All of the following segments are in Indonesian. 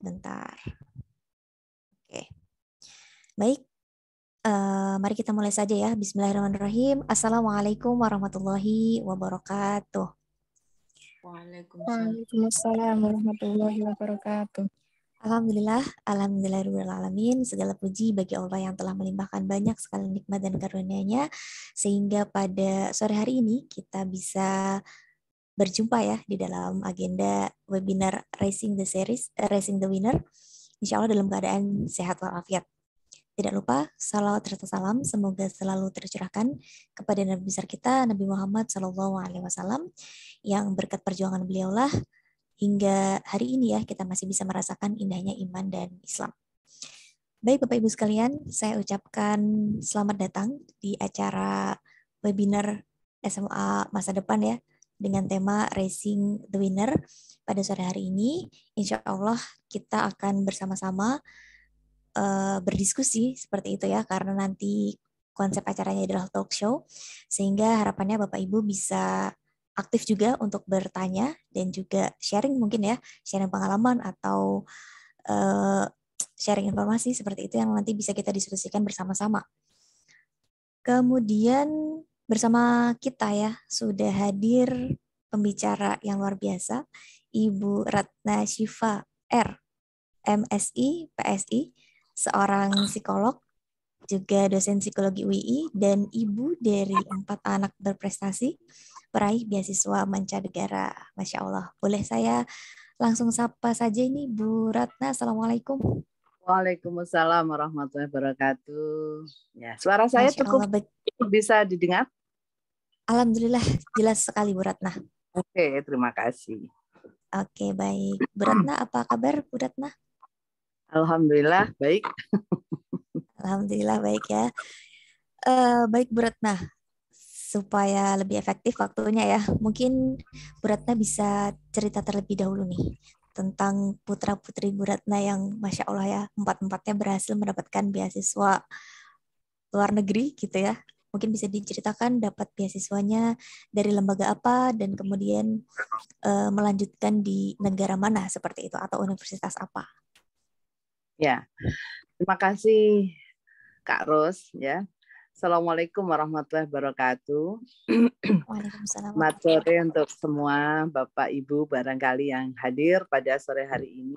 Sebentar. Oke. Baik. Uh, mari kita mulai saja ya. Bismillahirrahmanirrahim. Assalamualaikum warahmatullahi wabarakatuh. Waalaikumsalam warahmatullahi wabarakatuh. Alhamdulillah, alhamdulillahirrahmanirrahim. Segala puji bagi Allah yang telah melimpahkan banyak sekali nikmat dan karunia-Nya sehingga pada sore hari ini kita bisa berjumpa ya di dalam agenda webinar Racing the Series, uh, eh, Racing the Winner. Insya Allah dalam keadaan sehat walafiat. Tidak lupa salawat serta salam semoga selalu tercurahkan kepada Nabi besar kita Nabi Muhammad Shallallahu Alaihi Wasallam yang berkat perjuangan beliaulah hingga hari ini ya kita masih bisa merasakan indahnya iman dan Islam. Baik Bapak Ibu sekalian, saya ucapkan selamat datang di acara webinar SMA masa depan ya dengan tema Racing the Winner pada sore hari ini. Insya Allah kita akan bersama-sama uh, berdiskusi seperti itu ya, karena nanti konsep acaranya adalah talk show, sehingga harapannya Bapak Ibu bisa aktif juga untuk bertanya dan juga sharing mungkin ya, sharing pengalaman atau uh, sharing informasi seperti itu yang nanti bisa kita diskusikan bersama-sama. Kemudian Bersama kita ya, sudah hadir pembicara yang luar biasa, Ibu Ratna Shiva R, MSI, PSI, seorang psikolog, juga dosen psikologi UI, dan ibu dari empat anak berprestasi, peraih beasiswa mancanegara. Masya Allah. Boleh saya langsung sapa saja ini Bu Ratna. Assalamualaikum. Waalaikumsalam warahmatullahi wabarakatuh. Ya, suara saya Masya cukup Allah. bisa didengar? Alhamdulillah jelas sekali Bu Ratna. Oke, terima kasih. Oke, baik. Bu Ratna apa kabar Bu Ratna? Alhamdulillah baik. Alhamdulillah baik ya. Uh, baik Bu Ratna, supaya lebih efektif waktunya ya. Mungkin Bu Ratna bisa cerita terlebih dahulu nih tentang putra-putri Bu yang Masya Allah ya, empat-empatnya berhasil mendapatkan beasiswa luar negeri gitu ya. Mungkin bisa diceritakan dapat beasiswanya dari lembaga apa dan kemudian e, melanjutkan di negara mana seperti itu atau universitas apa? Ya, terima kasih Kak Ros ya. Assalamualaikum warahmatullahi wabarakatuh. Waalaikumsalam. Materi untuk semua Bapak Ibu barangkali yang hadir pada sore hari ini.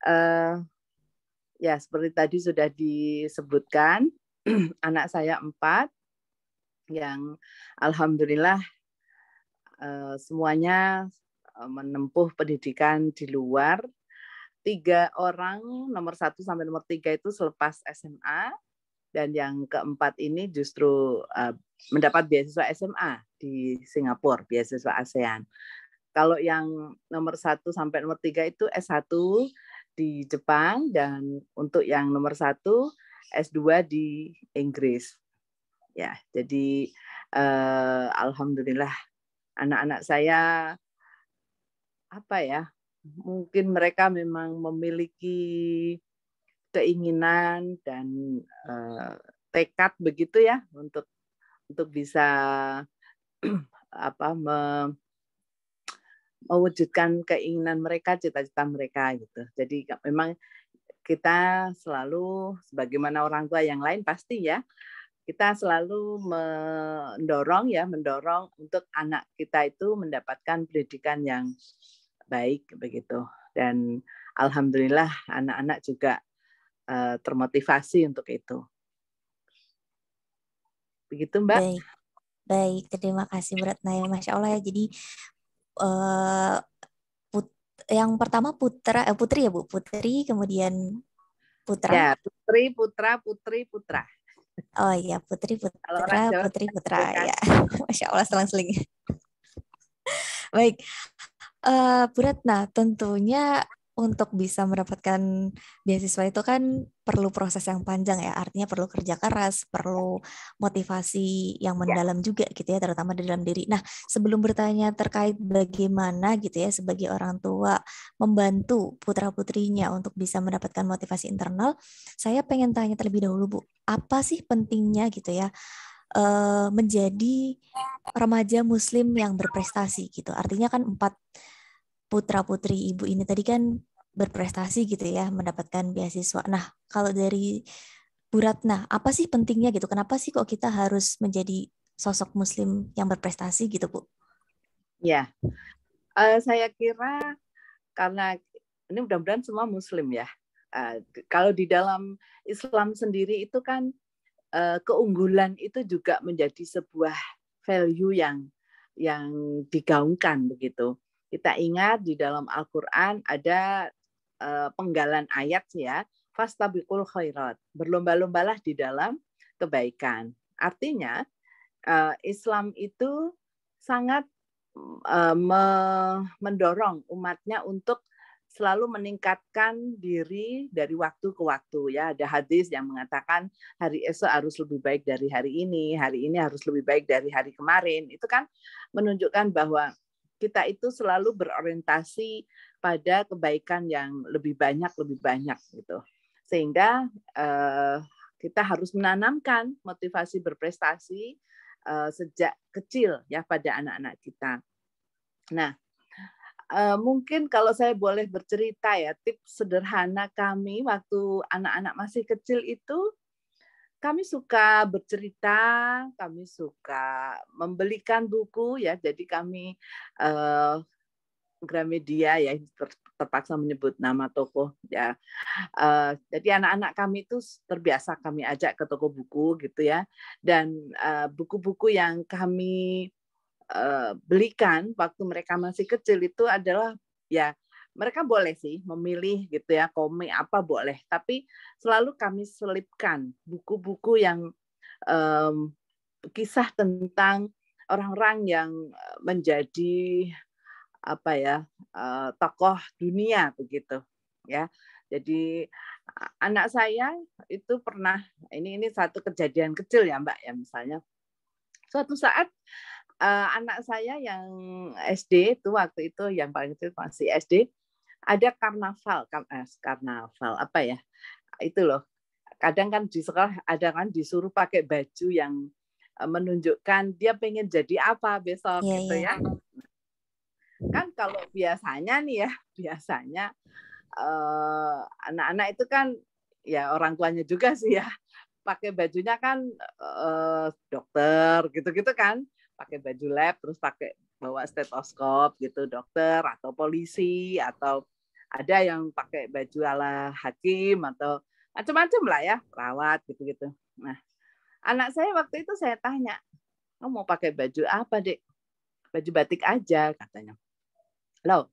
Uh, ya seperti tadi sudah disebutkan anak saya empat yang alhamdulillah eh, semuanya eh, menempuh pendidikan di luar. Tiga orang nomor satu sampai nomor tiga itu selepas SMA dan yang keempat ini justru uh, mendapat beasiswa SMA di Singapura, beasiswa ASEAN. Kalau yang nomor satu sampai nomor tiga itu S1 di Jepang dan untuk yang nomor satu S2 di Inggris. Ya, jadi uh, alhamdulillah anak-anak saya apa ya? Mungkin mereka memang memiliki keinginan dan uh, tekad begitu ya untuk untuk bisa apa me, mewujudkan keinginan mereka cita-cita mereka gitu jadi memang kita selalu sebagaimana orang tua yang lain pasti ya kita selalu mendorong ya mendorong untuk anak kita itu mendapatkan pendidikan yang baik begitu dan alhamdulillah anak-anak juga uh, termotivasi untuk itu. Begitu Mbak. Baik. Baik, terima kasih Bu Ratna. Masya Allah ya, jadi uh, put, yang pertama putra, eh, putri ya Bu, putri, kemudian putra. Ya, putri, putra, putri, putra. Oh iya, putri, putra, putri, kan putra, putra. Ya, Masya Allah selang-seling. Baik, uh, Bu Ratna, tentunya untuk bisa mendapatkan beasiswa itu kan perlu proses yang panjang ya. Artinya perlu kerja keras, perlu motivasi yang ya. mendalam juga gitu ya, terutama di dalam diri. Nah, sebelum bertanya terkait bagaimana gitu ya sebagai orang tua membantu putra-putrinya untuk bisa mendapatkan motivasi internal, saya pengen tanya terlebih dahulu Bu, apa sih pentingnya gitu ya eh, menjadi remaja muslim yang berprestasi gitu. Artinya kan empat putra-putri ibu ini tadi kan berprestasi gitu ya, mendapatkan beasiswa. Nah, kalau dari Bu Ratna, apa sih pentingnya gitu? Kenapa sih kok kita harus menjadi sosok muslim yang berprestasi gitu, Bu? Ya, uh, saya kira karena ini mudah-mudahan semua muslim ya. Uh, kalau di dalam Islam sendiri itu kan uh, keunggulan itu juga menjadi sebuah value yang yang digaungkan begitu. Kita ingat di dalam Al-Quran ada eh, penggalan ayat ya, fastabiqul khairat, berlomba-lombalah di dalam kebaikan. Artinya eh, Islam itu sangat eh, mendorong umatnya untuk selalu meningkatkan diri dari waktu ke waktu ya ada hadis yang mengatakan hari esok harus lebih baik dari hari ini hari ini harus lebih baik dari hari kemarin itu kan menunjukkan bahwa kita itu selalu berorientasi pada kebaikan yang lebih banyak lebih banyak gitu sehingga eh, kita harus menanamkan motivasi berprestasi eh, sejak kecil ya pada anak-anak kita nah eh, mungkin kalau saya boleh bercerita ya tips sederhana kami waktu anak-anak masih kecil itu kami suka bercerita, kami suka membelikan buku ya. Jadi kami uh, Gramedia ya terpaksa menyebut nama toko ya. Uh, jadi anak-anak kami itu terbiasa kami ajak ke toko buku gitu ya. Dan eh, buku-buku uh, yang kami uh, belikan waktu mereka masih kecil itu adalah ya mereka boleh sih memilih gitu ya komik apa boleh tapi selalu kami selipkan buku-buku yang um, kisah tentang orang-orang yang eh, menjadi apa ya uh, tokoh dunia begitu ya jadi anak saya itu pernah ini ini satu kejadian kecil ya mbak ya misalnya suatu saat uh, anak saya yang SD itu waktu itu yang paling kecil masih SD ada karnaval kan eh, karnaval apa ya itu loh kadang kan di sekolah ada kan disuruh pakai baju yang eh, menunjukkan dia pengen jadi apa besok yeah, gitu yeah. ya kan kalau biasanya nih ya biasanya eh, anak-anak uh, itu kan ya orang tuanya juga sih ya pakai bajunya kan uh, dokter gitu-gitu kan pakai baju lab terus pakai bawa stetoskop gitu dokter atau polisi atau ada yang pakai baju ala hakim atau macam-macam lah ya perawat gitu-gitu. Nah anak saya waktu itu saya tanya kamu mau pakai baju apa dek? Baju batik aja katanya. Lo,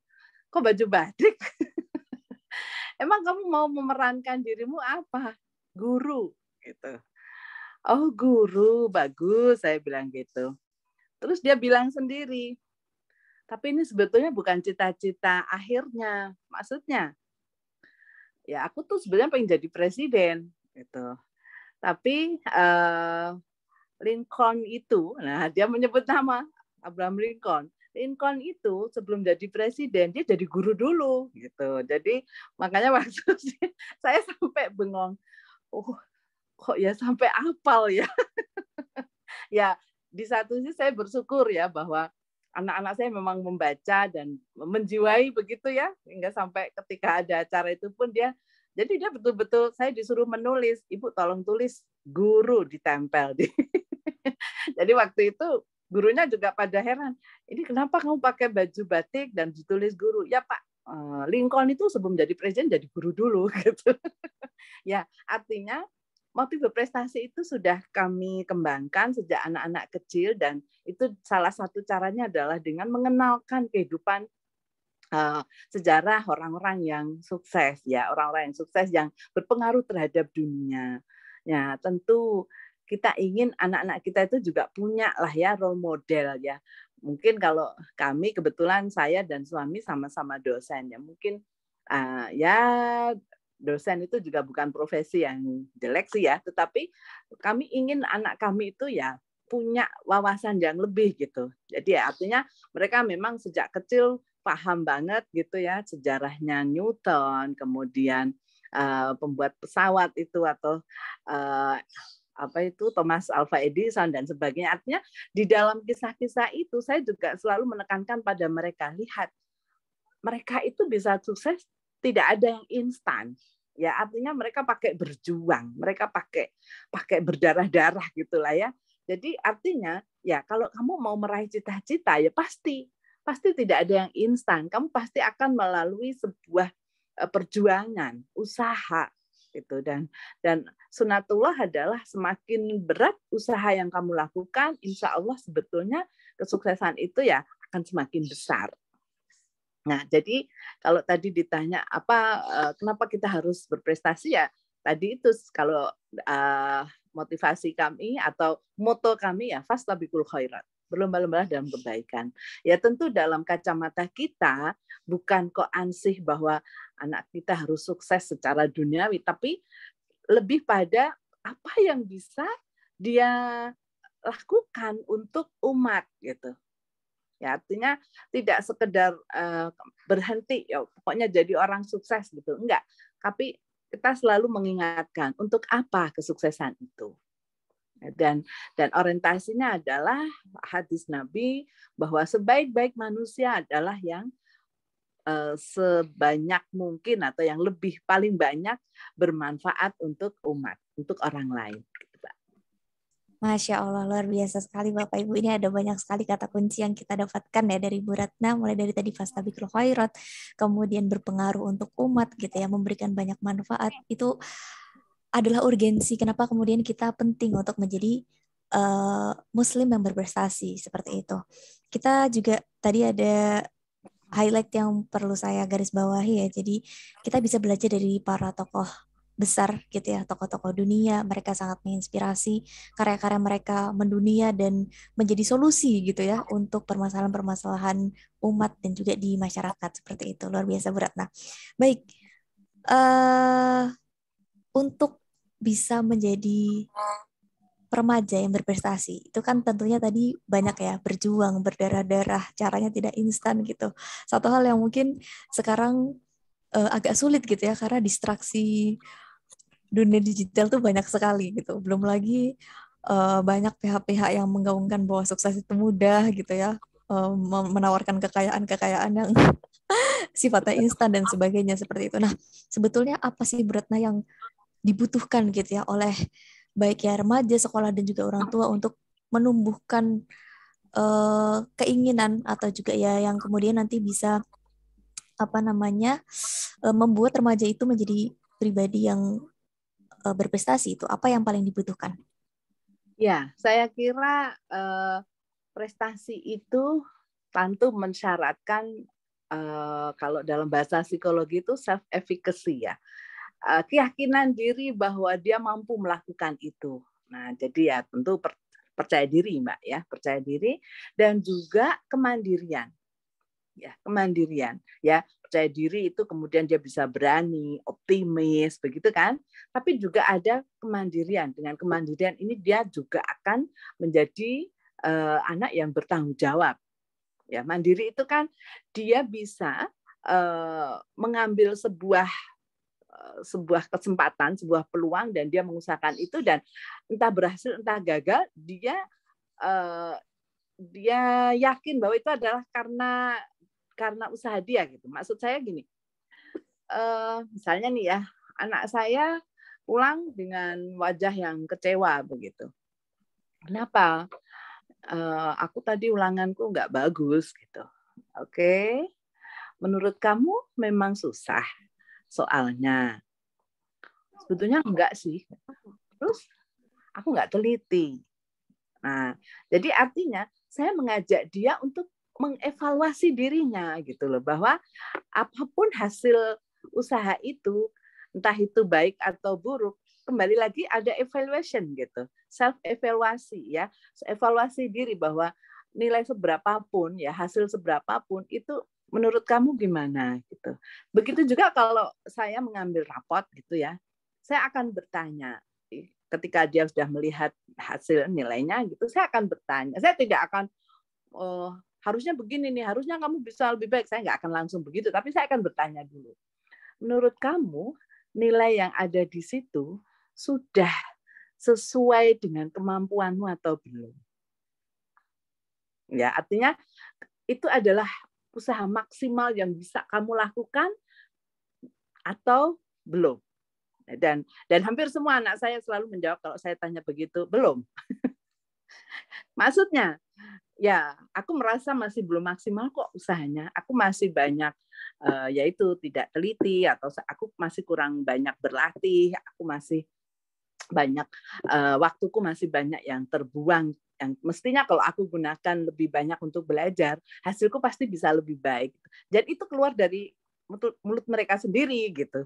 kok baju batik? Emang kamu mau memerankan dirimu apa? Guru gitu. Oh guru bagus saya bilang gitu. Terus dia bilang sendiri, tapi ini sebetulnya bukan cita-cita akhirnya. Maksudnya, ya aku tuh sebenarnya pengen jadi presiden gitu. Tapi uh, Lincoln itu, nah dia menyebut nama Abraham Lincoln. Lincoln itu sebelum jadi presiden dia jadi guru dulu gitu. Jadi makanya waktu saya sampai bengong. Oh, kok ya sampai apal ya? ya di satu sisi saya bersyukur ya bahwa anak-anak saya memang membaca dan menjiwai begitu ya hingga sampai ketika ada acara itu pun dia jadi dia betul-betul saya disuruh menulis ibu tolong tulis guru ditempel di jadi waktu itu gurunya juga pada heran ini kenapa kamu pakai baju batik dan ditulis guru ya pak eh, Lincoln itu sebelum jadi presiden jadi guru dulu gitu ya artinya motif berprestasi itu sudah kami kembangkan sejak anak-anak kecil dan itu salah satu caranya adalah dengan mengenalkan kehidupan uh, sejarah orang-orang yang sukses ya orang-orang yang sukses yang berpengaruh terhadap dunia ya tentu kita ingin anak-anak kita itu juga punya lah ya role model ya mungkin kalau kami kebetulan saya dan suami sama-sama dosen ya mungkin uh, ya dosen itu juga bukan profesi yang jelek sih ya, tetapi kami ingin anak kami itu ya punya wawasan yang lebih gitu. Jadi ya artinya mereka memang sejak kecil paham banget gitu ya sejarahnya Newton, kemudian uh, pembuat pesawat itu atau uh, apa itu Thomas Alva Edison dan sebagainya. Artinya di dalam kisah-kisah itu saya juga selalu menekankan pada mereka lihat mereka itu bisa sukses tidak ada yang instan ya artinya mereka pakai berjuang mereka pakai pakai berdarah-darah gitulah ya jadi artinya ya kalau kamu mau meraih cita-cita ya pasti pasti tidak ada yang instan kamu pasti akan melalui sebuah eh, perjuangan usaha gitu dan dan sunatullah adalah semakin berat usaha yang kamu lakukan insya Allah sebetulnya kesuksesan itu ya akan semakin besar Nah, jadi kalau tadi ditanya apa eh, kenapa kita harus berprestasi ya tadi itu kalau uh, motivasi kami atau moto kami ya fastabikul khairat berlomba-lomba dalam kebaikan. Ya tentu dalam kacamata kita bukan kok ansih bahwa anak kita harus sukses secara duniawi, tapi lebih pada apa yang bisa dia lakukan untuk umat gitu ya artinya tidak sekedar uh, berhenti ya pokoknya jadi orang sukses gitu enggak tapi kita selalu mengingatkan untuk apa kesuksesan itu dan dan orientasinya adalah hadis Nabi bahwa sebaik-baik manusia adalah yang eh, sebanyak mungkin atau yang lebih paling banyak bermanfaat untuk umat, untuk orang lain. Masya Allah, luar biasa sekali Bapak Ibu. Ini ada banyak sekali kata kunci yang kita dapatkan ya dari Bu Ratna, mulai dari tadi Fastabikul Khairat, kemudian berpengaruh untuk umat gitu ya, memberikan banyak manfaat. Itu adalah urgensi kenapa kemudian kita penting untuk menjadi uh, muslim yang berprestasi seperti itu. Kita juga tadi ada highlight yang perlu saya garis bawahi ya. Jadi kita bisa belajar dari para tokoh besar gitu ya tokoh-tokoh dunia mereka sangat menginspirasi karya-karya mereka mendunia dan menjadi solusi gitu ya untuk permasalahan-permasalahan umat dan juga di masyarakat seperti itu luar biasa berat nah baik uh, untuk bisa menjadi remaja yang berprestasi itu kan tentunya tadi banyak ya berjuang berdarah-darah caranya tidak instan gitu satu hal yang mungkin sekarang uh, agak sulit gitu ya karena distraksi dunia digital tuh banyak sekali gitu. Belum lagi uh, banyak pihak-pihak yang menggaungkan bahwa sukses itu mudah gitu ya, uh, menawarkan kekayaan-kekayaan yang sifatnya instan dan sebagainya seperti itu. Nah, sebetulnya apa sih beratnya yang dibutuhkan gitu ya oleh baik ya remaja, sekolah dan juga orang tua untuk menumbuhkan uh, keinginan atau juga ya yang kemudian nanti bisa apa namanya uh, membuat remaja itu menjadi pribadi yang uh, berprestasi itu apa yang paling dibutuhkan? Ya, saya kira uh, prestasi itu tentu mensyaratkan uh, kalau dalam bahasa psikologi itu self efficacy ya. keyakinan diri bahwa dia mampu melakukan itu. Nah, jadi ya tentu percaya diri, Mbak ya, percaya diri dan juga kemandirian. Ya, kemandirian ya percaya diri itu kemudian dia bisa berani, optimis, begitu kan? Tapi juga ada kemandirian. Dengan kemandirian ini dia juga akan menjadi uh, anak yang bertanggung jawab. Ya, mandiri itu kan dia bisa uh, mengambil sebuah uh, sebuah kesempatan, sebuah peluang dan dia mengusahakan itu dan entah berhasil entah gagal, dia uh, dia yakin bahwa itu adalah karena karena usaha dia gitu. Maksud saya gini, uh, misalnya nih ya, anak saya pulang dengan wajah yang kecewa begitu. Kenapa? Uh, aku tadi ulanganku nggak bagus gitu. Oke, okay. menurut kamu memang susah soalnya. Sebetulnya enggak sih. Terus aku nggak teliti. Nah, jadi artinya saya mengajak dia untuk mengevaluasi dirinya gitu loh bahwa apapun hasil usaha itu entah itu baik atau buruk kembali lagi ada evaluation gitu self evaluasi ya evaluasi diri bahwa nilai seberapapun ya hasil seberapapun itu menurut kamu gimana gitu begitu juga kalau saya mengambil rapot gitu ya saya akan bertanya ketika dia sudah melihat hasil nilainya gitu saya akan bertanya saya tidak akan oh, harusnya begini nih, harusnya kamu bisa lebih baik. Saya nggak akan langsung begitu, tapi saya akan bertanya dulu. Menurut kamu, nilai yang ada di situ sudah sesuai dengan kemampuanmu atau belum? Ya, artinya itu adalah usaha maksimal yang bisa kamu lakukan atau belum. Dan dan hampir semua anak saya selalu menjawab kalau saya tanya begitu, belum. Maksudnya, ya aku merasa masih belum maksimal kok usahanya. Aku masih banyak uh, eh, yaitu tidak teliti atau aku masih kurang banyak berlatih, aku masih banyak uh, waktuku masih banyak yang terbuang yang mestinya kalau aku gunakan lebih banyak untuk belajar, hasilku pasti bisa lebih baik. Jadi itu keluar dari mulut mereka sendiri gitu.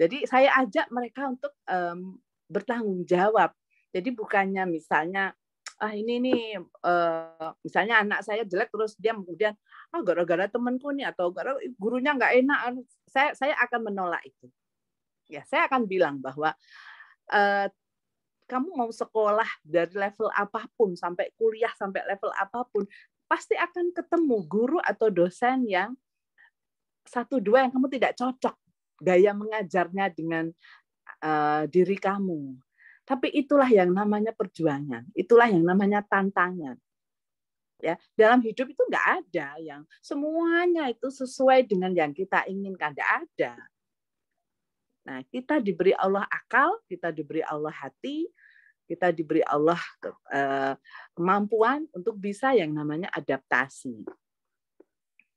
Jadi saya ajak mereka untuk um, bertanggung jawab. Jadi bukannya misalnya ah ini nih uh, misalnya anak saya jelek terus dia kemudian ah gara-gara temanku nih atau gara gurunya nggak enak saya saya akan menolak itu ya saya akan bilang bahwa uh, kamu mau sekolah dari level apapun sampai kuliah sampai level apapun pasti akan ketemu guru atau dosen yang satu dua yang kamu tidak cocok gaya mengajarnya dengan uh, diri kamu tapi itulah yang namanya perjuangan, itulah yang namanya tantangan. Ya, dalam hidup itu nggak ada yang semuanya itu sesuai dengan yang kita inginkan, nggak ada. Nah, kita diberi Allah akal, kita diberi Allah hati, kita diberi Allah eh, kemampuan untuk bisa yang namanya adaptasi.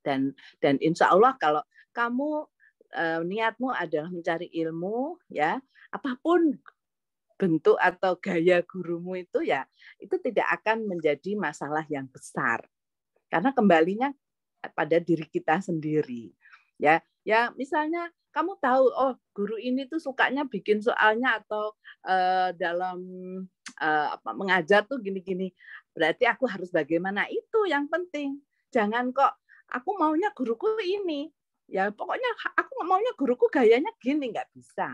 Dan dan insya Allah kalau kamu eh, niatmu adalah mencari ilmu, ya apapun bentuk atau gaya gurumu itu ya itu tidak akan menjadi masalah yang besar karena kembalinya pada diri kita sendiri ya ya misalnya kamu tahu oh guru ini tuh sukanya bikin soalnya atau uh, dalam uh, mengajar tuh gini-gini berarti aku harus bagaimana itu yang penting jangan kok aku maunya guruku ini ya pokoknya aku maunya guruku gayanya gini nggak bisa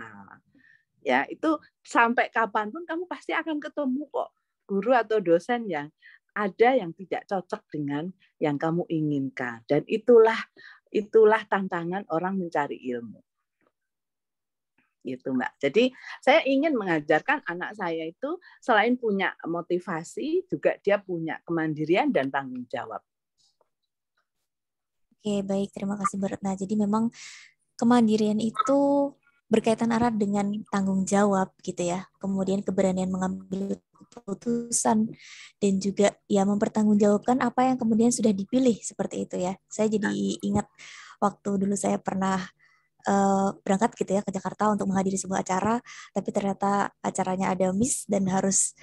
ya itu sampai kapanpun kamu pasti akan ketemu kok guru atau dosen yang ada yang tidak cocok dengan yang kamu inginkan dan itulah itulah tantangan orang mencari ilmu gitu mbak. Jadi saya ingin mengajarkan anak saya itu selain punya motivasi juga dia punya kemandirian dan tanggung jawab. Oke baik terima kasih Mbak Retna. Jadi memang kemandirian itu berkaitan erat dengan tanggung jawab gitu ya. Kemudian keberanian mengambil keputusan dan juga ya mempertanggungjawabkan apa yang kemudian sudah dipilih seperti itu ya. Saya jadi ingat waktu dulu saya pernah eh, berangkat gitu ya ke Jakarta untuk menghadiri sebuah acara, tapi ternyata acaranya ada miss dan harus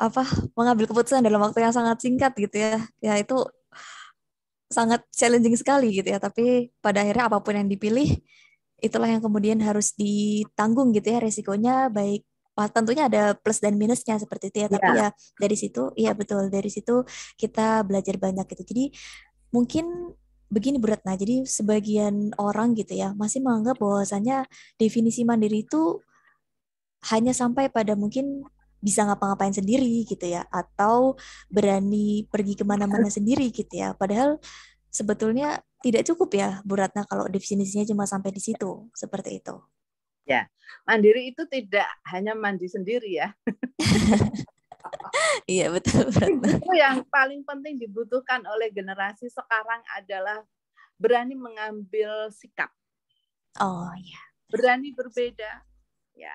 apa mengambil keputusan dalam waktu yang sangat singkat gitu ya. Ya itu sangat challenging sekali gitu ya. Tapi pada akhirnya apapun yang dipilih itulah yang kemudian harus ditanggung gitu ya resikonya baik Wah, tentunya ada plus dan minusnya seperti itu ya. Tapi ya, ya dari situ, iya betul. Dari situ kita belajar banyak gitu. Jadi mungkin begini Bu Retna, jadi sebagian orang gitu ya masih menganggap bahwasanya definisi mandiri itu hanya sampai pada mungkin bisa ngapa-ngapain sendiri gitu ya atau berani pergi kemana-mana sendiri gitu ya padahal sebetulnya tidak cukup ya Bu Ratna kalau definisinya cuma sampai di situ seperti itu. Ya, mandiri itu tidak hanya mandi sendiri ya. Iya betul. Itu yang paling penting dibutuhkan oleh generasi sekarang adalah berani mengambil sikap. Oh ya. Berani berbeda, ya.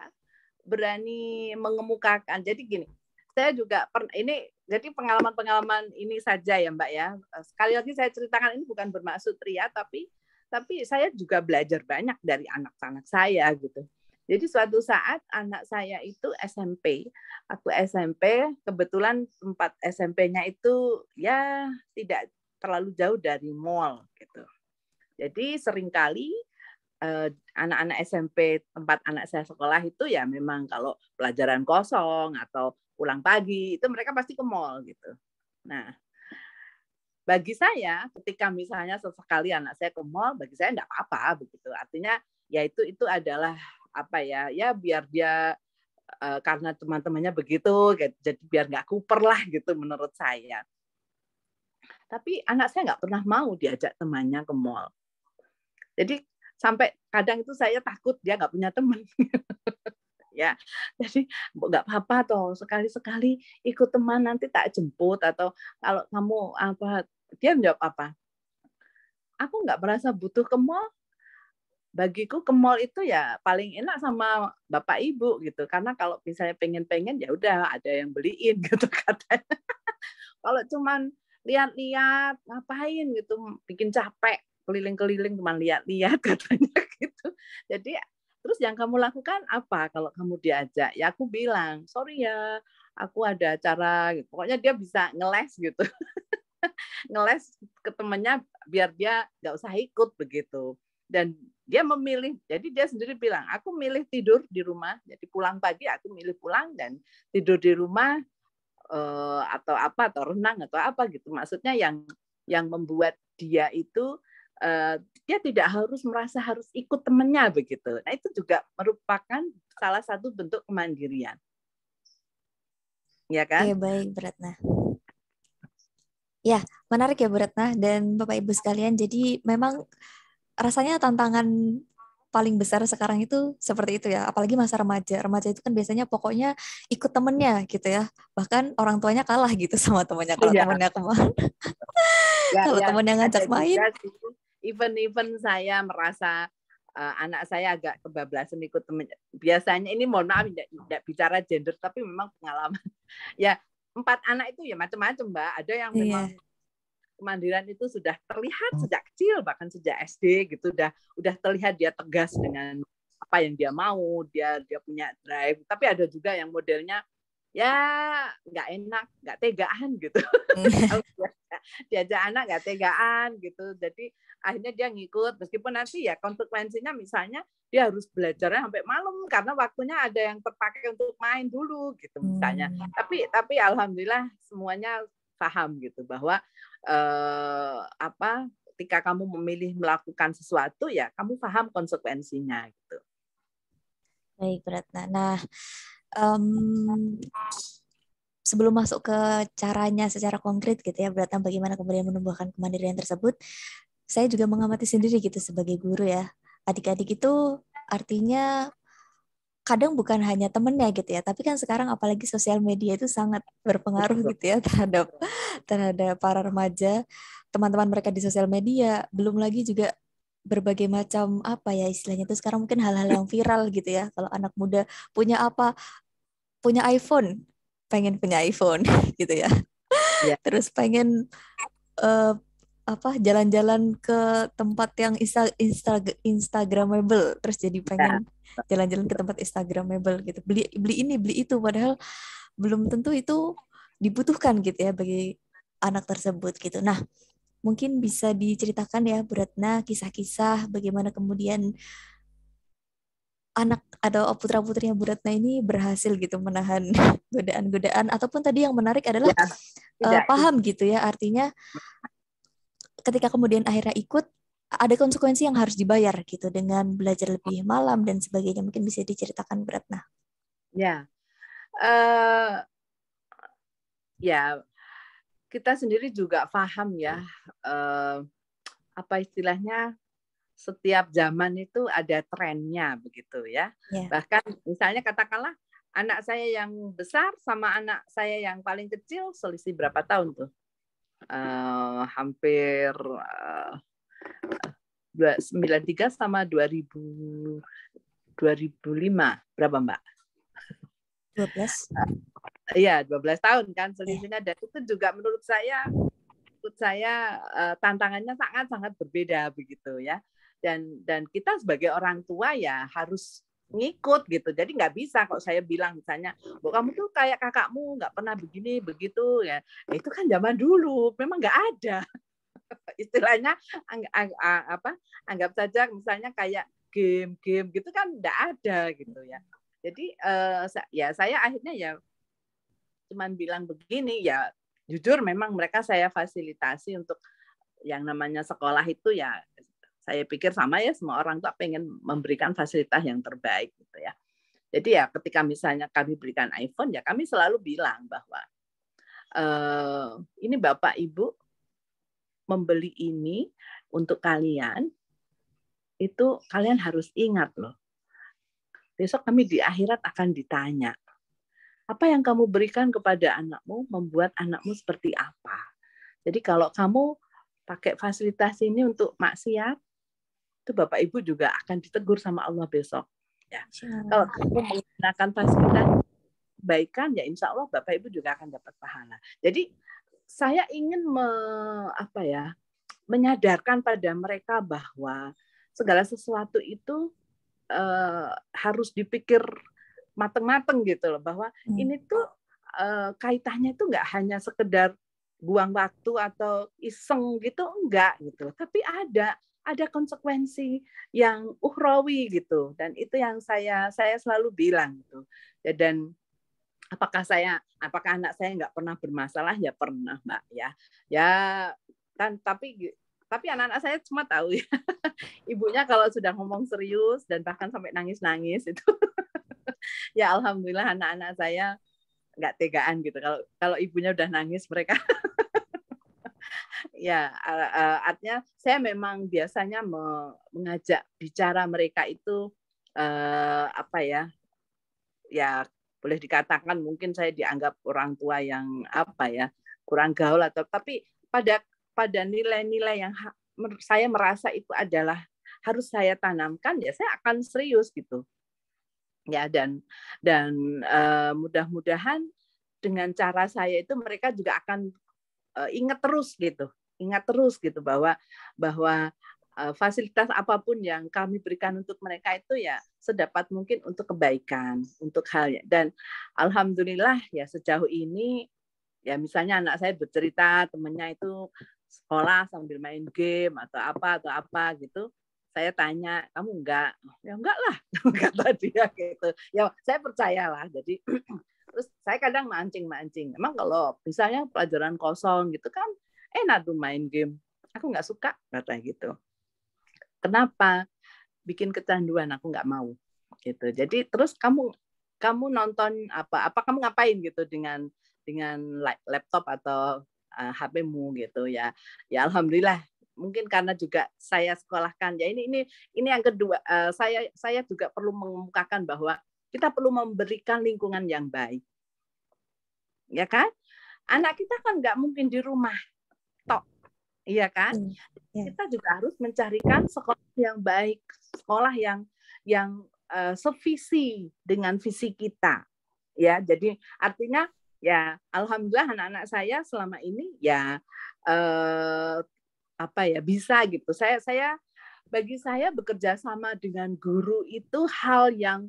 Berani mengemukakan. Jadi gini, saya juga pernah ini jadi pengalaman-pengalaman ini saja ya Mbak ya. Eh, sekali lagi saya ceritakan ini bukan bermaksud pria tapi tapi saya juga belajar banyak dari anak-anak saya gitu. Jadi suatu saat anak saya itu SMP, aku SMP, kebetulan tempat SMP-nya itu ya tidak terlalu jauh dari mall gitu. Jadi seringkali eh, anak-anak SMP tempat anak saya sekolah itu ya memang kalau pelajaran kosong atau pulang pagi, itu mereka pasti ke mall gitu. Nah, bagi saya ketika misalnya sesekali anak saya ke mall, bagi saya enggak apa-apa begitu. Artinya yaitu itu adalah apa ya, ya biar dia eh, karena teman-temannya begitu, gitu, jadi biar nggak kuper lah gitu menurut saya. Tapi anak saya nggak pernah mau diajak temannya ke mall. Jadi sampai kadang itu saya takut dia nggak punya teman. ya jadi nggak apa-apa toh sekali-sekali ikut teman nanti tak jemput atau kalau kamu apa dia menjawab apa aku nggak merasa butuh ke mall bagiku ke mall itu ya paling enak sama bapak ibu gitu karena kalau misalnya pengen-pengen ya udah ada yang beliin gitu kata kalau cuman lihat-lihat ngapain gitu bikin capek keliling-keliling cuma lihat-lihat katanya gitu jadi Terus yang kamu lakukan apa kalau kamu diajak? Ya aku bilang, sorry ya, aku ada acara. Gitu. Pokoknya dia bisa ngeles gitu. ngeles ke temannya biar dia nggak usah ikut begitu. Dan dia memilih, jadi dia sendiri bilang, aku milih tidur di rumah. Jadi pulang pagi aku milih pulang dan tidur di rumah eh, atau apa atau renang atau apa gitu. Maksudnya yang yang membuat dia itu Eh, dia tidak harus merasa harus ikut temannya begitu. Nah itu juga merupakan salah satu bentuk kemandirian. Ya kan? Ya baik, Beratna. Ya, menarik ya Beratna dan Bapak Ibu sekalian. Jadi memang rasanya tantangan paling besar sekarang itu seperti itu ya apalagi masa remaja remaja itu kan biasanya pokoknya ikut temennya gitu ya bahkan orang tuanya kalah gitu sama temennya kalau ya. temennya kemana ya, kalau ya. temennya ngajak main even event saya merasa uh, anak saya agak kebablasan ikut temen. Biasanya ini mohon maaf tidak, tidak bicara gender tapi memang pengalaman. ya empat anak itu ya macam-macam mbak. Ada yang iya. memang yeah. kemandirian itu sudah terlihat hmm. sejak kecil bahkan sejak SD gitu udah udah terlihat dia tegas dengan apa yang dia mau, dia dia punya drive. Tapi ada juga yang modelnya ya nggak enak, nggak tegaan gitu. Hmm. Ya, diajak anak nggak tegaan gitu. Jadi akhirnya dia ngikut meskipun nanti ya konsekuensinya misalnya dia harus belajarnya sampai malam karena waktunya ada yang terpakai untuk main dulu gitu misalnya. Hmm. Tapi tapi alhamdulillah semuanya paham gitu bahwa eh, apa ketika kamu memilih melakukan sesuatu ya kamu paham konsekuensinya gitu. Baik, Ratna. Nah, um, sebelum masuk ke caranya secara konkret gitu ya, berarti bagaimana kemudian menumbuhkan kemandirian tersebut, saya juga mengamati sendiri gitu sebagai guru ya. Adik-adik itu artinya kadang bukan hanya temennya gitu ya, tapi kan sekarang apalagi sosial media itu sangat berpengaruh gitu ya terhadap terhadap para remaja, teman-teman mereka di sosial media, belum lagi juga berbagai macam apa ya istilahnya itu sekarang mungkin hal-hal yang viral gitu ya kalau anak muda punya apa punya iPhone, pengen punya iPhone gitu ya. Yeah. Terus pengen uh, apa jalan-jalan ke tempat yang insta, insta instagramable terus jadi pengen iya. jalan-jalan ke tempat instagramable gitu beli beli ini beli itu padahal belum tentu itu dibutuhkan gitu ya bagi anak tersebut gitu nah mungkin bisa diceritakan ya Bu Ratna kisah-kisah bagaimana kemudian anak atau putra putrinya Bu Ratna ini berhasil gitu menahan godaan-godaan ataupun tadi yang menarik adalah ya, uh, paham gitu ya artinya ketika kemudian akhirnya ikut ada konsekuensi yang harus dibayar gitu dengan belajar lebih malam dan sebagainya mungkin bisa diceritakan Bu Ratna. Ya, uh, ya kita sendiri juga paham ya uh, apa istilahnya setiap zaman itu ada trennya begitu ya. Yeah. Bahkan misalnya katakanlah anak saya yang besar sama anak saya yang paling kecil selisih berapa tahun tuh? Uh, hampir uh, tiga sama dua ribu lima berapa Mbak? 12. Eh, iya, dua belas tahun kan selisihnya yeah. dan itu juga menurut saya menurut saya uh, tantangannya sangat-sangat berbeda begitu ya dan dan kita sebagai orang tua ya harus ngikut gitu jadi nggak bisa kalau saya bilang misalnya bu kamu tuh kayak kakakmu nggak pernah begini begitu ya nah, itu kan zaman dulu memang nggak ada istilahnya angg angg apa anggap saja misalnya kayak game-game gitu kan nggak ada gitu ya jadi uh, ya saya akhirnya ya cuman bilang begini ya jujur memang mereka saya fasilitasi untuk yang namanya sekolah itu ya saya pikir sama ya semua orang tuh pengen memberikan fasilitas yang terbaik gitu ya. Jadi ya ketika misalnya kami berikan iPhone ya kami selalu bilang bahwa e, ini Bapak Ibu membeli ini untuk kalian itu kalian harus ingat loh. Besok kami di akhirat akan ditanya. Apa yang kamu berikan kepada anakmu membuat anakmu seperti apa? Jadi kalau kamu pakai fasilitas ini untuk maksiat, itu Bapak Ibu juga akan ditegur sama Allah besok. Ya. Hmm. Kalau kamu menggunakan fasilitas kebaikan, ya insya Allah Bapak Ibu juga akan dapat pahala. Jadi saya ingin me, apa ya menyadarkan pada mereka bahwa segala sesuatu itu eh, harus dipikir mateng-mateng gitu loh bahwa hmm. ini tuh eh, kaitannya itu nggak hanya sekedar buang waktu atau iseng gitu enggak gitu loh tapi ada ada konsekuensi yang uhrawi gitu dan itu yang saya saya selalu bilang gitu ya, dan apakah saya apakah anak saya nggak pernah bermasalah ya pernah mbak ya ya kan tapi tapi anak-anak saya cuma tahu ya ibunya kalau sudah ngomong serius dan bahkan sampai nangis-nangis itu ya alhamdulillah anak-anak saya nggak tegaan gitu kalau kalau ibunya udah nangis mereka ya artinya saya memang biasanya mengajak bicara mereka itu eh, apa ya ya boleh dikatakan mungkin saya dianggap orang tua yang apa ya kurang gaul atau tapi pada pada nilai-nilai yang saya merasa itu adalah harus saya tanamkan ya saya akan serius gitu ya dan dan eh, mudah-mudahan dengan cara saya itu mereka juga akan eh, ingat terus gitu ingat terus gitu bahwa bahwa eh, fasilitas apapun yang kami berikan untuk mereka itu ya sedapat mungkin untuk kebaikan untuk hal ya. dan alhamdulillah ya sejauh ini ya misalnya anak saya bercerita temennya itu sekolah sambil main game atau apa atau apa gitu saya tanya kamu enggak ya enggak lah kata dia gitu ya saya percayalah jadi terus saya kadang mancing mancing emang kalau misalnya pelajaran kosong gitu kan enak tuh main game aku nggak suka kata gitu kenapa bikin kecanduan aku nggak mau gitu jadi terus kamu kamu nonton apa apa kamu ngapain gitu dengan dengan laptop atau uh, eh, HP-mu gitu ya ya alhamdulillah mungkin karena juga saya sekolahkan ya ini ini ini yang kedua uh, saya saya juga perlu mengemukakan bahwa kita perlu memberikan lingkungan yang baik ya kan anak kita kan nggak mungkin di rumah tok, iya kan? Yeah. Iya. Kita juga harus mencarikan sekolah yang baik, sekolah yang yang uh, sevisi dengan visi kita, ya. Jadi artinya ya, alhamdulillah anak-anak saya selama ini ya uh, apa ya bisa gitu. Saya saya bagi saya bekerja sama dengan guru itu hal yang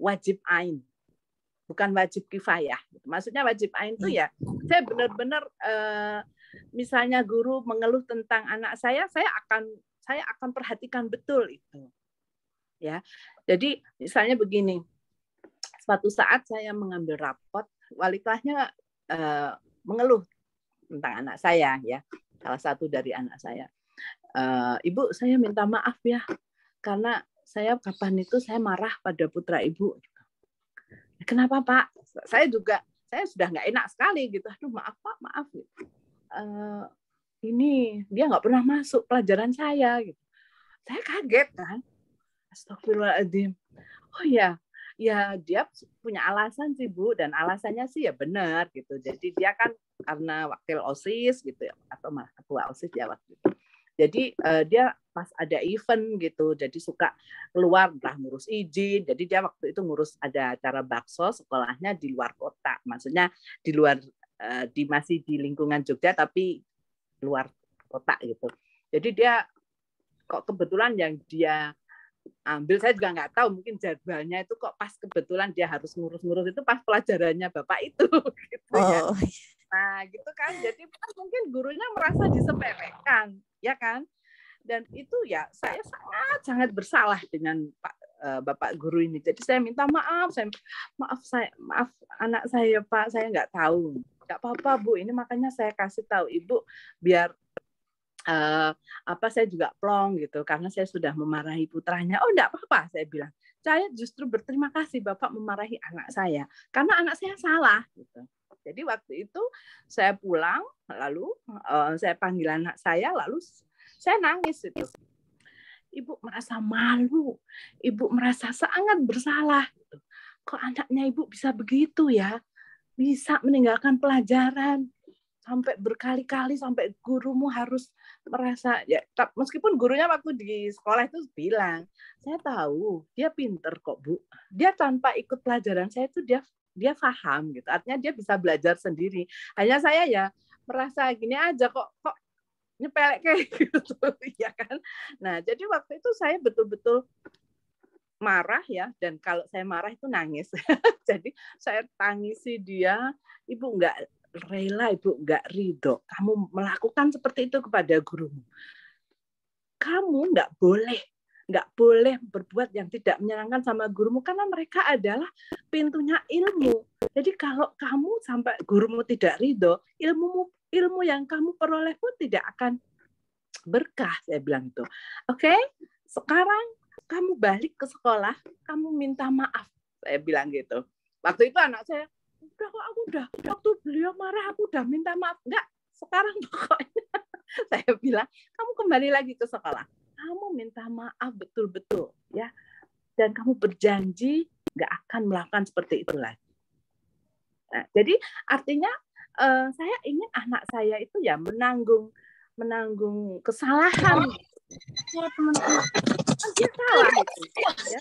wajib ain bukan wajib kifayah. Maksudnya wajib ain itu iya. ya saya benar-benar uh, misalnya guru mengeluh tentang anak saya, saya akan saya akan perhatikan betul itu. Ya. Jadi misalnya begini. Suatu saat saya mengambil rapot, wali kelasnya uh, eh, mengeluh tentang anak saya ya. Salah satu dari anak saya. Uh, ibu, saya minta maaf ya karena saya kapan itu saya marah pada putra ibu. Kenapa Pak? Saya juga saya sudah nggak enak sekali gitu. Aduh maaf Pak, maaf. Gitu uh, ini dia nggak pernah masuk pelajaran saya gitu saya kaget kan Astagfirullahaladzim oh ya ya dia punya alasan sih bu dan alasannya sih ya benar gitu jadi dia kan karena wakil osis gitu ya atau ketua osis ya waktu itu jadi uh, dia pas ada event gitu jadi suka keluar entah ngurus izin jadi dia waktu itu ngurus ada acara bakso sekolahnya di luar kota maksudnya di luar Eh, di masih di lingkungan Jogja tapi luar kota gitu. Jadi dia kok kebetulan yang dia ambil saya juga nggak tahu mungkin jadwalnya itu kok pas kebetulan dia harus ngurus-ngurus itu pas pelajarannya bapak itu gitu ya. oh. ya. Nah, gitu kan. Jadi mungkin gurunya merasa disepelekan, ya kan? Dan itu ya saya sangat sangat bersalah dengan Pak eh, Bapak guru ini. Jadi saya minta maaf, saya maaf saya maaf anak saya Pak, saya nggak tahu nggak apa-apa bu ini makanya saya kasih tahu ibu biar uh, apa saya juga plong gitu karena saya sudah memarahi putranya oh enggak apa-apa saya bilang saya justru berterima kasih bapak memarahi anak saya karena anak saya salah gitu jadi waktu itu saya pulang lalu uh, saya panggil anak saya lalu saya nangis itu ibu merasa malu ibu merasa sangat bersalah gitu. kok anaknya ibu bisa begitu ya bisa meninggalkan pelajaran sampai berkali-kali sampai gurumu harus merasa ya meskipun gurunya waktu di sekolah itu bilang saya tahu dia pinter kok bu dia tanpa ikut pelajaran saya itu dia dia paham gitu artinya dia bisa belajar sendiri hanya saya ya merasa gini aja kok kok nyepelek kayak gitu ya kan nah jadi waktu itu saya betul-betul marah ya dan kalau saya marah itu nangis jadi saya tangisi dia ibu nggak rela ibu nggak ridho kamu melakukan seperti itu kepada gurumu kamu nggak boleh nggak boleh berbuat yang tidak menyenangkan sama gurumu karena mereka adalah pintunya ilmu jadi kalau kamu sampai gurumu tidak ridho ilmumu ilmu yang kamu peroleh pun tidak akan berkah saya bilang tuh oke okay? sekarang kamu balik ke sekolah, kamu minta maaf. Saya bilang gitu. Waktu itu anak saya, udah kok aku udah, waktu beliau marah aku udah minta maaf. Enggak, sekarang pokoknya saya bilang, kamu kembali lagi ke sekolah. Kamu minta maaf betul-betul ya. Dan kamu berjanji nggak akan melakukan seperti itu lagi. Nah, jadi artinya eh, saya ingin anak saya itu ya menanggung menanggung kesalahan. Ya, teman-teman. Kan dia salah itu ya.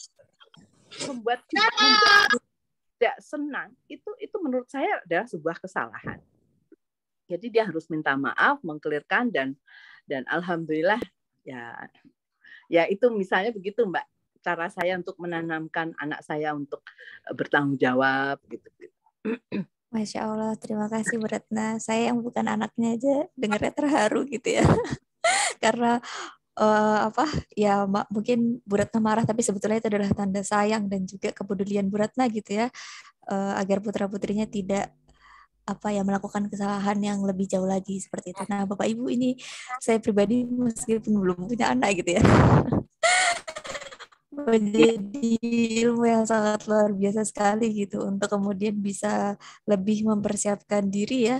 membuat tidak senang itu itu menurut saya adalah sebuah kesalahan jadi dia harus minta maaf mengklirkan dan dan alhamdulillah ya ya itu misalnya begitu mbak cara saya untuk menanamkan anak saya untuk eh, bertanggung jawab gitu, Masya Allah, terima kasih Beratna. Saya yang bukan anaknya aja dengarnya terharu gitu ya. Karena uh, apa ya mak, mungkin buratna marah tapi sebetulnya itu adalah tanda sayang dan juga kepedulian buratna gitu ya uh, agar putra putrinya tidak apa ya melakukan kesalahan yang lebih jauh lagi seperti itu. Nah Bapak Ibu ini saya pribadi meskipun belum punya anak gitu ya menjadi ilmu yang sangat luar biasa sekali gitu untuk kemudian bisa lebih mempersiapkan diri ya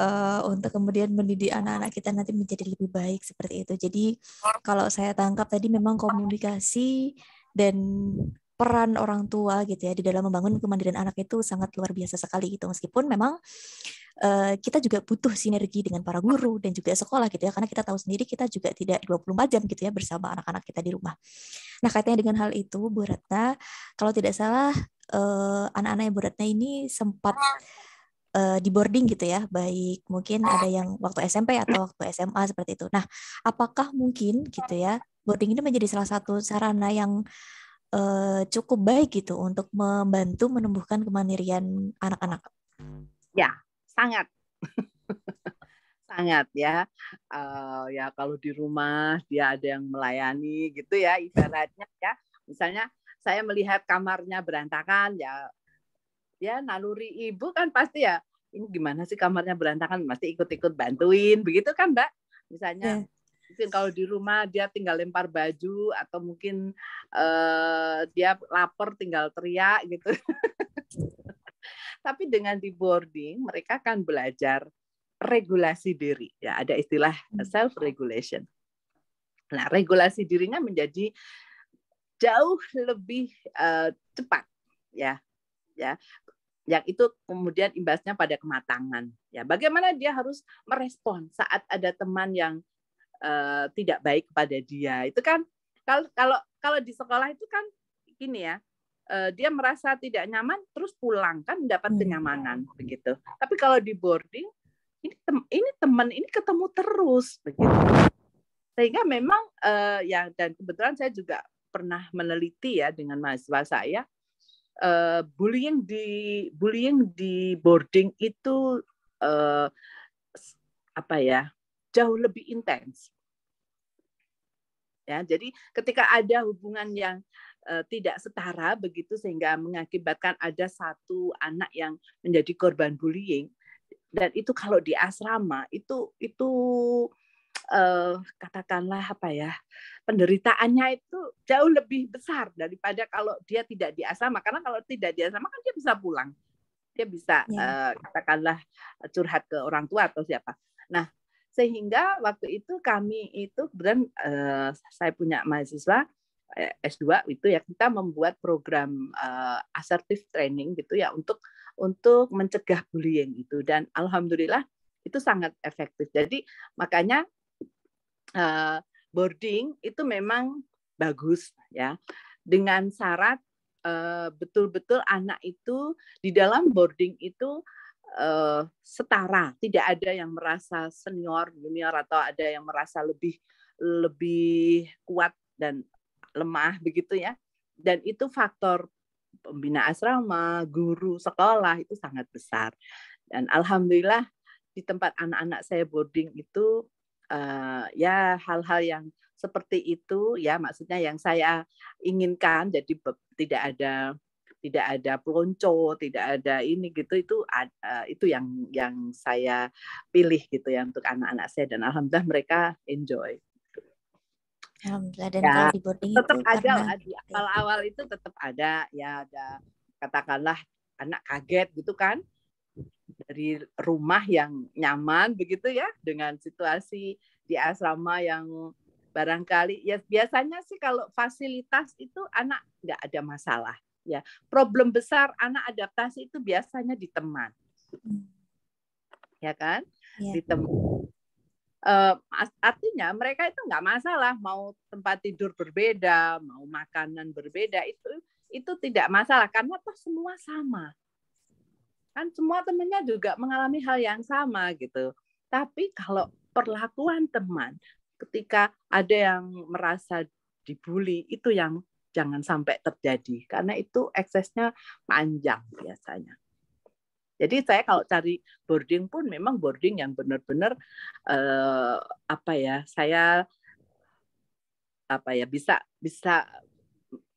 uh, untuk kemudian mendidik anak-anak kita nanti menjadi lebih baik seperti itu. Jadi kalau saya tangkap tadi memang komunikasi dan peran orang tua gitu ya di dalam membangun kemandirian anak itu sangat luar biasa sekali gitu meskipun memang uh, kita juga butuh sinergi dengan para guru dan juga sekolah gitu ya karena kita tahu sendiri kita juga tidak 24 jam gitu ya bersama anak-anak kita di rumah. Nah, kaitannya dengan hal itu Bu Ratna, kalau tidak salah eh, anak-anak uh, anak Ratna ini sempat uh, di boarding gitu ya, baik mungkin ada yang waktu SMP atau waktu SMA seperti itu. Nah, apakah mungkin gitu ya boarding ini menjadi salah satu sarana yang uh, cukup baik gitu untuk membantu menumbuhkan kemandirian anak-anak? Ya, sangat. sangat ya uh, ya kalau di rumah dia ada yang melayani gitu ya ibaratnya ya misalnya saya melihat kamarnya berantakan ya ya naluri ibu kan pasti ya ini gimana sih kamarnya berantakan pasti ikut-ikut bantuin begitu kan mbak misalnya yeah. mungkin kalau di rumah dia tinggal lempar baju atau mungkin uh, dia lapar tinggal teriak gitu tapi dengan di boarding mereka akan belajar regulasi diri ya ada istilah hmm. self regulation nah regulasi dirinya menjadi jauh lebih uh, cepat ya ya yang itu kemudian imbasnya pada kematangan. Ya, bagaimana dia harus merespon saat ada teman yang uh, tidak baik kepada dia. Itu kan kalau kalau kalau di sekolah itu kan gini ya, uh, dia merasa tidak nyaman terus pulang kan dapat hmm. kenyamanan begitu. Tapi kalau di boarding ini tem ini teman ini ketemu terus begitu. Sehingga memang uh, ya dan kebetulan saya juga pernah meneliti ya dengan mahasiswa saya Eh, bullying di bullying di boarding itu uh, apa ya jauh lebih intens ya jadi ketika ada hubungan yang uh, tidak setara begitu sehingga mengakibatkan ada satu anak yang menjadi korban bullying dan itu kalau di asrama itu itu uh, katakanlah apa ya penderitaannya itu jauh lebih besar daripada kalau dia tidak di asrama karena kalau tidak di asrama kan dia bisa pulang dia bisa ya. uh, katakanlah curhat ke orang tua atau siapa nah sehingga waktu itu kami itu kemudian uh, eh, saya punya mahasiswa S2 itu ya kita membuat program uh, assertive training gitu ya untuk untuk mencegah bullying itu dan alhamdulillah itu sangat efektif. Jadi makanya Eh, boarding itu memang bagus ya dengan syarat eh, betul-betul uh, anak itu di dalam boarding itu uh, setara tidak ada yang merasa senior junior atau ada yang merasa lebih lebih kuat dan lemah begitu ya dan itu faktor pembina asrama guru sekolah itu sangat besar dan alhamdulillah di tempat anak-anak saya boarding itu uh, ya hal-hal yang seperti itu ya maksudnya yang saya inginkan jadi tidak ada tidak ada pelonco, tidak ada ini gitu itu uh, itu yang yang saya pilih gitu ya untuk anak-anak saya dan alhamdulillah mereka enjoy. Alhamdulillah dan ya, tetap itu ada karena... di awal-awal itu tetap ada ya ada katakanlah anak kaget gitu kan dari rumah yang nyaman begitu ya dengan situasi di asrama yang barangkali ya biasanya sih kalau fasilitas itu anak nggak ada masalah ya problem besar anak adaptasi itu biasanya di teman ya kan ya. di teman eh, artinya mereka itu nggak masalah mau tempat tidur berbeda mau makanan berbeda itu itu tidak masalah karena toh semua sama kan semua temennya juga mengalami hal yang sama gitu tapi kalau perlakuan teman ketika ada yang merasa dibully itu yang jangan sampai terjadi karena itu eksesnya panjang biasanya jadi saya kalau cari boarding pun memang boarding yang benar-benar eh, apa ya saya apa ya bisa bisa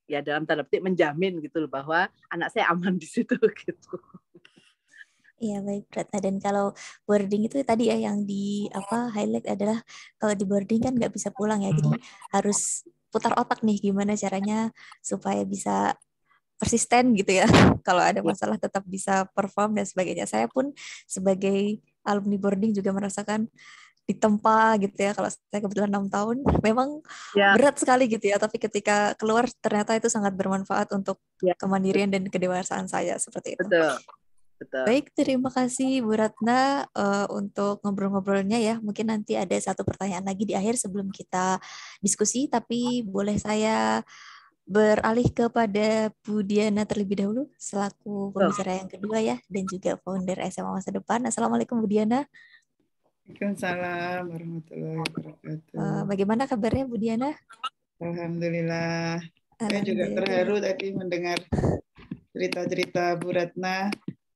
ya dalam tanda petik menjamin gitu loh bahwa anak saya aman di situ gitu. Iya baik Ratna dan kalau boarding itu tadi ya yang di apa highlight adalah kalau di boarding kan nggak bisa pulang ya jadi hmm. harus putar otak nih gimana caranya supaya bisa persisten gitu ya kalau ada ya. masalah tetap bisa perform dan sebagainya saya pun sebagai alumni boarding juga merasakan ditempa gitu ya kalau saya kebetulan enam tahun memang yeah. berat sekali gitu ya tapi ketika keluar ternyata itu sangat bermanfaat untuk yeah. kemandirian dan kedewasaan saya seperti itu. Betul. Betul. Baik, terima kasih Bu Ratna uh, untuk ngobrol-ngobrolnya ya. Mungkin nanti ada satu pertanyaan lagi di akhir sebelum kita diskusi, tapi boleh saya beralih kepada Bu Diana terlebih dahulu selaku pembicara yang kedua ya dan juga founder SMA Masa Depan. Assalamualaikum Bu Diana. Waalaikumsalam warahmatullahi wabarakatuh. Uh, bagaimana kabarnya Bu Diana? Alhamdulillah. Alhamdulillah. Saya juga terharu tadi mendengar cerita-cerita Bu Ratna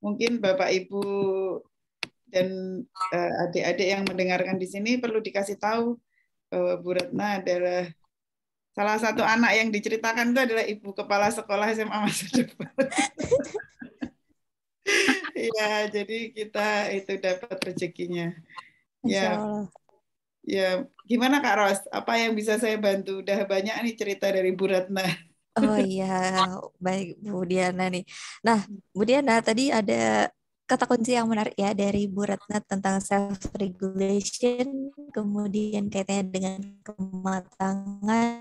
mungkin Bapak Ibu dan eh, adik-adik yang mendengarkan di sini perlu dikasih tahu bahwa eh, Bu Ratna adalah salah satu anak yang diceritakan itu adalah ibu kepala sekolah SMA masa depan. ya, jadi kita itu dapat rezekinya. Ya. Ya, gimana Kak Ros? Apa yang bisa saya bantu? Udah banyak nih cerita dari Bu Ratna. Oh iya, baik Bu Diana nih. Nah, hmm. Bu Diana tadi ada kata kunci yang menarik ya dari Bu Ratna tentang self regulation, kemudian kaitannya dengan kematangan,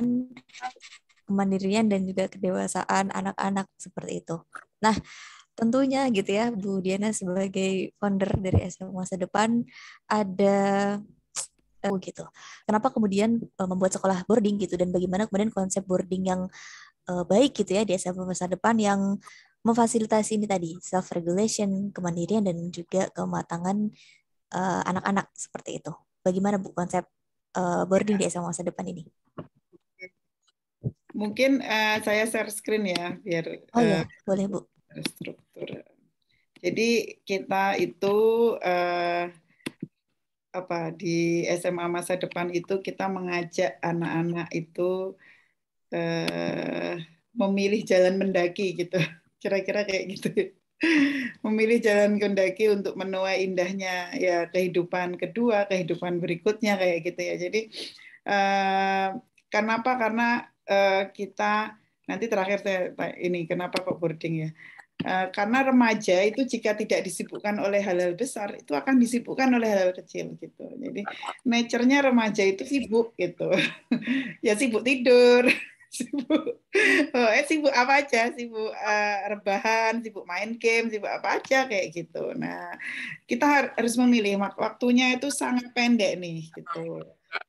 kemandirian dan juga kedewasaan anak-anak seperti itu. Nah, tentunya gitu ya Bu Diana sebagai founder dari SMA Masa Depan ada eh, gitu. Kenapa kemudian eh, membuat sekolah boarding gitu dan bagaimana kemudian konsep boarding yang uh, baik gitu ya di SMA masa depan yang memfasilitasi ini tadi self regulation, kemandirian dan juga kematangan eh, anak-anak uh, seperti itu. Bagaimana Bu konsep uh, boarding di SMA masa depan ini? Mungkin uh, saya share screen ya biar Oh ya, boleh Bu. Struktur. Jadi kita itu uh, apa di SMA masa depan itu kita mengajak anak-anak itu uh, memilih jalan mendaki gitu. Kira-kira kayak gitu. memilih jalan mendaki untuk menuai indahnya ya kehidupan kedua, kehidupan berikutnya kayak gitu ya. Jadi uh, kenapa? Karena uh, kita nanti terakhir saya ini kenapa kok boarding ya? karena remaja itu jika tidak disibukkan oleh hal-hal besar itu akan disibukkan oleh hal-hal kecil gitu jadi nature-nya remaja itu sibuk gitu ya sibuk tidur sibuk oh, eh sibuk apa aja sibuk uh, rebahan sibuk main game sibuk apa aja kayak gitu nah kita harus memilih waktunya itu sangat pendek nih gitu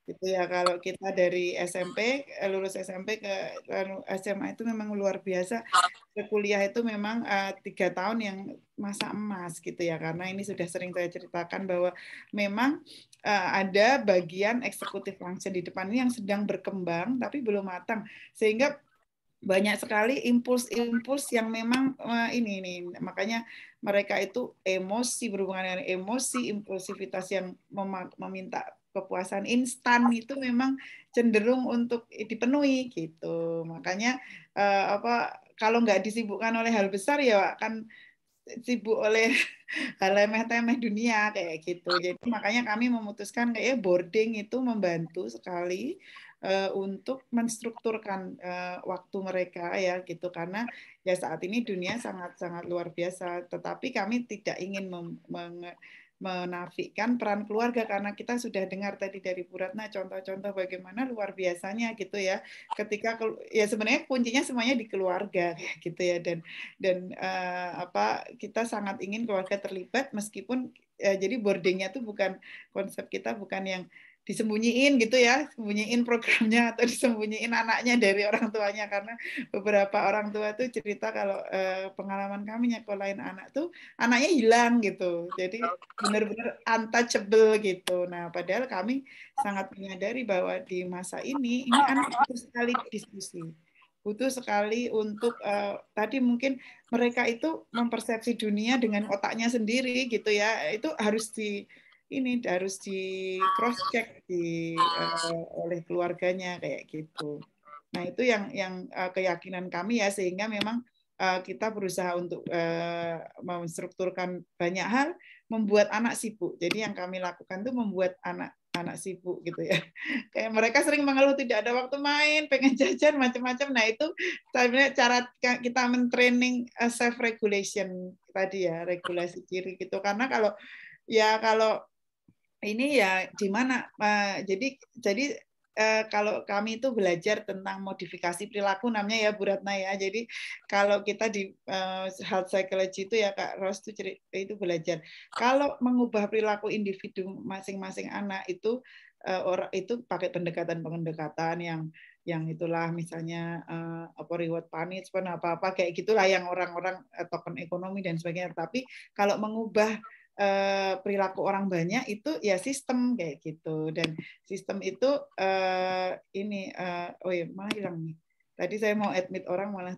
gitu ya kalau kita dari SMP eh, lulus SMP ke anu, SMA itu memang luar biasa ke kuliah itu memang eh, tiga tahun yang masa emas gitu ya karena ini sudah sering saya ceritakan bahwa memang uh, ada bagian eksekutif langsung di depan ini yang sedang berkembang tapi belum matang sehingga banyak sekali impuls-impuls yang memang uh, ini nih makanya mereka itu emosi berhubungan dengan emosi impulsivitas yang meminta kepuasan instan itu memang cenderung untuk dipenuhi gitu. Makanya uh, apa kalau nggak disibukkan oleh hal besar ya akan sibuk oleh hal remeh-temeh dunia kayak gitu. Jadi makanya kami memutuskan kayak boarding itu membantu sekali uh, untuk menstrukturkan uh, waktu mereka ya gitu karena ya saat ini dunia sangat-sangat luar biasa tetapi kami tidak ingin menafikan peran keluarga karena kita sudah dengar tadi dari Bu Ratna contoh-contoh bagaimana luar biasanya gitu ya ketika ya sebenarnya kuncinya semuanya di keluarga gitu ya dan dan uh, apa kita sangat ingin keluarga terlibat meskipun uh, jadi boardingnya tuh bukan konsep kita bukan yang disembunyiin gitu ya, sembunyiin programnya atau disembunyiin anaknya dari orang tuanya karena beberapa orang tua tuh cerita kalau eh, pengalaman kami nyekolahin anak tuh anaknya hilang gitu. Jadi benar-benar untouchable gitu. Nah, padahal kami sangat menyadari bahwa di masa ini ini anak butuh sekali diskusi. Butuh sekali untuk eh, tadi mungkin mereka itu mempersepsi dunia dengan otaknya sendiri gitu ya. Itu harus di ini harus di cross check di uh, oleh keluarganya kayak gitu. Nah, itu yang yang uh, keyakinan kami ya sehingga memang uh, kita berusaha untuk uh, menstrukturkan banyak hal membuat anak sibuk. Jadi yang kami lakukan tuh membuat anak anak sibuk gitu ya. Kayak mereka sering mengeluh tidak ada waktu main, pengen jajan macam-macam. Nah, itu sebenarnya cara kita mentraining self regulation tadi ya, regulasi diri gitu. Karena kalau ya kalau ini ya di mana uh, jadi jadi uh, kalau kami itu belajar tentang modifikasi perilaku namanya ya Bu Ratna ya. Jadi kalau kita di uh, health psychology itu ya Kak Ros itu itu belajar kalau mengubah perilaku individu masing-masing anak itu uh, orang itu pakai pendekatan-pendekatan yang yang itulah misalnya uh, apa reward punishment apa apa kayak gitulah yang orang-orang uh, token ekonomi dan sebagainya tapi kalau mengubah Eh, perilaku orang banyak itu ya sistem kayak gitu dan sistem itu uh, ini uh, oh ya malah hilang nih tadi saya mau admit orang malah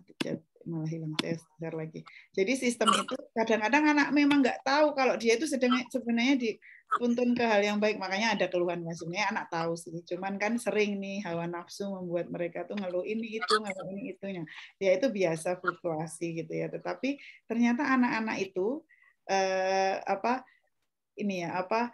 malah hilang saya share lagi jadi sistem itu kadang-kadang anak memang nggak tahu kalau dia itu sedang sebenarnya di ke hal yang baik makanya ada keluhan masuknya anak tahu sih cuman kan sering nih hawa nafsu membuat mereka tuh ngeluh ini itu ngeluh ini itunya ya itu biasa fluktuasi gitu ya tetapi ternyata anak-anak itu eh, apa ini ya apa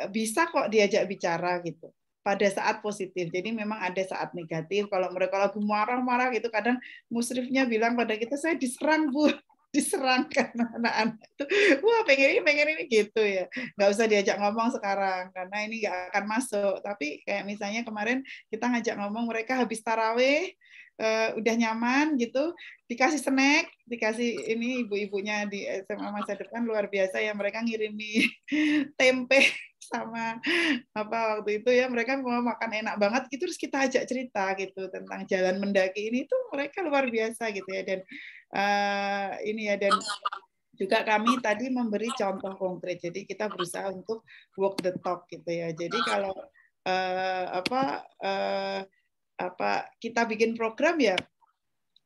eh, bisa kok diajak bicara gitu pada saat positif. Jadi memang ada saat negatif. Kalau mereka lagi marah-marah gitu, kadang musrifnya bilang pada kita, saya diserang bu, diserang karena anak-anak itu, wah pengen ini, pengen ini gitu ya. Nggak usah diajak ngomong sekarang, karena ini nggak akan masuk. Tapi kayak misalnya kemarin kita ngajak ngomong mereka habis taraweh, uh, udah nyaman gitu, dikasih snack, dikasih ini ibu-ibunya di SMA masa depan luar biasa ya mereka ngirimi tempe sama apa waktu itu ya mereka mau makan enak banget gitu terus kita ajak cerita gitu tentang jalan mendaki ini tuh mereka luar biasa gitu ya dan uh, ini ya dan juga kami tadi memberi contoh konkret. Jadi kita berusaha untuk walk the talk gitu ya. Jadi kalau uh, apa uh, apa kita bikin program ya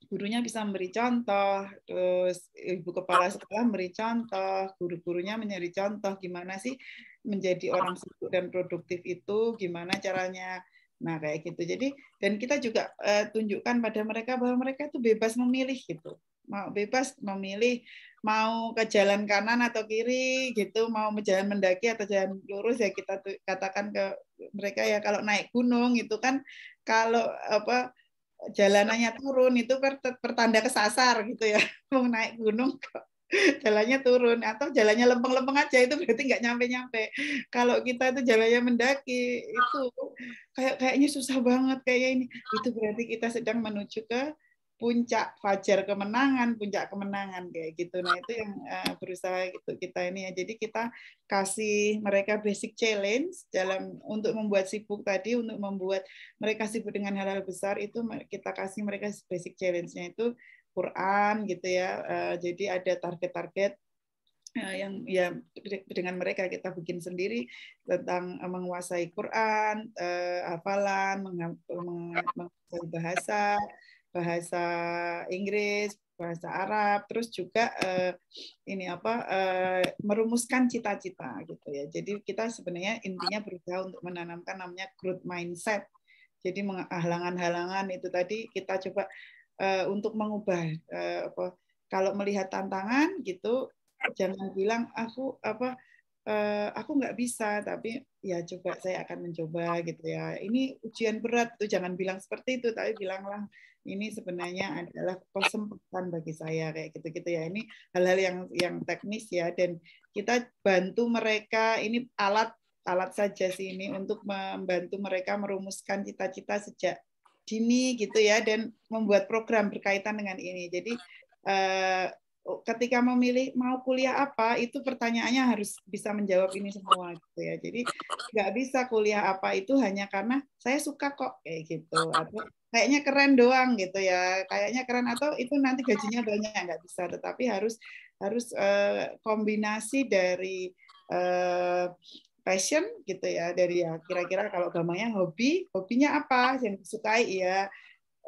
gurunya bisa memberi contoh, terus ibu kepala sekolah memberi contoh, guru-gurunya menjadi contoh gimana sih menjadi orang sibuk dan produktif itu, gimana caranya. Nah, kayak gitu. Jadi dan kita juga uh, tunjukkan pada mereka bahwa mereka itu bebas memilih gitu. Mau bebas memilih mau ke jalan kanan atau kiri gitu, mau jalan mendaki atau jalan lurus ya kita katakan ke mereka ya kalau naik gunung itu kan kalau apa jalanannya turun itu pertanda kesasar gitu ya. Mau naik gunung kok jalannya turun atau jalannya lempeng-lempeng aja itu berarti nggak nyampe-nyampe. Kalau kita itu jalannya mendaki itu kayak kayaknya susah banget kayak ini. Itu berarti kita sedang menuju ke puncak fajar kemenangan, puncak kemenangan kayak gitu. Nah itu yang uh, berusaha gitu kita ini ya. Jadi kita kasih mereka basic challenge dalam untuk membuat sibuk tadi, untuk membuat mereka sibuk dengan hal-hal besar itu kita kasih mereka basic challenge-nya itu Quran gitu ya. Uh, jadi ada target-target eh, yang ya dengan mereka kita bikin sendiri tentang menguasai Quran, eh, hafalan, menguasai bahasa, bahasa Inggris, bahasa Arab, terus juga uh, ini apa uh, merumuskan cita-cita gitu ya. Jadi kita sebenarnya intinya berusaha untuk menanamkan namanya growth mindset. Jadi menghalangan halangan itu tadi kita coba uh, untuk mengubah uh, apa kalau melihat tantangan gitu jangan bilang aku apa uh, aku nggak bisa tapi ya coba saya akan mencoba gitu ya. Ini ujian berat tuh jangan bilang seperti itu tapi bilanglah ini sebenarnya adalah kesempatan bagi saya kayak gitu-gitu ya. Ini hal-hal yang yang teknis ya dan kita bantu mereka ini alat alat saja sih ini untuk membantu mereka merumuskan cita-cita sejak dini gitu ya dan membuat program berkaitan dengan ini. Jadi eh, oh, ketika memilih mau kuliah apa itu pertanyaannya harus bisa menjawab ini semua gitu ya jadi nggak bisa kuliah apa itu hanya karena saya suka kok kayak gitu atau kayaknya keren doang gitu ya kayaknya keren atau itu nanti gajinya banyak nggak bisa tetapi harus harus uh, kombinasi dari uh, passion gitu ya dari ya kira-kira kalau gamanya hobi hobinya apa yang disukai ya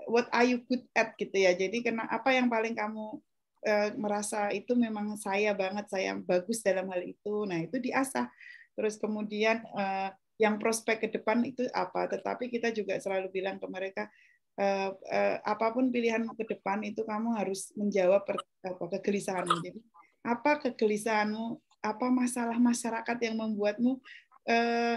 what are you good at gitu ya jadi kena apa yang paling kamu eh, merasa itu memang saya banget saya bagus dalam hal itu nah itu diasah terus kemudian uh, yang prospek ke depan itu apa tetapi kita juga selalu bilang ke mereka Eh, eh, apapun pilihan ke depan itu kamu harus menjawab per, apa, kegelisahanmu. Jadi apa kegelisahanmu, apa masalah masyarakat yang membuatmu eh,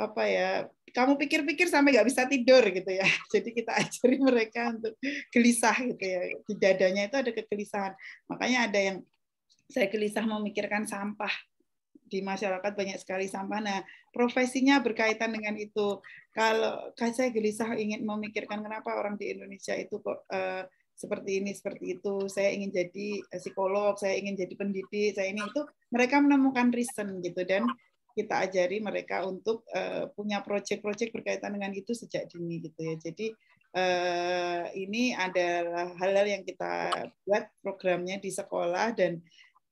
apa ya kamu pikir-pikir sampai nggak bisa tidur gitu ya jadi kita ajari mereka untuk gelisah gitu ya di dadanya itu ada kegelisahan makanya ada yang saya gelisah memikirkan sampah di masyarakat banyak sekali sampah. Nah, profesinya berkaitan dengan itu. Kalau kan saya gelisah ingin memikirkan kenapa orang di Indonesia itu kok eh, seperti ini, seperti itu. Saya ingin jadi eh, psikolog, saya ingin jadi pendidik, saya ini itu. Mereka menemukan reason gitu dan kita ajari mereka untuk uh, punya proyek-proyek berkaitan dengan itu sejak dini gitu ya. Jadi uh, ini adalah hal-hal yang kita buat programnya di sekolah dan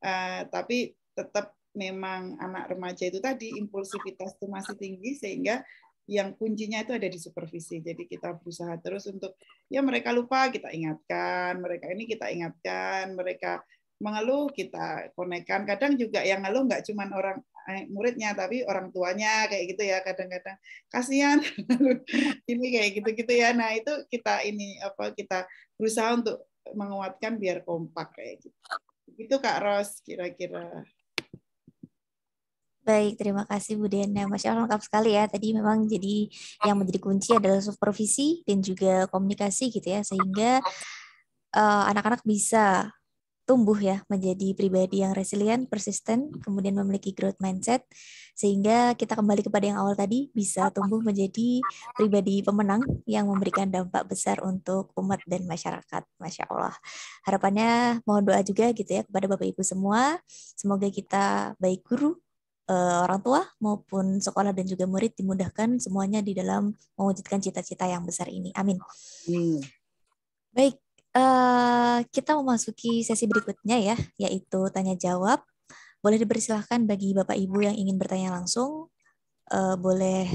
uh, tapi tetap memang anak remaja itu tadi impulsivitas itu masih tinggi sehingga yang kuncinya itu ada di supervisi. Jadi kita berusaha terus untuk ya mereka lupa kita ingatkan, mereka ini kita ingatkan, mereka mengeluh kita konekkan. Kadang juga yang ngeluh nggak cuma orang eh, muridnya tapi orang tuanya kayak gitu ya kadang-kadang kasihan ini kayak gitu-gitu ya. Nah, itu kita ini apa kita berusaha untuk menguatkan biar kompak kayak gitu. itu Kak Ros kira-kira. Baik, terima kasih Bu Dena. Masya Allah lengkap sekali ya. Tadi memang jadi yang menjadi kunci adalah supervisi dan juga komunikasi gitu ya, sehingga eh, anak-anak uh, bisa tumbuh ya menjadi pribadi yang resilient, persisten, kemudian memiliki growth mindset sehingga kita kembali kepada yang awal tadi bisa tumbuh menjadi pribadi pemenang yang memberikan dampak besar untuk umat dan masyarakat. Masya Allah. Harapannya mohon doa juga gitu ya kepada Bapak Ibu semua. Semoga kita baik guru, uh, orang tua maupun sekolah dan juga murid dimudahkan semuanya di dalam mewujudkan cita-cita yang besar ini. Amin. Hmm. Baik, uh, kita memasuki sesi berikutnya ya, yaitu tanya jawab. Boleh dipersilahkan bagi Bapak Ibu yang ingin bertanya langsung, uh, boleh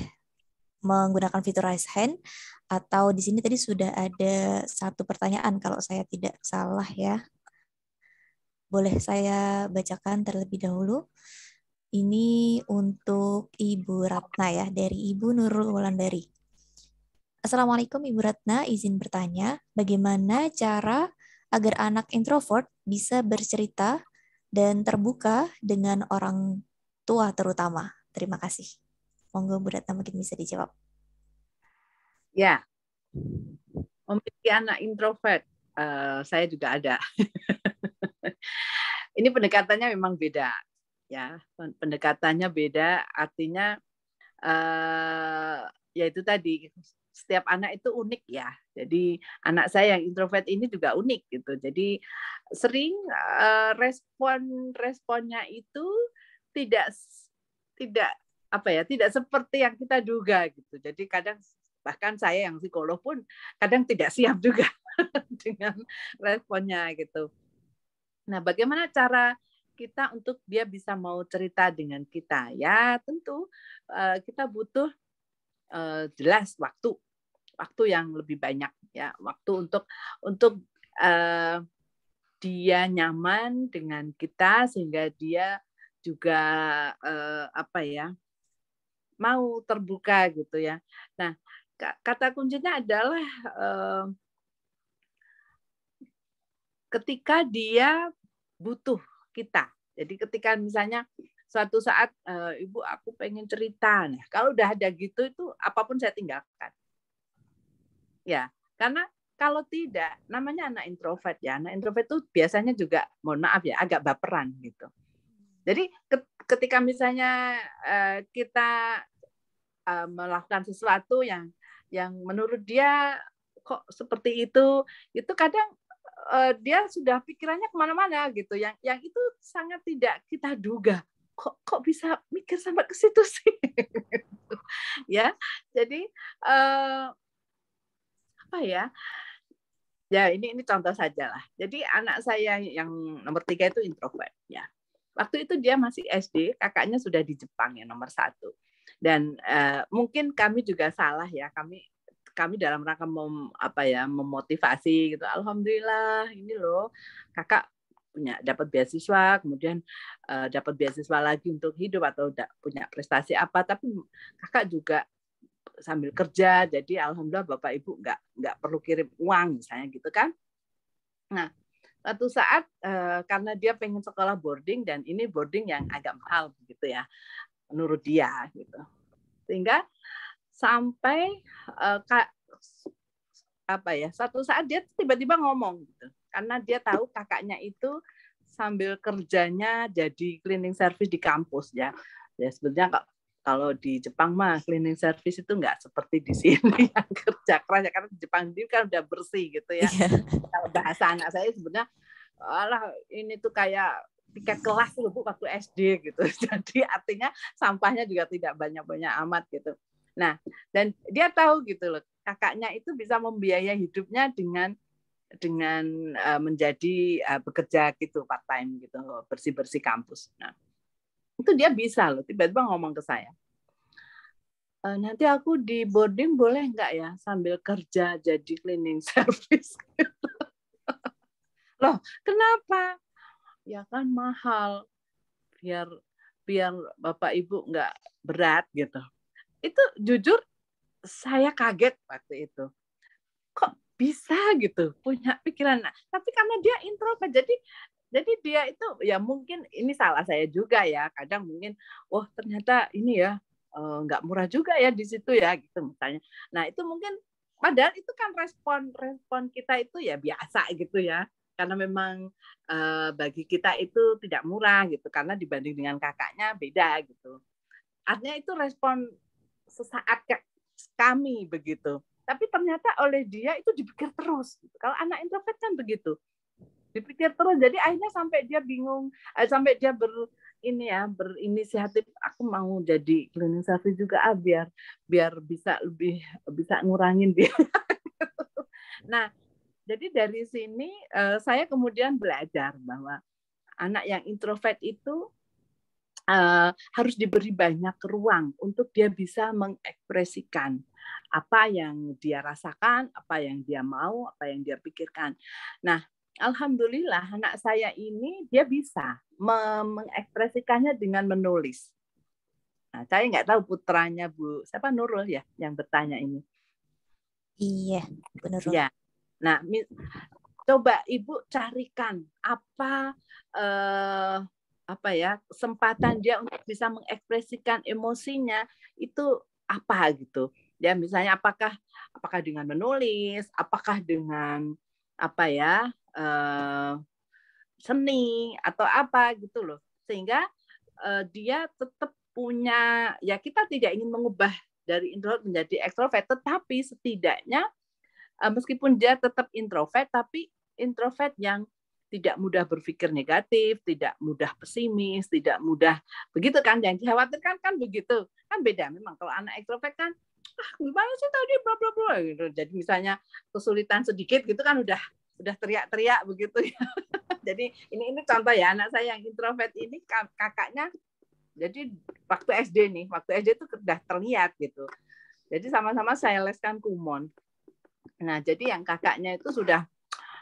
menggunakan fitur raise hand atau di sini tadi sudah ada satu pertanyaan kalau saya tidak salah ya. Boleh saya bacakan terlebih dahulu. Ini untuk Ibu Ratna ya, dari Ibu Nurul Wulandari. Assalamualaikum Ibu Ratna, izin bertanya, bagaimana cara agar anak introvert bisa bercerita dan terbuka dengan orang tua terutama? Terima kasih. Monggo Ibu Ratna mungkin bisa dijawab. Ya, memiliki anak introvert, uh, saya juga ada. Ini pendekatannya memang beda ya pendekatannya beda artinya eh, ya itu tadi setiap anak itu unik ya jadi anak saya yang introvert ini juga unik gitu jadi sering eh, respon responnya itu tidak tidak apa ya tidak seperti yang kita duga gitu jadi kadang bahkan saya yang psikolog pun kadang tidak siap juga dengan responnya gitu nah bagaimana cara kita untuk dia bisa mau cerita dengan kita ya tentu uh, kita butuh uh, jelas waktu waktu yang lebih banyak ya waktu untuk untuk uh, dia nyaman dengan kita sehingga dia juga uh, apa ya mau terbuka gitu ya nah kata kuncinya adalah uh, ketika dia butuh kita. Jadi ketika misalnya suatu saat e, ibu aku pengen cerita, nah, kalau udah ada gitu itu apapun saya tinggalkan. Ya, karena kalau tidak, namanya anak introvert ya. Anak introvert itu biasanya juga, mohon maaf ya, agak baperan gitu. Jadi ketika misalnya e, kita e, melakukan sesuatu yang yang menurut dia kok seperti itu, itu kadang uh, dia sudah pikirannya kemana-mana gitu. Yang yang itu sangat tidak kita duga. Kok kok bisa mikir sampai ke situ sih? ya, jadi uh, apa ya? Ya ini ini contoh saja lah. Jadi anak saya yang nomor tiga itu introvert ya. Waktu itu dia masih SD, kakaknya sudah di Jepang ya nomor satu. Dan uh, mungkin kami juga salah ya, kami kami dalam rangka mem, apa ya memotivasi gitu alhamdulillah ini loh kakak punya dapat beasiswa kemudian uh, dapat beasiswa lagi untuk hidup atau punya prestasi apa tapi kakak juga sambil kerja jadi alhamdulillah bapak ibu nggak nggak perlu kirim uang misalnya gitu kan nah satu saat uh, karena dia pengen sekolah boarding dan ini boarding yang agak mahal gitu ya menurut dia gitu sehingga sampai uh, eh, kak, apa ya satu saat dia tiba-tiba ngomong gitu karena dia tahu kakaknya itu sambil kerjanya jadi cleaning service di kampus ya ya sebenarnya kalau di Jepang mah cleaning service itu nggak seperti di sini yang kerja keras ya karena di Jepang itu kan udah bersih gitu ya iya. kalau bahasa anak saya sebenarnya alah ini tuh kayak tiket kelas loh bu waktu SD gitu jadi artinya sampahnya juga tidak banyak banyak amat gitu Nah, dan dia tahu gitu loh, kakaknya itu bisa membiayai hidupnya dengan dengan e, menjadi e, bekerja gitu part time gitu bersih bersih kampus. Nah, itu dia bisa loh tiba-tiba ngomong ke saya. E, nanti aku di boarding boleh nggak ya sambil kerja jadi cleaning service? Gitu. Loh, kenapa? Ya kan mahal. Biar biar bapak ibu nggak berat gitu itu jujur saya kaget waktu itu kok bisa gitu punya pikiran nah, tapi karena dia introvert jadi jadi dia itu ya mungkin ini salah saya juga ya kadang mungkin wah ternyata ini ya eh, nggak murah juga ya di situ ya gitu misalnya nah itu mungkin padahal itu kan respon respon kita itu ya biasa gitu ya karena memang eh, bagi kita itu tidak murah gitu karena dibanding dengan kakaknya beda gitu artinya itu respon sesaat kami begitu. Tapi ternyata oleh dia itu dipikir terus. Kalau anak introvert kan begitu, dipikir terus. Jadi akhirnya sampai dia bingung, eh, sampai dia ber ini ya berinisiatif aku mau jadi cleaning service juga ah, biar biar bisa lebih bisa ngurangin dia. nah, jadi dari sini eh, saya kemudian belajar bahwa anak yang introvert itu uh, harus diberi banyak ruang untuk dia bisa mengekspresikan apa yang dia rasakan, apa yang dia mau, apa yang dia pikirkan. Nah, alhamdulillah anak saya ini dia bisa mengekspresikannya dengan menulis. Nah, saya nggak tahu putranya Bu siapa Nurul ya yang bertanya ini. Iya, Bu Nurul. Ya. Nah, coba Ibu carikan apa eh, apa ya kesempatan dia untuk bisa mengekspresikan emosinya itu apa gitu ya misalnya apakah apakah dengan menulis apakah dengan apa ya eh, seni atau apa gitu loh sehingga eh, dia tetap punya ya kita tidak ingin mengubah dari introvert menjadi ekstrovert tetapi setidaknya eh, meskipun dia tetap introvert tapi introvert yang tidak mudah berpikir negatif, tidak mudah pesimis, tidak mudah begitu kan yang dikhawatirkan kan begitu. Kan beda memang kalau anak ekstrovert kan ah gimana sih tadi bla bla bla gitu. Jadi misalnya kesulitan sedikit gitu kan udah udah teriak-teriak begitu ya. jadi ini ini contoh ya anak saya yang introvert ini kakaknya jadi waktu SD nih, waktu SD itu sudah terlihat gitu. Jadi sama-sama saya leskan kumon. Nah, jadi yang kakaknya itu sudah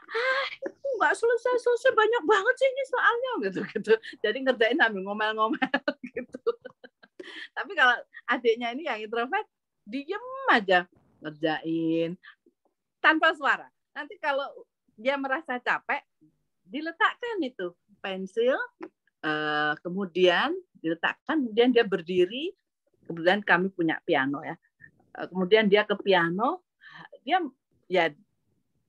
ah nggak selesai selesai banyak banget sih ini soalnya gitu gitu jadi ngerjain sambil ngomel-ngomel gitu tapi kalau adiknya ini yang introvert diem aja ngerjain tanpa suara nanti kalau dia merasa capek diletakkan itu pensil eh, kemudian diletakkan kemudian dia berdiri kemudian kami punya piano ya eh, kemudian dia ke piano dia ya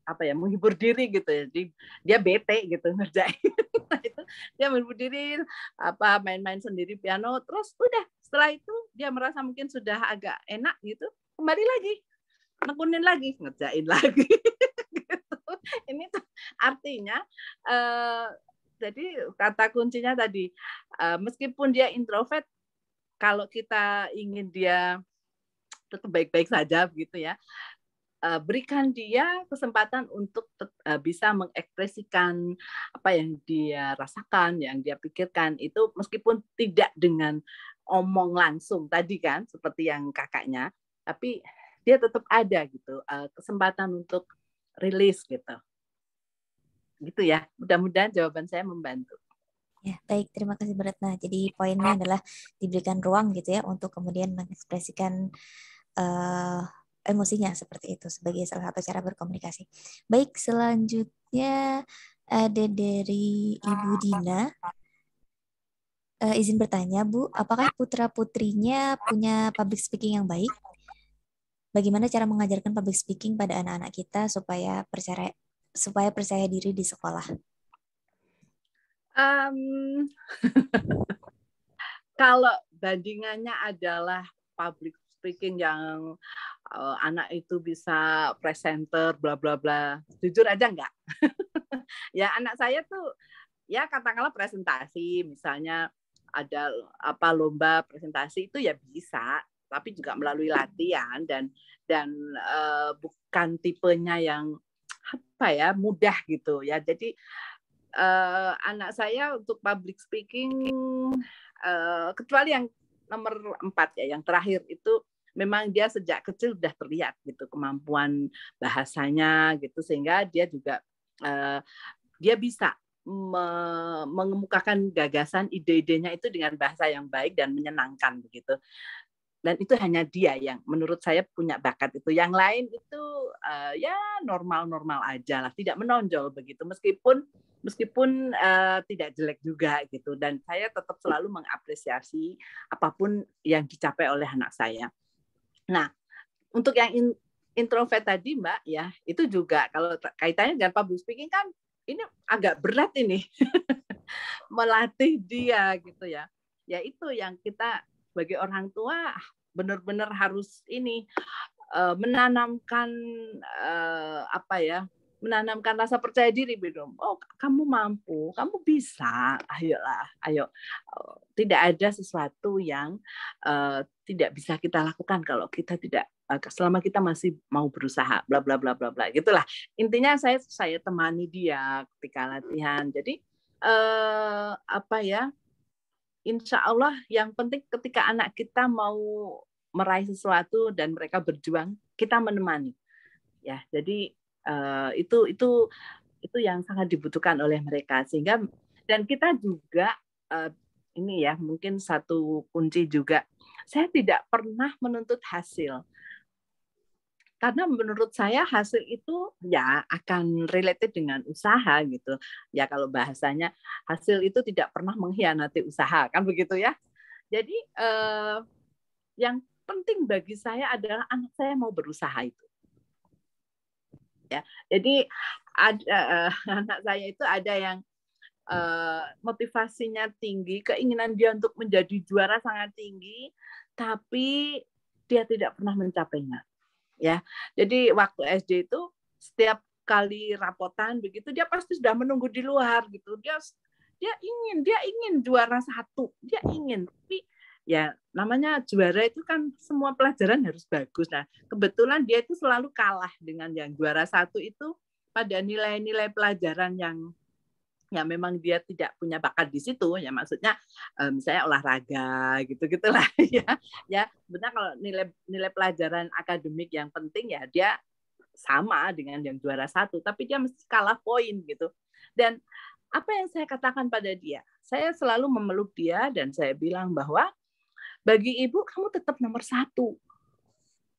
apa ya menghibur diri gitu ya jadi dia bete gitu ngerjain nah, itu dia menghibur diri apa main-main sendiri piano terus udah setelah itu dia merasa mungkin sudah agak enak gitu kembali lagi nekunin lagi ngerjain lagi gitu. ini tuh artinya uh, jadi kata kuncinya tadi uh, meskipun dia introvert kalau kita ingin dia tetap baik-baik saja gitu ya Eh, berikan dia kesempatan untuk eh, bisa mengekspresikan apa yang dia rasakan, yang dia pikirkan itu meskipun tidak dengan omong langsung tadi kan seperti yang kakaknya, tapi dia tetap ada gitu eh, kesempatan untuk rilis gitu. Gitu ya. Mudah-mudahan jawaban saya membantu. Ya, baik. Terima kasih Retna. Jadi poinnya adalah diberikan ruang gitu ya untuk kemudian mengekspresikan uh, emosinya seperti itu sebagai salah satu cara berkomunikasi. Baik, selanjutnya ada dari Ibu Dina. Uh, izin bertanya, Bu, apakah putra-putrinya punya public speaking yang baik? Bagaimana cara mengajarkan public speaking pada anak-anak kita supaya percaya supaya percaya diri di sekolah? Um, kalau bandingannya adalah public speaking yang uh, anak itu bisa presenter bla bla bla jujur aja enggak ya anak saya tuh ya katakanlah presentasi misalnya ada apa lomba presentasi itu ya bisa tapi juga melalui latihan dan dan uh, bukan tipenya yang apa ya mudah gitu ya jadi uh, anak saya untuk public speaking uh, kecuali yang nomor empat ya yang terakhir itu memang dia sejak kecil sudah terlihat gitu kemampuan bahasanya gitu sehingga dia juga eh, dia bisa mengemukakan gagasan ide-idenya itu dengan bahasa yang baik dan menyenangkan begitu dan itu hanya dia yang menurut saya punya bakat itu yang lain itu uh, ya normal-normal aja lah tidak menonjol begitu meskipun meskipun uh, tidak jelek juga gitu dan saya tetap selalu mengapresiasi apapun yang dicapai oleh anak saya Nah, untuk yang in, introvert tadi Mbak ya, itu juga kalau kaitannya dengan public speaking kan ini agak berat ini melatih dia gitu ya. Ya itu yang kita sebagai orang tua ah, benar-benar harus ini eh, menanamkan eh, apa ya menanamkan rasa percaya diri belum oh kamu mampu kamu bisa ayolah ayo oh, tidak ada sesuatu yang uh, tidak bisa kita lakukan kalau kita tidak uh, selama kita masih mau berusaha bla bla bla bla bla gitulah intinya saya saya temani dia ketika latihan jadi uh, apa ya insya Allah yang penting ketika anak kita mau meraih sesuatu dan mereka berjuang kita menemani ya jadi Eh, itu itu itu yang sangat dibutuhkan oleh mereka sehingga dan kita juga eh, ini ya mungkin satu kunci juga saya tidak pernah menuntut hasil karena menurut saya hasil itu ya akan related dengan usaha gitu ya kalau bahasanya hasil itu tidak pernah mengkhianati usaha kan begitu ya jadi eh, yang penting bagi saya adalah anak saya mau berusaha itu ya jadi ada uh, eh, eh, anak saya itu ada yang uh, motivasinya tinggi keinginan dia untuk menjadi juara sangat tinggi tapi dia tidak pernah mencapainya ya jadi waktu SD itu setiap kali rapotan begitu dia pasti sudah menunggu di luar gitu dia dia ingin dia ingin juara satu dia ingin tapi ya namanya juara itu kan semua pelajaran harus bagus. Nah, kebetulan dia itu selalu kalah dengan yang juara satu itu pada nilai-nilai pelajaran yang ya memang dia tidak punya bakat di situ ya maksudnya eh, misalnya olahraga gitu gitulah ya ya benar kalau nilai nilai pelajaran akademik yang penting ya dia sama dengan yang juara satu tapi dia mesti kalah poin gitu dan apa yang saya katakan pada dia saya selalu memeluk dia dan saya bilang bahwa bagi ibu, kamu tetap nomor satu.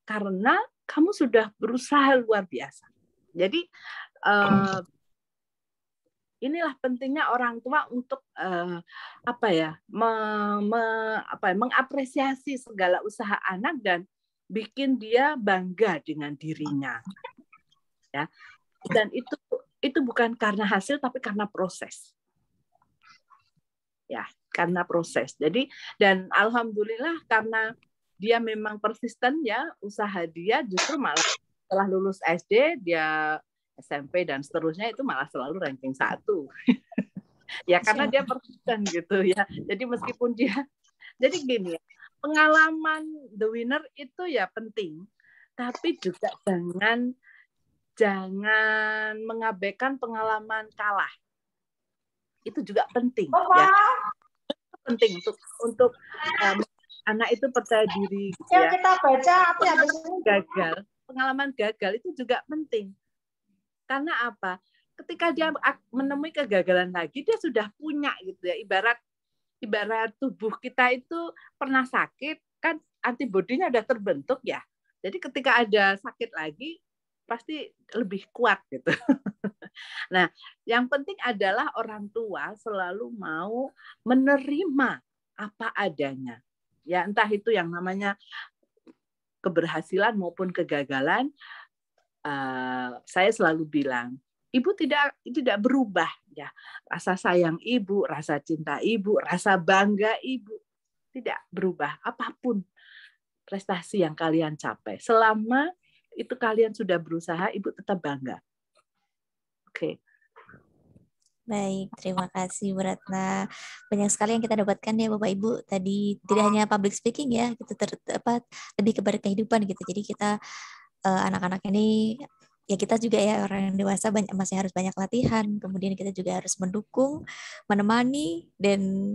Karena kamu sudah berusaha luar biasa. Jadi, uh, inilah pentingnya orang tua untuk uh, apa ya me, me, apa ya, mengapresiasi segala usaha anak dan bikin dia bangga dengan dirinya ya dan itu itu bukan karena hasil tapi karena proses ya karena proses. Jadi dan alhamdulillah karena dia memang persisten ya usaha dia justru malah setelah lulus SD dia SMP dan seterusnya itu malah selalu ranking satu. ya karena dia persisten gitu ya. Jadi meskipun dia jadi gini pengalaman the winner itu ya penting tapi juga jangan jangan mengabaikan pengalaman kalah itu juga penting ya penting untuk untuk um, anak itu percaya diri. Gitu Yang ya. kita baca apa ya? Gagal, pengalaman gagal itu juga penting. Karena apa? Ketika dia menemui kegagalan lagi, dia sudah punya gitu ya. Ibarat ibarat tubuh kita itu pernah sakit, kan antibodinya sudah terbentuk ya. Jadi ketika ada sakit lagi, pasti lebih kuat gitu. Nah, yang penting adalah orang tua selalu mau menerima apa adanya. Ya, entah itu yang namanya keberhasilan maupun kegagalan, uh, saya selalu bilang, ibu tidak tidak berubah ya. Rasa sayang ibu, rasa cinta ibu, rasa bangga ibu tidak berubah apapun prestasi yang kalian capai. Selama itu kalian sudah berusaha, ibu tetap bangga. Oke. Baik, terima kasih Bu Ratna. Banyak sekali yang kita dapatkan ya Bapak Ibu. Tadi tidak hanya public speaking ya, kita terdapat lebih kepada kehidupan gitu. Jadi kita eh, anak-anak ini ya kita juga ya orang yang dewasa banyak masih harus banyak latihan. Kemudian kita juga harus mendukung, menemani dan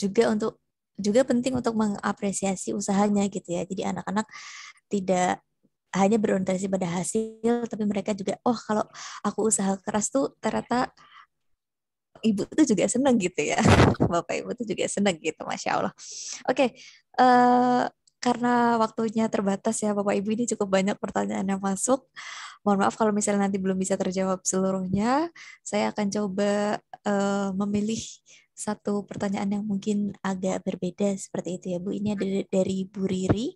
juga untuk juga penting untuk mengapresiasi usahanya gitu ya. Jadi anak-anak tidak hanya berorientasi pada hasil, tapi mereka juga, oh kalau aku usaha keras tuh ternyata ibu itu juga senang gitu ya, bapak ibu itu juga senang gitu, masya Allah. Oke, okay. uh, eh, karena waktunya terbatas ya bapak ibu ini cukup banyak pertanyaan yang masuk. Mohon maaf kalau misalnya nanti belum bisa terjawab seluruhnya, saya akan coba uh, memilih satu pertanyaan yang mungkin agak berbeda seperti itu ya Bu. Ini ada dari Bu Riri.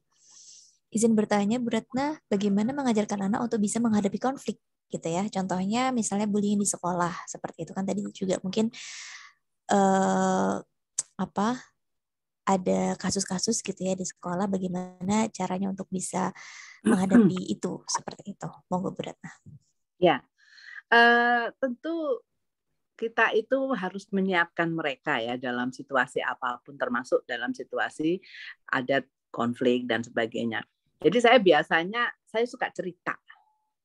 Izin bertanya, Bu Retna, bagaimana mengajarkan anak untuk bisa menghadapi konflik? gitu ya. Contohnya misalnya bullying di sekolah seperti itu kan tadi juga mungkin eh, apa ada kasus-kasus gitu ya di sekolah bagaimana caranya untuk bisa menghadapi itu seperti itu monggo Bu Ratna ya uh, tentu kita itu harus menyiapkan mereka ya dalam situasi apapun termasuk dalam situasi adat konflik dan sebagainya jadi saya biasanya saya suka cerita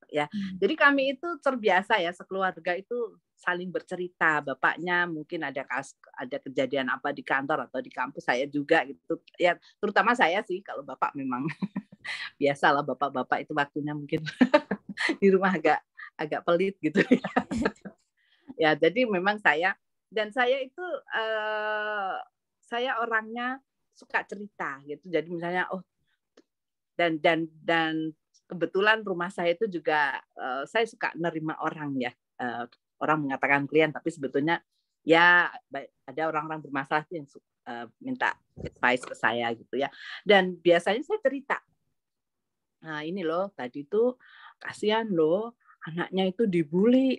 ya. Hmm. Jadi kami itu terbiasa ya sekeluarga itu saling bercerita. Bapaknya mungkin ada kas, ada kejadian apa di kantor atau di kampus saya juga gitu. Ya terutama saya sih kalau bapak memang biasalah bapak-bapak itu waktunya mungkin di rumah agak agak pelit gitu ya. ya jadi memang saya dan saya itu eh, saya orangnya suka cerita gitu. Jadi misalnya oh dan dan dan kebetulan rumah saya itu juga uh, saya suka nerima orang ya uh, orang mengatakan klien tapi sebetulnya ya ada orang-orang bermasalah yang uh, minta advice ke saya gitu ya dan biasanya saya cerita nah ini loh tadi tuh kasihan loh anaknya itu dibully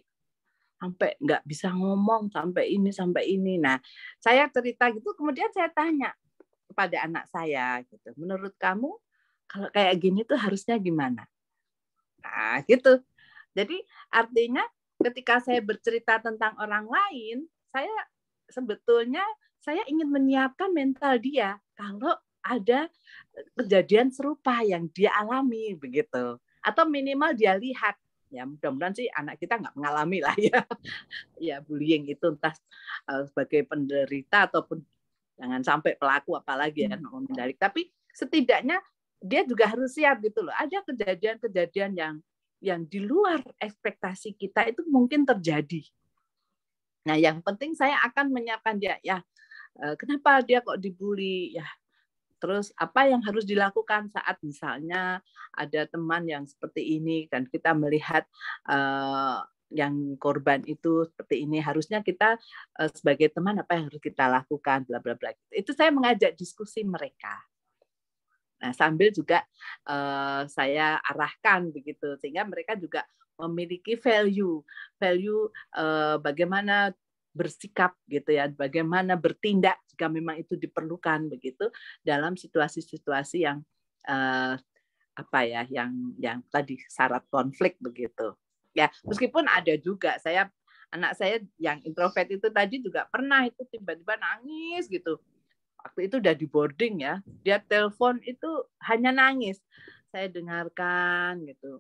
sampai nggak bisa ngomong sampai ini sampai ini nah saya cerita gitu kemudian saya tanya kepada anak saya gitu menurut kamu kalau kayak gini tuh harusnya gimana? Nah, gitu. Jadi artinya ketika saya bercerita tentang orang lain, saya sebetulnya saya ingin menyiapkan mental dia kalau ada kejadian serupa yang dia alami begitu. Atau minimal dia lihat ya mudah-mudahan sih anak kita nggak mengalami lah ya ya bullying itu entah eh, sebagai penderita ataupun jangan sampai pelaku apalagi ya hmm. mendarik tapi setidaknya dia juga harus siap gitu loh. Ada kejadian-kejadian yang yang di luar ekspektasi kita itu mungkin terjadi. Nah, yang penting saya akan menyiapkan dia ya. Eh, kenapa dia kok dibully? Ya, terus apa yang harus dilakukan saat misalnya ada teman yang seperti ini dan kita melihat uh, yang korban itu seperti ini harusnya kita uh, sebagai teman apa yang harus kita lakukan bla bla bla itu saya mengajak diskusi mereka Nah, sambil juga uh, saya arahkan begitu sehingga mereka juga memiliki value, value uh, bagaimana bersikap gitu ya, bagaimana bertindak jika memang itu diperlukan begitu dalam situasi-situasi yang uh, apa ya, yang yang tadi syarat konflik begitu. Ya, meskipun ada juga saya anak saya yang introvert itu tadi juga pernah itu tiba-tiba nangis gitu waktu itu udah di boarding ya dia telepon itu hanya nangis saya dengarkan gitu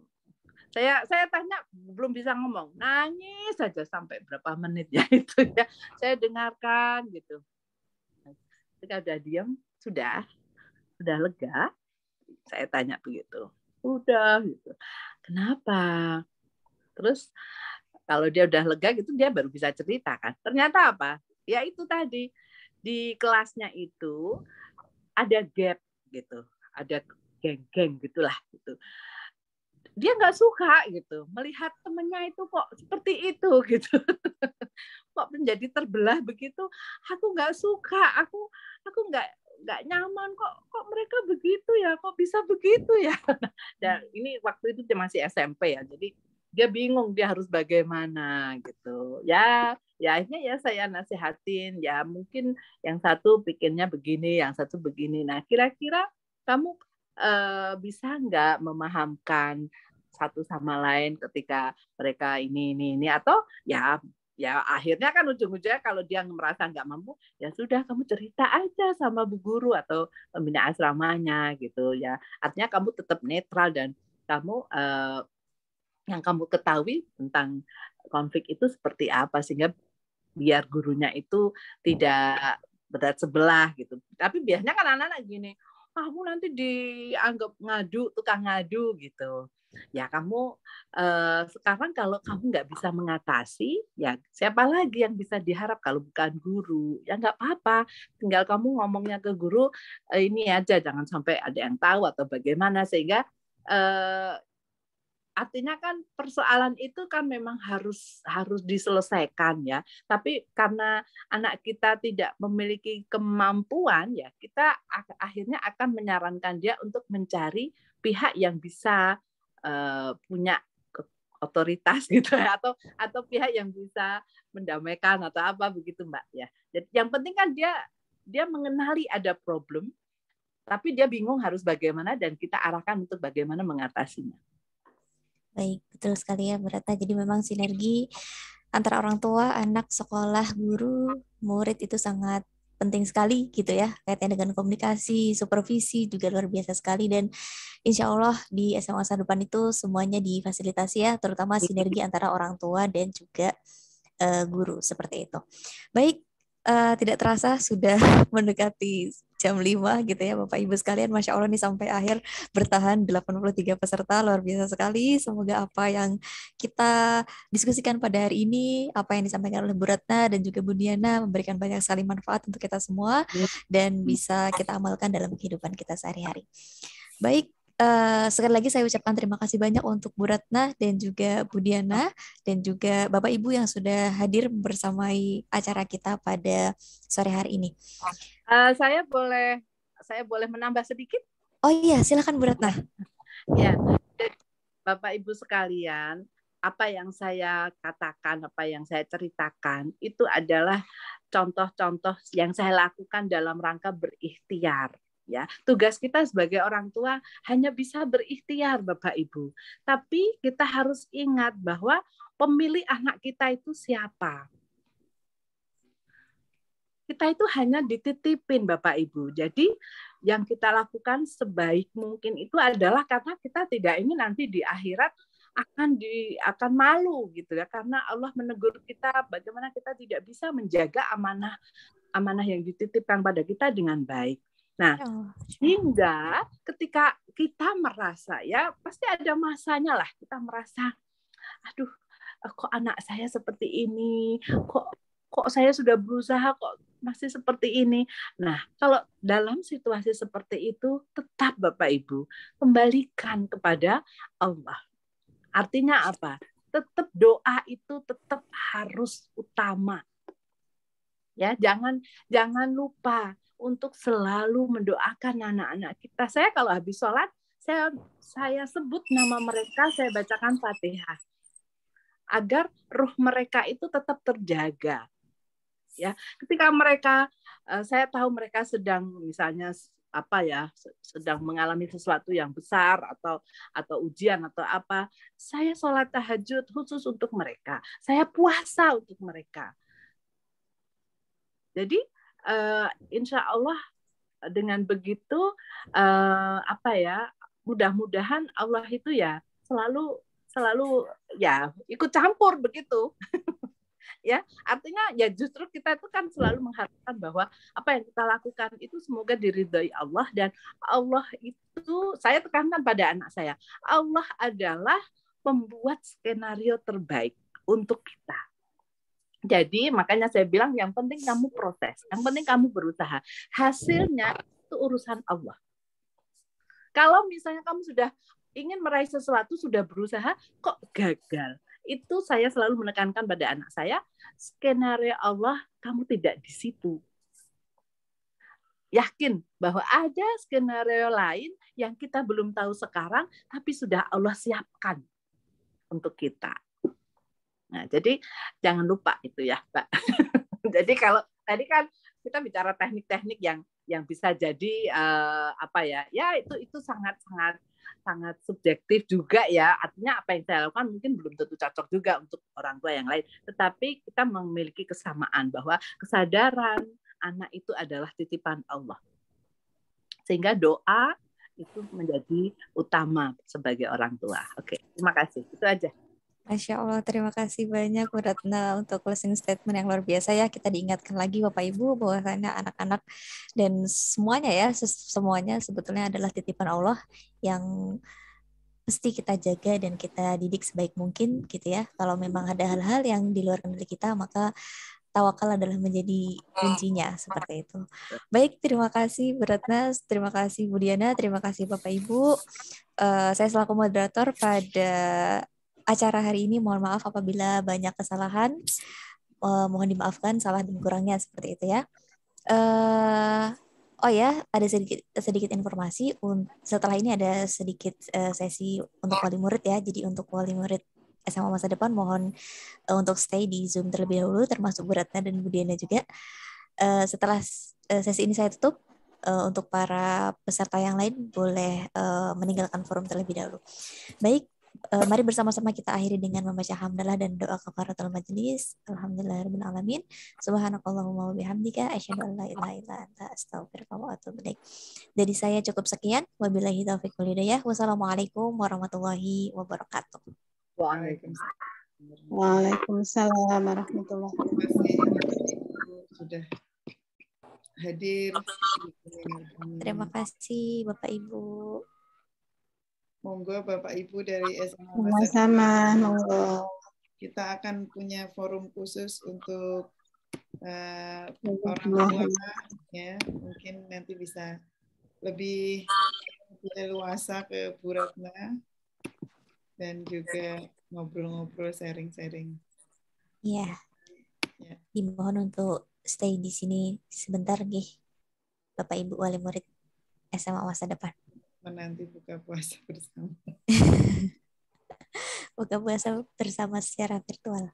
saya saya tanya belum bisa ngomong nangis saja sampai berapa menit ya itu ya saya dengarkan gitu ketika udah diam sudah sudah lega saya tanya begitu udah gitu kenapa terus kalau dia udah lega gitu dia baru bisa cerita kan ternyata apa ya itu tadi di kelasnya itu ada gap gitu, ada geng-geng gitulah gitu. Dia nggak suka gitu melihat temennya itu kok seperti itu gitu, kok menjadi terbelah begitu. Aku nggak suka, aku aku nggak nggak nyaman kok kok mereka begitu ya kok bisa begitu ya dan ini waktu itu masih SMP ya jadi dia bingung dia harus bagaimana gitu ya ya akhirnya ya saya nasihatin ya mungkin yang satu pikirnya begini yang satu begini nah kira-kira kamu eh, bisa nggak memahamkan satu sama lain ketika mereka ini ini ini atau ya ya akhirnya kan ujung-ujungnya kalau dia merasa nggak mampu ya sudah kamu cerita aja sama bu guru atau pembina asramanya gitu ya artinya kamu tetap netral dan kamu uh, yang kamu ketahui tentang konflik itu seperti apa sehingga biar gurunya itu tidak berat sebelah gitu. Tapi biasanya kan anak-anak gini, ah, kamu nanti dianggap ngadu, tukang ngadu gitu. Ya kamu eh, sekarang kalau kamu nggak bisa mengatasi, ya siapa lagi yang bisa diharap kalau bukan guru? Ya nggak apa-apa, tinggal kamu ngomongnya ke guru eh, ini aja, jangan sampai ada yang tahu atau bagaimana sehingga eh, artinya kan persoalan itu kan memang harus harus diselesaikan ya tapi karena anak kita tidak memiliki kemampuan ya kita akhirnya akan menyarankan dia untuk mencari pihak yang bisa uh, punya otoritas gitu ya atau atau pihak yang bisa mendamaikan atau apa begitu mbak ya jadi yang penting kan dia dia mengenali ada problem tapi dia bingung harus bagaimana dan kita arahkan untuk bagaimana mengatasinya Baik, betul sekali ya Berata. Jadi memang sinergi antara orang tua, anak, sekolah, guru, murid itu sangat penting sekali gitu ya kaitannya dengan komunikasi supervisi juga luar biasa sekali dan insya Allah di SMA masa depan itu semuanya difasilitasi ya terutama sinergi antara orang tua dan juga uh, guru seperti itu baik uh, tidak terasa sudah mendekati jam 5 gitu ya Bapak Ibu sekalian Masya Allah nih sampai akhir bertahan 83 peserta luar biasa sekali semoga apa yang kita diskusikan pada hari ini apa yang disampaikan oleh Bu Ratna dan juga Bu Diana memberikan banyak sekali manfaat untuk kita semua iya. dan bisa kita amalkan dalam kehidupan kita sehari-hari baik Uh, sekali lagi saya ucapkan terima kasih banyak untuk Bu Ratna dan juga Bu Diana dan juga Bapak Ibu yang sudah hadir bersamai acara kita pada sore hari ini. Uh, saya boleh saya boleh menambah sedikit? Oh iya, silakan Bu Ratna. ya, Bapak Ibu sekalian, apa yang saya katakan, apa yang saya ceritakan itu adalah contoh-contoh yang saya lakukan dalam rangka berikhtiar ya. Tugas kita sebagai orang tua hanya bisa berikhtiar Bapak Ibu. Tapi kita harus ingat bahwa pemilih anak kita itu siapa? kita itu hanya dititipin Bapak Ibu. Jadi yang kita lakukan sebaik mungkin itu adalah karena kita tidak ingin nanti di akhirat akan di akan malu gitu ya karena Allah menegur kita bagaimana kita tidak bisa menjaga amanah amanah yang dititipkan pada kita dengan baik. Nah, ya hingga ketika kita merasa ya pasti ada masanya lah kita merasa aduh kok anak saya seperti ini, kok kok saya sudah berusaha kok masih seperti ini. Nah, kalau dalam situasi seperti itu, tetap Bapak Ibu kembalikan kepada Allah. Artinya apa? Tetap doa itu tetap harus utama. Ya, jangan jangan lupa untuk selalu mendoakan anak-anak kita. Saya kalau habis sholat, saya saya sebut nama mereka, saya bacakan Fatihah agar ruh mereka itu tetap terjaga ya ketika mereka eh, saya tahu mereka sedang misalnya apa ya sedang mengalami sesuatu yang besar atau atau ujian atau apa saya sholat tahajud khusus untuk mereka saya puasa untuk mereka jadi uh, insya Allah dengan begitu uh, apa ya mudah-mudahan Allah itu ya selalu selalu ya ikut campur begitu ya artinya ya justru kita itu kan selalu hmm. mengharapkan bahwa apa yang kita lakukan itu semoga diridhai Allah dan Allah itu saya tekankan pada anak saya Allah adalah pembuat skenario terbaik untuk kita jadi makanya saya bilang yang penting kamu protes, yang penting kamu berusaha. Hasilnya itu urusan Allah. Kalau misalnya kamu sudah ingin meraih sesuatu, sudah berusaha, kok gagal? itu saya selalu menekankan pada anak saya, skenario Allah kamu tidak di situ. Yakin bahwa ada skenario lain yang kita belum tahu sekarang, tapi sudah Allah siapkan untuk kita. Nah, jadi jangan lupa itu ya, Pak. jadi kalau tadi kan kita bicara teknik-teknik yang yang bisa jadi uh, apa ya? Ya itu itu sangat-sangat sangat subjektif juga ya. Artinya apa yang saya lakukan mungkin belum tentu cocok juga untuk orang tua yang lain. Tetapi kita memiliki kesamaan bahwa kesadaran anak itu adalah titipan Allah. Sehingga doa itu menjadi utama sebagai orang tua. Oke, terima kasih. Itu aja. Masya Allah, terima kasih banyak Bu Ratna untuk closing statement yang luar biasa ya. Kita diingatkan lagi Bapak Ibu bahwasanya anak-anak dan semuanya ya, semuanya sebetulnya adalah titipan Allah yang mesti kita jaga dan kita didik sebaik mungkin gitu ya. Kalau memang ada hal-hal yang di luar kendali kita, maka tawakal adalah menjadi kuncinya seperti itu. Baik, terima kasih Bu Beratna, terima kasih Budiana, terima kasih Bapak Ibu. Uh, saya selaku moderator pada acara hari ini. Mohon maaf apabila banyak kesalahan. Uh, mohon dimaafkan salah dan kurangnya seperti itu ya. Uh, oh ya, ada sedikit sedikit informasi. Setelah ini ada sedikit uh, sesi untuk wali murid ya. Jadi untuk wali murid SMA masa depan mohon uh, untuk stay di Zoom terlebih dahulu, termasuk beratnya dan Bu juga. Uh, setelah sesi ini saya tutup, uh, untuk para peserta yang lain boleh uh, meninggalkan forum terlebih dahulu. Baik, uh, mari bersama-sama kita akhiri dengan membaca hamdalah dan doa kafaratul majlis. Alhamdulillahirabbil alamin. Subhanakallahumma wa bihamdika asyhadu an la ilaha illa anta astaghfiruka wa atubu ilaik. Dari saya cukup sekian. Wabillahi taufik wal hidayah. Wassalamualaikum warahmatullahi wabarakatuh. Waalaikumsalam. Waalaikumsalam warahmatullahi wabarakatuh. Sudah hadir. Terima kasih Bapak Ibu. Monggo Bapak Ibu dari SMA Sama, monggo. Kita akan punya forum khusus untuk uh, orang tua ya. Mungkin nanti bisa lebih leluasa ke Bu Ratna dan juga ngobrol-ngobrol sharing-sharing. Iya. Ya. Dimohon untuk stay di sini sebentar, Gih. Bapak Ibu wali murid SMA masa depan menanti buka puasa bersama. buka puasa bersama secara virtual.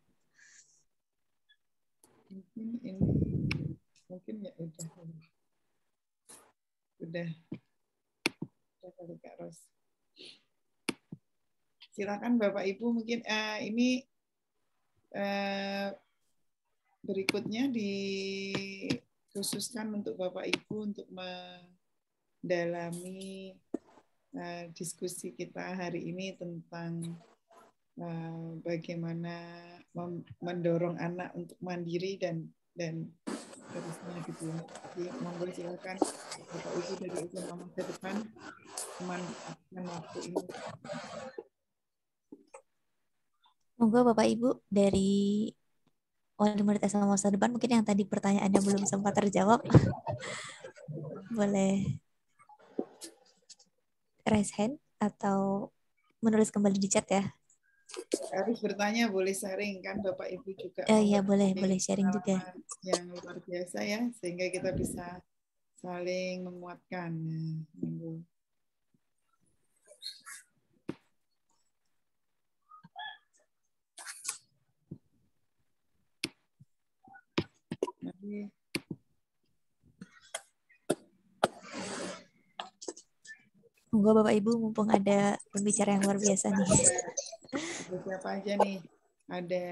Mungkin ini mungkin ya udah udah udah kali Kak Ros. Silakan Bapak Ibu mungkin uh, ini uh, berikutnya dikhususkan untuk Bapak Ibu untuk meng dalami uh, diskusi kita hari ini tentang uh, bagaimana mendorong anak untuk mandiri dan dan terusnya gitu. Ya. Jadi monggo silakan Bapak Ibu dari Ibu Mama ke depan memanfaatkan waktu ini. Monggo Bapak Ibu dari wali murid SMA masa depan mungkin yang tadi pertanyaannya belum sempat terjawab boleh raise hand atau menulis kembali di chat ya. Harus bertanya, boleh sharing kan Bapak Ibu juga. Oh iya, boleh, boleh sharing juga. Yang luar biasa ya, sehingga kita bisa saling menguatkan. Minggu. Nah, Monggo Bapak Ibu mumpung ada pembicara yang luar biasa nih. siapa aja nih? Ada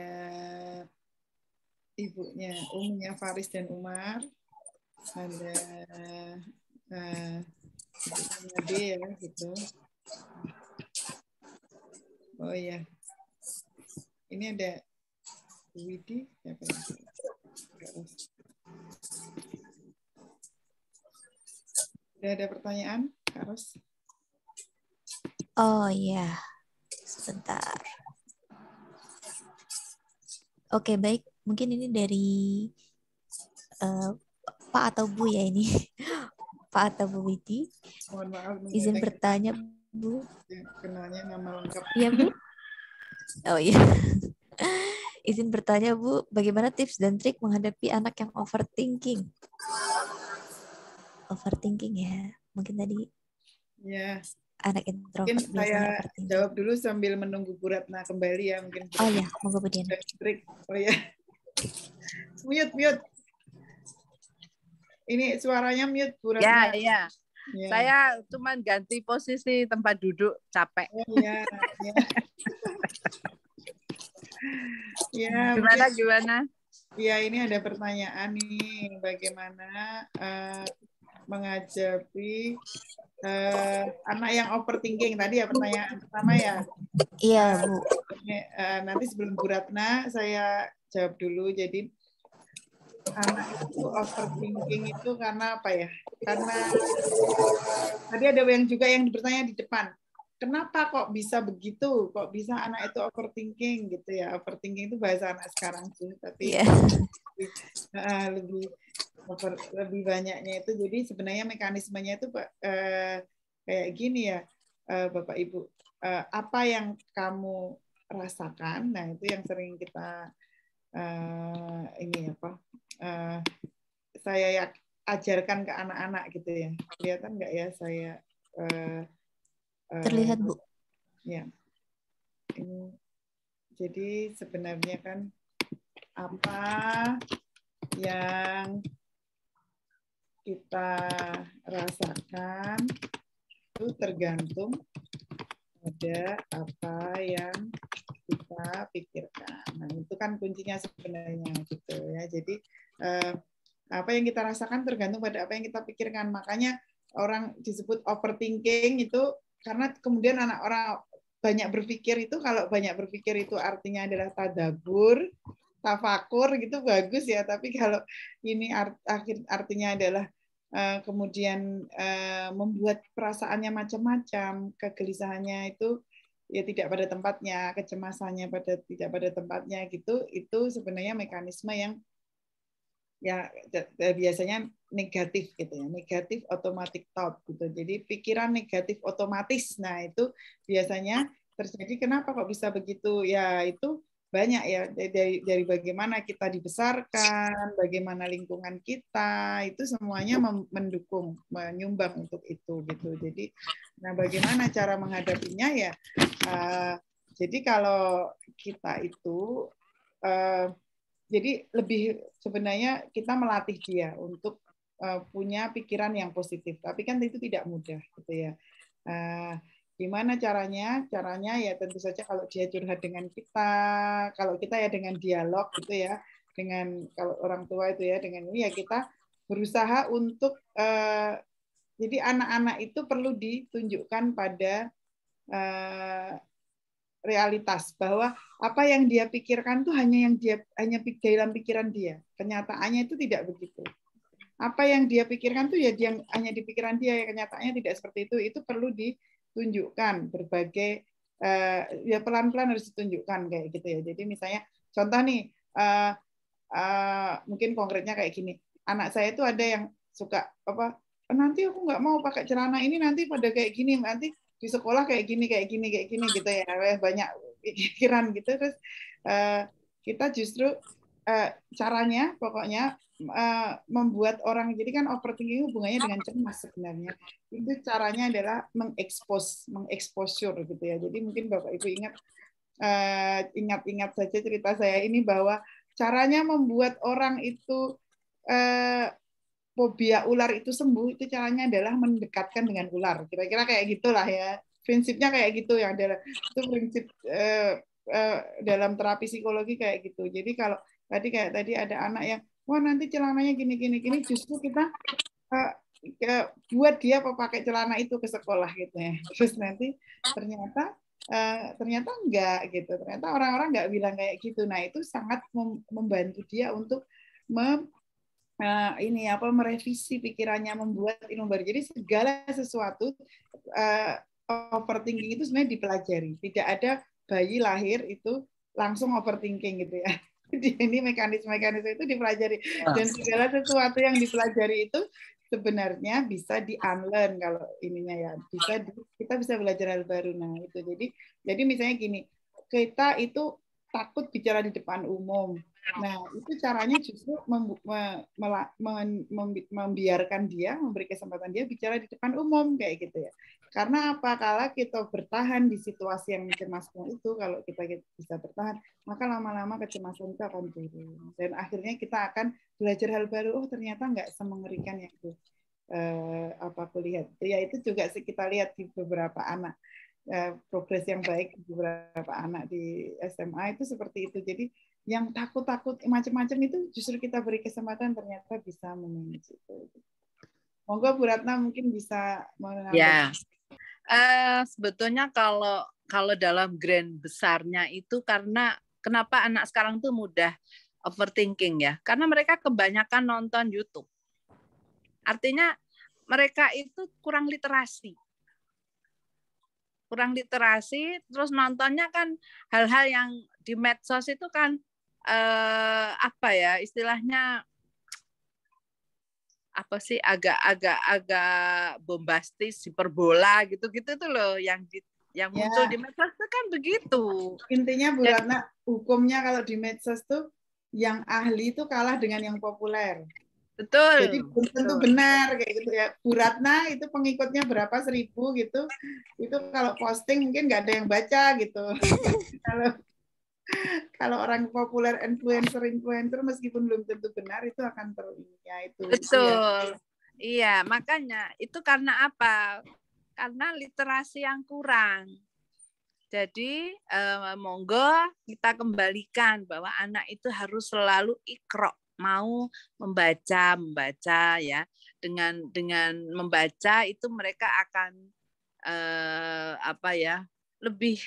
ibunya umumnya Faris dan Umar. Ada uh, ibunya ya gitu. Oh iya. Ini ada Widi siapa Sudah ada pertanyaan, harus Oh ya, sebentar. Oke baik, mungkin ini dari uh, Pak atau Bu ya ini, Pak atau Bu Widi. Mohon maaf, izin bertanya Bu. Ya, kenalnya nama lengkap. Iya Bu. Oh iya. izin bertanya Bu, bagaimana tips dan trik menghadapi anak yang overthinking? Overthinking ya, mungkin tadi. Ya, anak introvert mungkin saya biasanya jawab dulu sambil menunggu Bu Ratna kembali ya mungkin oh ya monggo Bu Dian oh ya mute mute ini suaranya mute Bu Ratna ya ya Ya. Saya cuma ganti posisi tempat duduk capek. Oh, iya, ya, ya, gimana mungkin, gimana? Ya ini ada pertanyaan nih, bagaimana uh, mengajari uh, eh, anak yang overthinking tadi ya pertanyaan pertama ya. Iya bu. Eh, nanti sebelum Bu Ratna saya jawab dulu. Jadi anak itu overthinking itu karena apa ya? Karena tadi ada yang juga yang bertanya di depan. Kenapa kok bisa begitu? Kok bisa anak itu overthinking gitu ya? Overthinking itu bahasa anak sekarang sih, tapi yeah. lebih, uh, lebih lebih banyaknya itu jadi sebenarnya mekanismenya itu pak eh, kayak gini ya eh, bapak ibu eh, apa yang kamu rasakan nah itu yang sering kita eh, ini apa eh, saya ya, ajarkan ke anak-anak gitu ya kelihatan nggak ya saya eh, eh, terlihat bu ya ini jadi sebenarnya kan apa yang kita rasakan itu tergantung pada apa yang kita pikirkan. Nah, itu kan kuncinya sebenarnya gitu ya. Jadi eh, apa yang kita rasakan tergantung pada apa yang kita pikirkan. Makanya orang disebut overthinking itu karena kemudian anak orang banyak berpikir itu kalau banyak berpikir itu artinya adalah tadabur tafakur gitu bagus ya tapi kalau ini art, akhir artinya adalah uh, kemudian uh, membuat perasaannya macam-macam kegelisahannya itu ya tidak pada tempatnya kecemasannya pada tidak pada tempatnya gitu itu sebenarnya mekanisme yang ya biasanya negatif gitu ya negatif otomatis top gitu jadi pikiran negatif otomatis nah itu biasanya terjadi kenapa kok bisa begitu ya itu banyak ya dari dari bagaimana kita dibesarkan, bagaimana lingkungan kita itu semuanya mendukung, menyumbang untuk itu gitu. Jadi, nah bagaimana cara menghadapinya ya? Uh, jadi kalau kita itu uh, jadi lebih sebenarnya kita melatih dia untuk uh, punya pikiran yang positif, tapi kan itu tidak mudah gitu ya. Uh, Gimana caranya? Caranya ya tentu saja kalau dia curhat dengan kita, kalau kita ya dengan dialog gitu ya, dengan kalau orang tua itu ya dengan ini ya kita berusaha untuk eh, jadi anak-anak itu perlu ditunjukkan pada eh, realitas bahwa apa yang dia pikirkan tuh hanya yang dia hanya dalam pikiran dia. Kenyataannya itu tidak begitu apa yang dia pikirkan tuh ya dia hanya di pikiran dia kenyataannya tidak seperti itu itu perlu di tunjukkan berbagai uh, ya pelan-pelan harus ditunjukkan kayak gitu ya. Jadi misalnya contoh nih uh, uh, mungkin konkretnya kayak gini. Anak saya itu ada yang suka apa nanti aku nggak mau pakai celana ini nanti pada kayak gini nanti di sekolah kayak gini kayak gini kayak gini gitu ya banyak pikiran gitu terus uh, kita justru uh, caranya pokoknya Eh, membuat orang jadi kan overthinking hubungannya dengan cemas sebenarnya itu caranya adalah mengekspos mengeksposur gitu ya jadi mungkin bapak ibu ingat ingat uh, eh, ingat -ingat saja cerita saya ini bahwa caranya membuat orang itu uh, fobia ular itu sembuh itu caranya adalah mendekatkan dengan ular kira-kira kayak gitulah ya prinsipnya kayak gitu yang adalah itu prinsip uh, uh, dalam terapi psikologi kayak gitu jadi kalau tadi kayak tadi ada anak yang wah nanti celananya gini gini gini justru kita uh, buat dia pakai celana itu ke sekolah gitu ya terus nanti ternyata uh, ternyata enggak gitu ternyata orang-orang enggak bilang kayak gitu nah itu sangat mem membantu dia untuk mem uh, eh, ini apa merevisi pikirannya membuat ilmu baru jadi segala sesuatu uh, overthinking itu sebenarnya dipelajari tidak ada bayi lahir itu langsung overthinking gitu ya ini mekanisme-mekanisme itu dipelajari ah. dan segala sesuatu yang dipelajari itu sebenarnya bisa di unlearn kalau ininya ya bisa di, kita bisa belajar hal baru nah itu jadi jadi misalnya gini kita itu takut bicara di depan umum Nah, itu caranya justru mem me- me- me- membiarkan dia, memberi kesempatan dia bicara di depan umum kayak gitu ya. Karena apa? Kalau kita bertahan di situasi yang mencemaskan itu, kalau kita bisa bertahan, maka lama-lama kecemasan itu akan turun. Dan akhirnya kita akan belajar hal baru. Oh, ternyata nggak semengerikan yang itu. Eh, apa kulihat. Ya itu juga kita lihat di beberapa anak eh, progres yang baik di beberapa anak di SMA itu seperti itu. Jadi yang takut-takut macam-macam itu justru kita beri kesempatan ternyata bisa memanage itu. Monggo Bu Ratna mungkin bisa menambah. Ya. Uh, sebetulnya kalau kalau dalam grand besarnya itu karena kenapa anak sekarang tuh mudah overthinking ya? Karena mereka kebanyakan nonton YouTube. Artinya mereka itu kurang literasi kurang literasi terus nontonnya kan hal-hal yang di medsos itu kan uh, apa ya istilahnya apa sih agak-agak agak bombastis hiperbola gitu-gitu tuh loh yang di, yang ya. muncul di medsos tuh kan begitu. Intinya Bu Ratna hukumnya kalau di medsos tuh yang ahli itu kalah dengan yang populer. Betul. Jadi belum tentu benar kayak gitu ya. Bu Ratna itu pengikutnya berapa seribu gitu. Itu kalau posting mungkin nggak ada yang baca gitu. kalau kalau orang populer influencer influencer meskipun belum tentu benar itu akan ter ya itu betul ya. iya makanya itu karena apa karena literasi yang kurang jadi eh, monggo kita kembalikan bahwa anak itu harus selalu ikro mau membaca membaca ya dengan dengan membaca itu mereka akan eh, apa ya lebih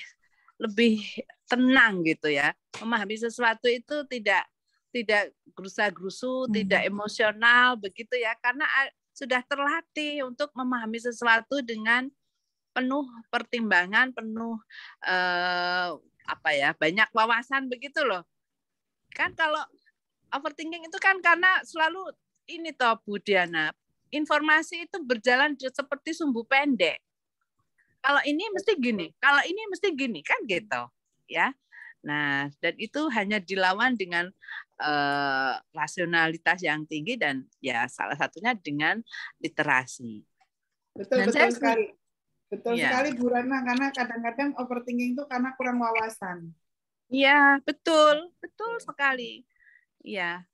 lebih tenang gitu ya. Memahami sesuatu itu tidak tidak gerusa-gerusu, hmm. tidak emosional begitu ya karena eh, sudah terlatih untuk memahami sesuatu dengan penuh pertimbangan, penuh eh, apa ya, banyak wawasan begitu loh. Kan kalau overthinking itu kan karena selalu ini toh Bu Diana, informasi itu berjalan seperti sumbu pendek. Kalau ini mesti gini, kalau ini mesti gini kan gitu ya. Nah, dan itu hanya dilawan dengan uh, rasionalitas yang tinggi dan ya salah satunya dengan literasi. Betul dan betul saya, sekali. Betul ya. sekali Bu Rana karena kadang-kadang overthinking itu karena kurang wawasan. Iya, betul. Betul sekali. Iya.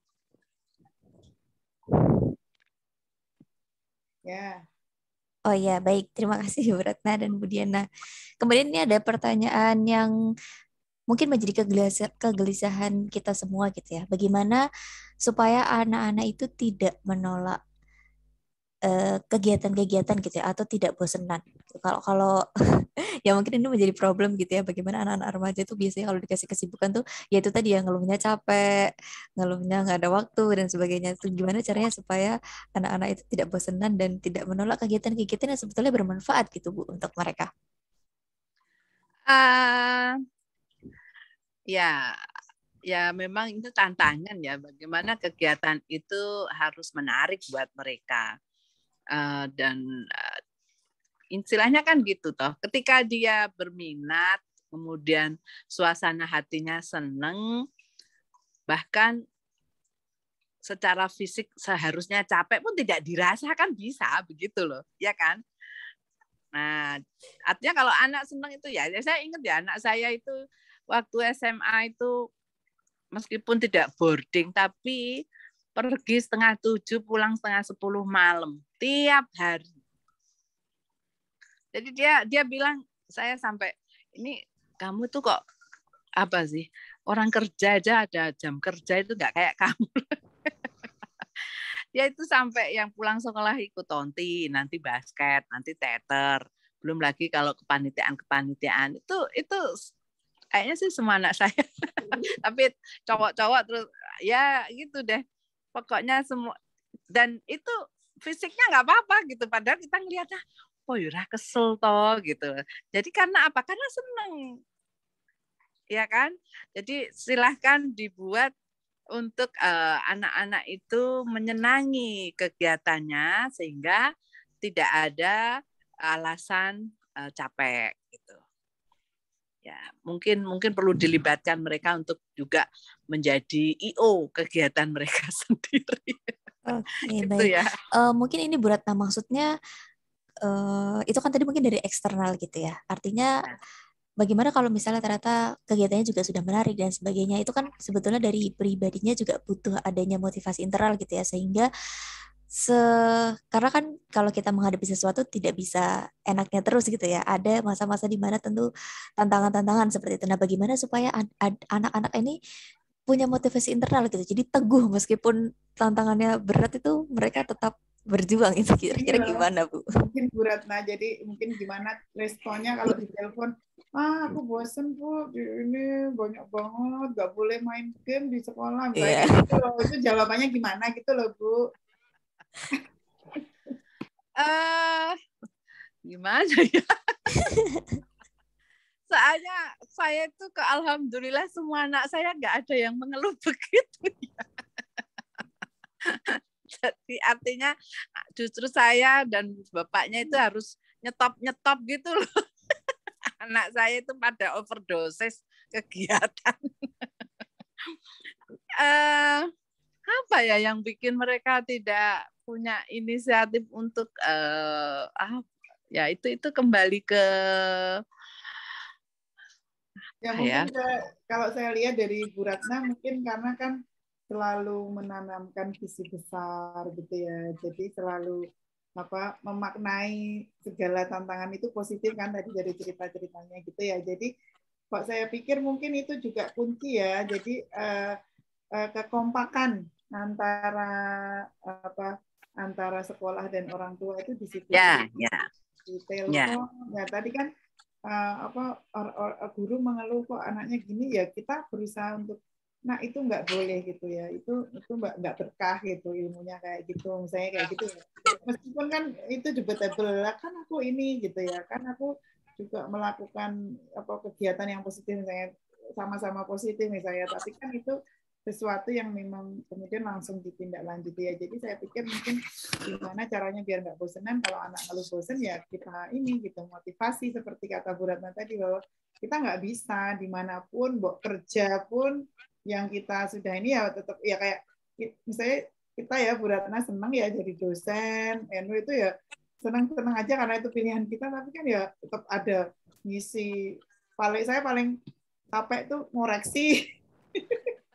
Ya. Oh ya, baik. Terima kasih Bu Ratna dan Bu Diana. Kemudian ini ada pertanyaan yang mungkin menjadi kegelisahan kita semua gitu ya. Bagaimana supaya anak-anak itu tidak menolak eh, kegiatan-kegiatan gitu ya atau tidak bosenan. Kalau kalau ya mungkin ini menjadi problem gitu ya bagaimana anak-anak remaja itu biasanya kalau dikasih kesibukan tuh ya itu tadi yang ngeluhnya capek, ngeluhnya nggak ada waktu dan sebagainya. Itu gimana caranya supaya anak-anak itu tidak bosenan dan tidak menolak kegiatan-kegiatan yang sebetulnya bermanfaat gitu Bu untuk mereka. Uh, ya ya memang itu tantangan ya bagaimana kegiatan itu harus menarik buat mereka uh, dan uh, istilahnya kan gitu toh ketika dia berminat kemudian suasana hatinya seneng bahkan secara fisik seharusnya capek pun tidak dirasakan bisa begitu loh ya kan nah artinya kalau anak seneng itu ya, ya saya ingat ya anak saya itu waktu SMA itu meskipun tidak boarding tapi pergi setengah tujuh pulang setengah sepuluh malam tiap hari. Jadi dia dia bilang saya sampai ini kamu tuh kok apa sih orang kerja aja ada jam kerja itu nggak kayak kamu. dia ya itu sampai yang pulang sekolah ikut tonti, nanti basket, nanti teater, belum lagi kalau kepanitiaan kepanitiaan itu itu kayaknya sih semua anak saya tapi cowok-cowok terus ya gitu deh pokoknya semua dan itu fisiknya nggak apa-apa gitu padahal kita ngelihatnya oh yura kesel toh gitu jadi karena apa karena seneng ya kan jadi silahkan dibuat untuk eh, anak-anak uh, itu menyenangi kegiatannya sehingga tidak ada alasan uh, capek gitu ya mungkin mungkin perlu dilibatkan mereka untuk juga menjadi IO kegiatan mereka sendiri. Oke, okay, gitu ya. Uh, mungkin ini Bu Ratna maksudnya uh, itu kan tadi mungkin dari eksternal gitu ya. Artinya bagaimana kalau misalnya ternyata kegiatannya juga sudah menarik dan sebagainya itu kan sebetulnya dari pribadinya juga butuh adanya motivasi internal gitu ya sehingga se karena kan kalau kita menghadapi sesuatu tidak bisa enaknya terus gitu ya. Ada masa-masa di mana tentu tantangan-tantangan seperti itu. Nah, bagaimana supaya anak-anak ini punya motivasi internal gitu. Jadi teguh meskipun tantangannya berat itu mereka tetap berjuang itu kira-kira iya. gimana bu? Mungkin berat nah jadi mungkin gimana responnya kalau di telepon ah aku bosen bu ini banyak banget gak boleh main game di sekolah yeah. Iya. gitu loh. itu jawabannya gimana gitu loh bu? uh, gimana ya? Soalnya saya itu ke alhamdulillah semua anak saya nggak ada yang mengeluh begitu. Ya. Jadi artinya justru saya dan bapaknya itu harus nyetop-nyetop gitu loh. anak saya itu pada overdosis kegiatan. uh, apa ya yang bikin mereka tidak punya inisiatif untuk uh, ah, ya itu itu kembali ke ya mungkin ya. Saya, kalau saya lihat dari Bu Ratna mungkin karena kan selalu menanamkan visi besar gitu ya jadi selalu apa memaknai segala tantangan itu positif kan tadi dari cerita ceritanya gitu ya jadi kok saya pikir mungkin itu juga kunci ya jadi uh, uh, kekompakan antara apa antara sekolah dan orang tua itu di situ. Ya, ya. Di telepon. Ya. ya, tadi kan uh, apa or, or, guru mengeluh kok anaknya gini ya kita berusaha untuk nah itu nggak boleh gitu ya itu itu nggak nggak berkah gitu ilmunya kayak gitu misalnya kayak gitu ya. meskipun kan itu debatable lah kan aku ini gitu ya kan aku juga melakukan apa kegiatan yang positif misalnya sama-sama positif misalnya tapi kan itu sesuatu yang memang kemudian langsung ditindaklanjuti ya. Jadi saya pikir mungkin gimana caranya biar nggak bosenan. Kalau anak lalu bosen ya kita ini gitu motivasi seperti kata Bu Ratna tadi bahwa kita nggak bisa dimanapun, buat kerja pun yang kita sudah ini ya tetap ya kayak misalnya kita ya Bu Ratna senang ya jadi dosen, Enu itu ya senang-senang aja karena itu pilihan kita tapi kan ya tetap ada ngisi paling saya paling capek tuh ngoreksi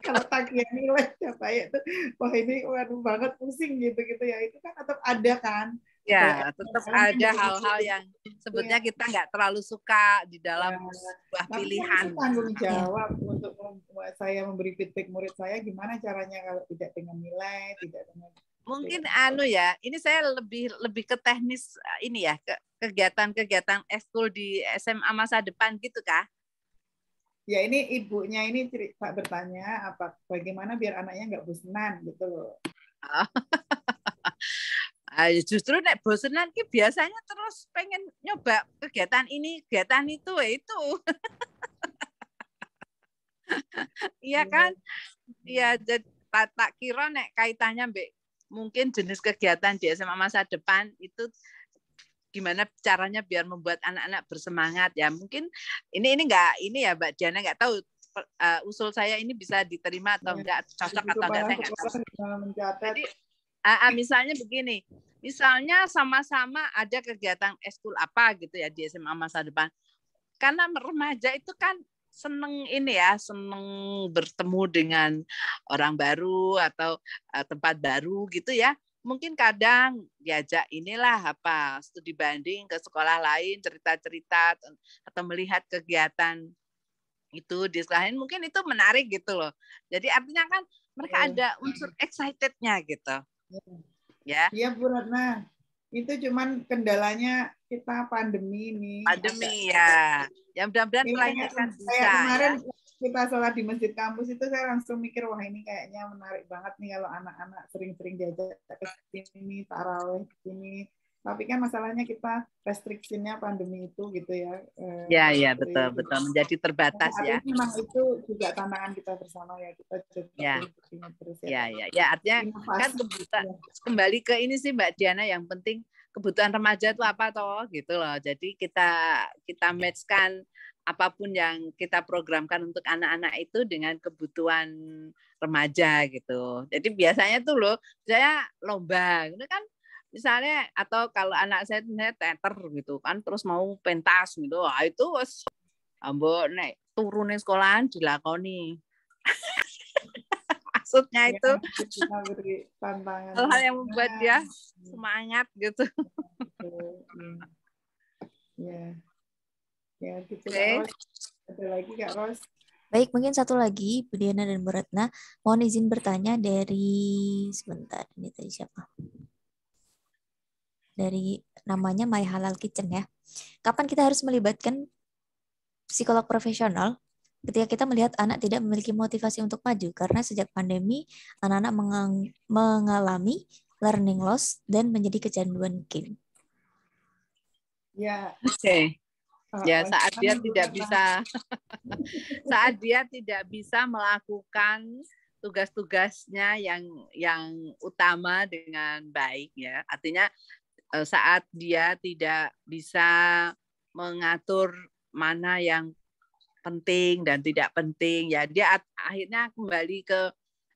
kalau tagihan nilai ya saya itu wah ini waduh banget pusing gitu gitu ya itu kan tetap ada kan ya tetap ada gitu hal-hal yang sebetulnya ya. kita nggak terlalu suka di dalam ya. sebuah Tapi kan pilihan tanggung iya. jawab ya. untuk saya memberi feedback murid saya gimana caranya kalau tidak dengan nilai tidak dengan mungkin anu ya ini saya lebih lebih ke teknis eh, ini ya ke kegiatan-kegiatan ekskul di SMA masa depan gitu kah ya ini ibunya ini cerita bertanya apa bagaimana biar anaknya nggak bosan gitu loh. Ah, ya justru nek bosan ki biasanya terus pengen nyoba kegiatan ini kegiatan itu ya itu iya, iya kan iya jadi tak kira nek kaitannya mungkin jenis kegiatan di SMA masa depan itu gimana caranya biar membuat anak-anak bersemangat ya mungkin ini ini enggak ini ya Mbak Diana nggak tahu uh, usul saya ini bisa diterima atau ya, enggak cocok atau enggak saya enggak tahu. Jadi uh, misalnya begini, misalnya sama-sama ada kegiatan eskul apa gitu ya di SMA masa depan. Karena remaja itu kan seneng ini ya, seneng bertemu dengan orang baru atau uh, tempat baru gitu ya mungkin kadang diajak inilah apa studi banding ke sekolah lain cerita-cerita atau melihat kegiatan itu di sekolah lain mungkin itu menarik gitu loh jadi artinya kan mereka iya. ada unsur excitednya gitu iya. ya iya Bu Ratna itu cuman kendalanya kita pandemi ini pandemi ya yang mudah-mudahan iya, ya, bisa saya kemarin kita sholat di masjid kampus itu saya langsung mikir wah ini kayaknya menarik banget nih kalau anak-anak sering-sering diajak ke sini taraweh ke sini tapi kan masalahnya kita restriksinya pandemi itu gitu ya ya ya betul itu. betul menjadi terbatas nah, ya memang itu juga tantangan kita bersama ya kita ya. terus ya ya ya, ya artinya kan kembali ke ini sih mbak Diana yang penting kebutuhan remaja itu apa toh gitu loh. Jadi kita kita matchkan apapun yang kita programkan untuk anak-anak itu dengan kebutuhan remaja gitu. Jadi biasanya tuh loh, saya lomba, gitu kan misalnya atau kalau anak saya misalnya teater gitu kan terus mau pentas gitu, ah itu ambo nek turunin sekolahan dilakoni maksudnya iya itu ya, tantangan hal yang membuat dia iya. semangat gitu ya ya gitu okay. ada lagi kak Ros Baik, mungkin satu lagi, Bu Diana dan Bu Retna. Mohon izin bertanya dari, sebentar, ini tadi siapa? Dari namanya My Halal Kitchen ya. Kapan kita harus melibatkan psikolog profesional ketika kita melihat anak tidak memiliki motivasi untuk maju karena sejak pandemi anak-anak mengalami learning loss dan menjadi kecanduan game. Ya, oke. Okay. Ya, saat dia tidak bisa saat dia tidak bisa melakukan tugas-tugasnya yang yang utama dengan baik ya. Artinya eh, saat dia tidak bisa mengatur mana yang penting dan tidak penting ya dia akhirnya kembali ke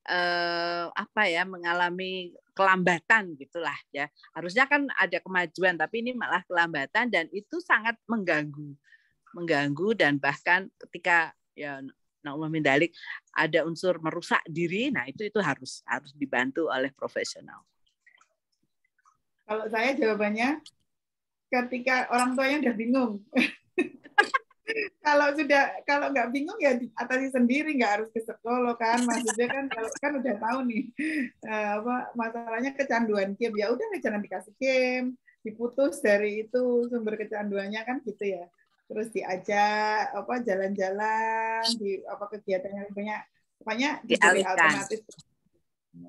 eh, apa ya mengalami kelambatan gitulah ya harusnya kan ada kemajuan tapi ini malah kelambatan dan itu sangat mengganggu mengganggu dan bahkan ketika ya nah Dalik, ada unsur merusak diri nah itu itu harus harus dibantu oleh profesional kalau saya jawabannya ketika orang tuanya udah bingung kalau sudah kalau nggak bingung ya atasi sendiri nggak harus ke sekolah kan maksudnya kan kalau kan udah tahu nih eh, apa masalahnya kecanduan game ya udah jangan dikasih game diputus dari itu sumber kecanduannya kan gitu ya terus diajak apa jalan-jalan di apa kegiatannya yang banyak pokoknya gitu diberi alternatif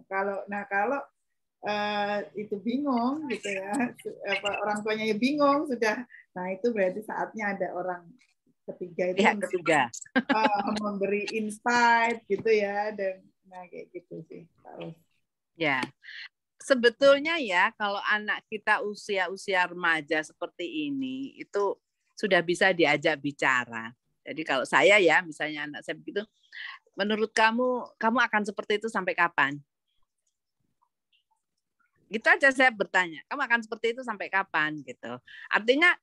kalau nah kalau uh, itu bingung gitu ya apa orang tuanya bingung sudah nah itu berarti saatnya ada orang ketiga itu yang ketiga uh, memberi insight gitu ya dan nah kayak gitu sih ya sebetulnya ya kalau anak kita usia-usia remaja seperti ini itu sudah bisa diajak bicara jadi kalau saya ya misalnya anak saya begitu menurut kamu kamu akan seperti itu sampai kapan gitu aja saya bertanya kamu akan seperti itu sampai kapan gitu artinya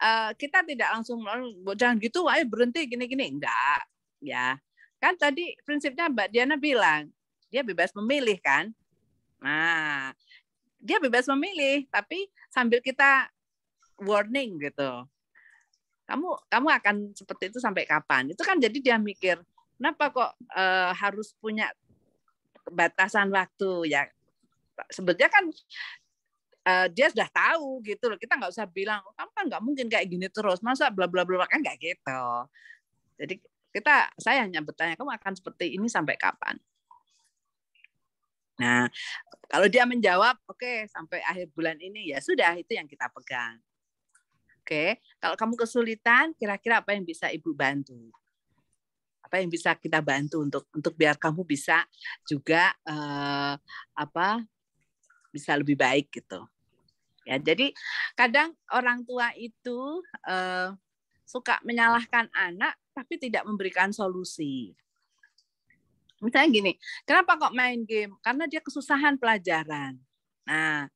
Eh, kita tidak langsung oh, jangan gitu, ayo berhenti gini-gini enggak, ya kan tadi prinsipnya Mbak Diana bilang dia bebas memilih kan, nah dia bebas memilih tapi sambil kita warning gitu, kamu kamu akan seperti itu sampai kapan? Itu kan jadi dia mikir kenapa kok e, harus punya batasan waktu ya Sebetulnya kan Eh, dia sudah tahu gitu loh. Kita nggak usah bilang oh, kamu kan nggak mungkin kayak gini terus. Masa bla bla bla kan nggak gitu. Jadi kita saya hanya bertanya kamu akan seperti ini sampai kapan? Nah, kalau dia menjawab, oke okay, sampai akhir bulan ini ya sudah itu yang kita pegang. Oke, okay. kalau kamu kesulitan, kira-kira apa yang bisa ibu bantu? Apa yang bisa kita bantu untuk untuk biar kamu bisa juga uh, apa bisa lebih baik gitu. Ya, jadi kadang orang tua itu uh, suka menyalahkan anak tapi tidak memberikan solusi. Misalnya gini, kenapa kok main game? Karena dia kesusahan pelajaran. Nah,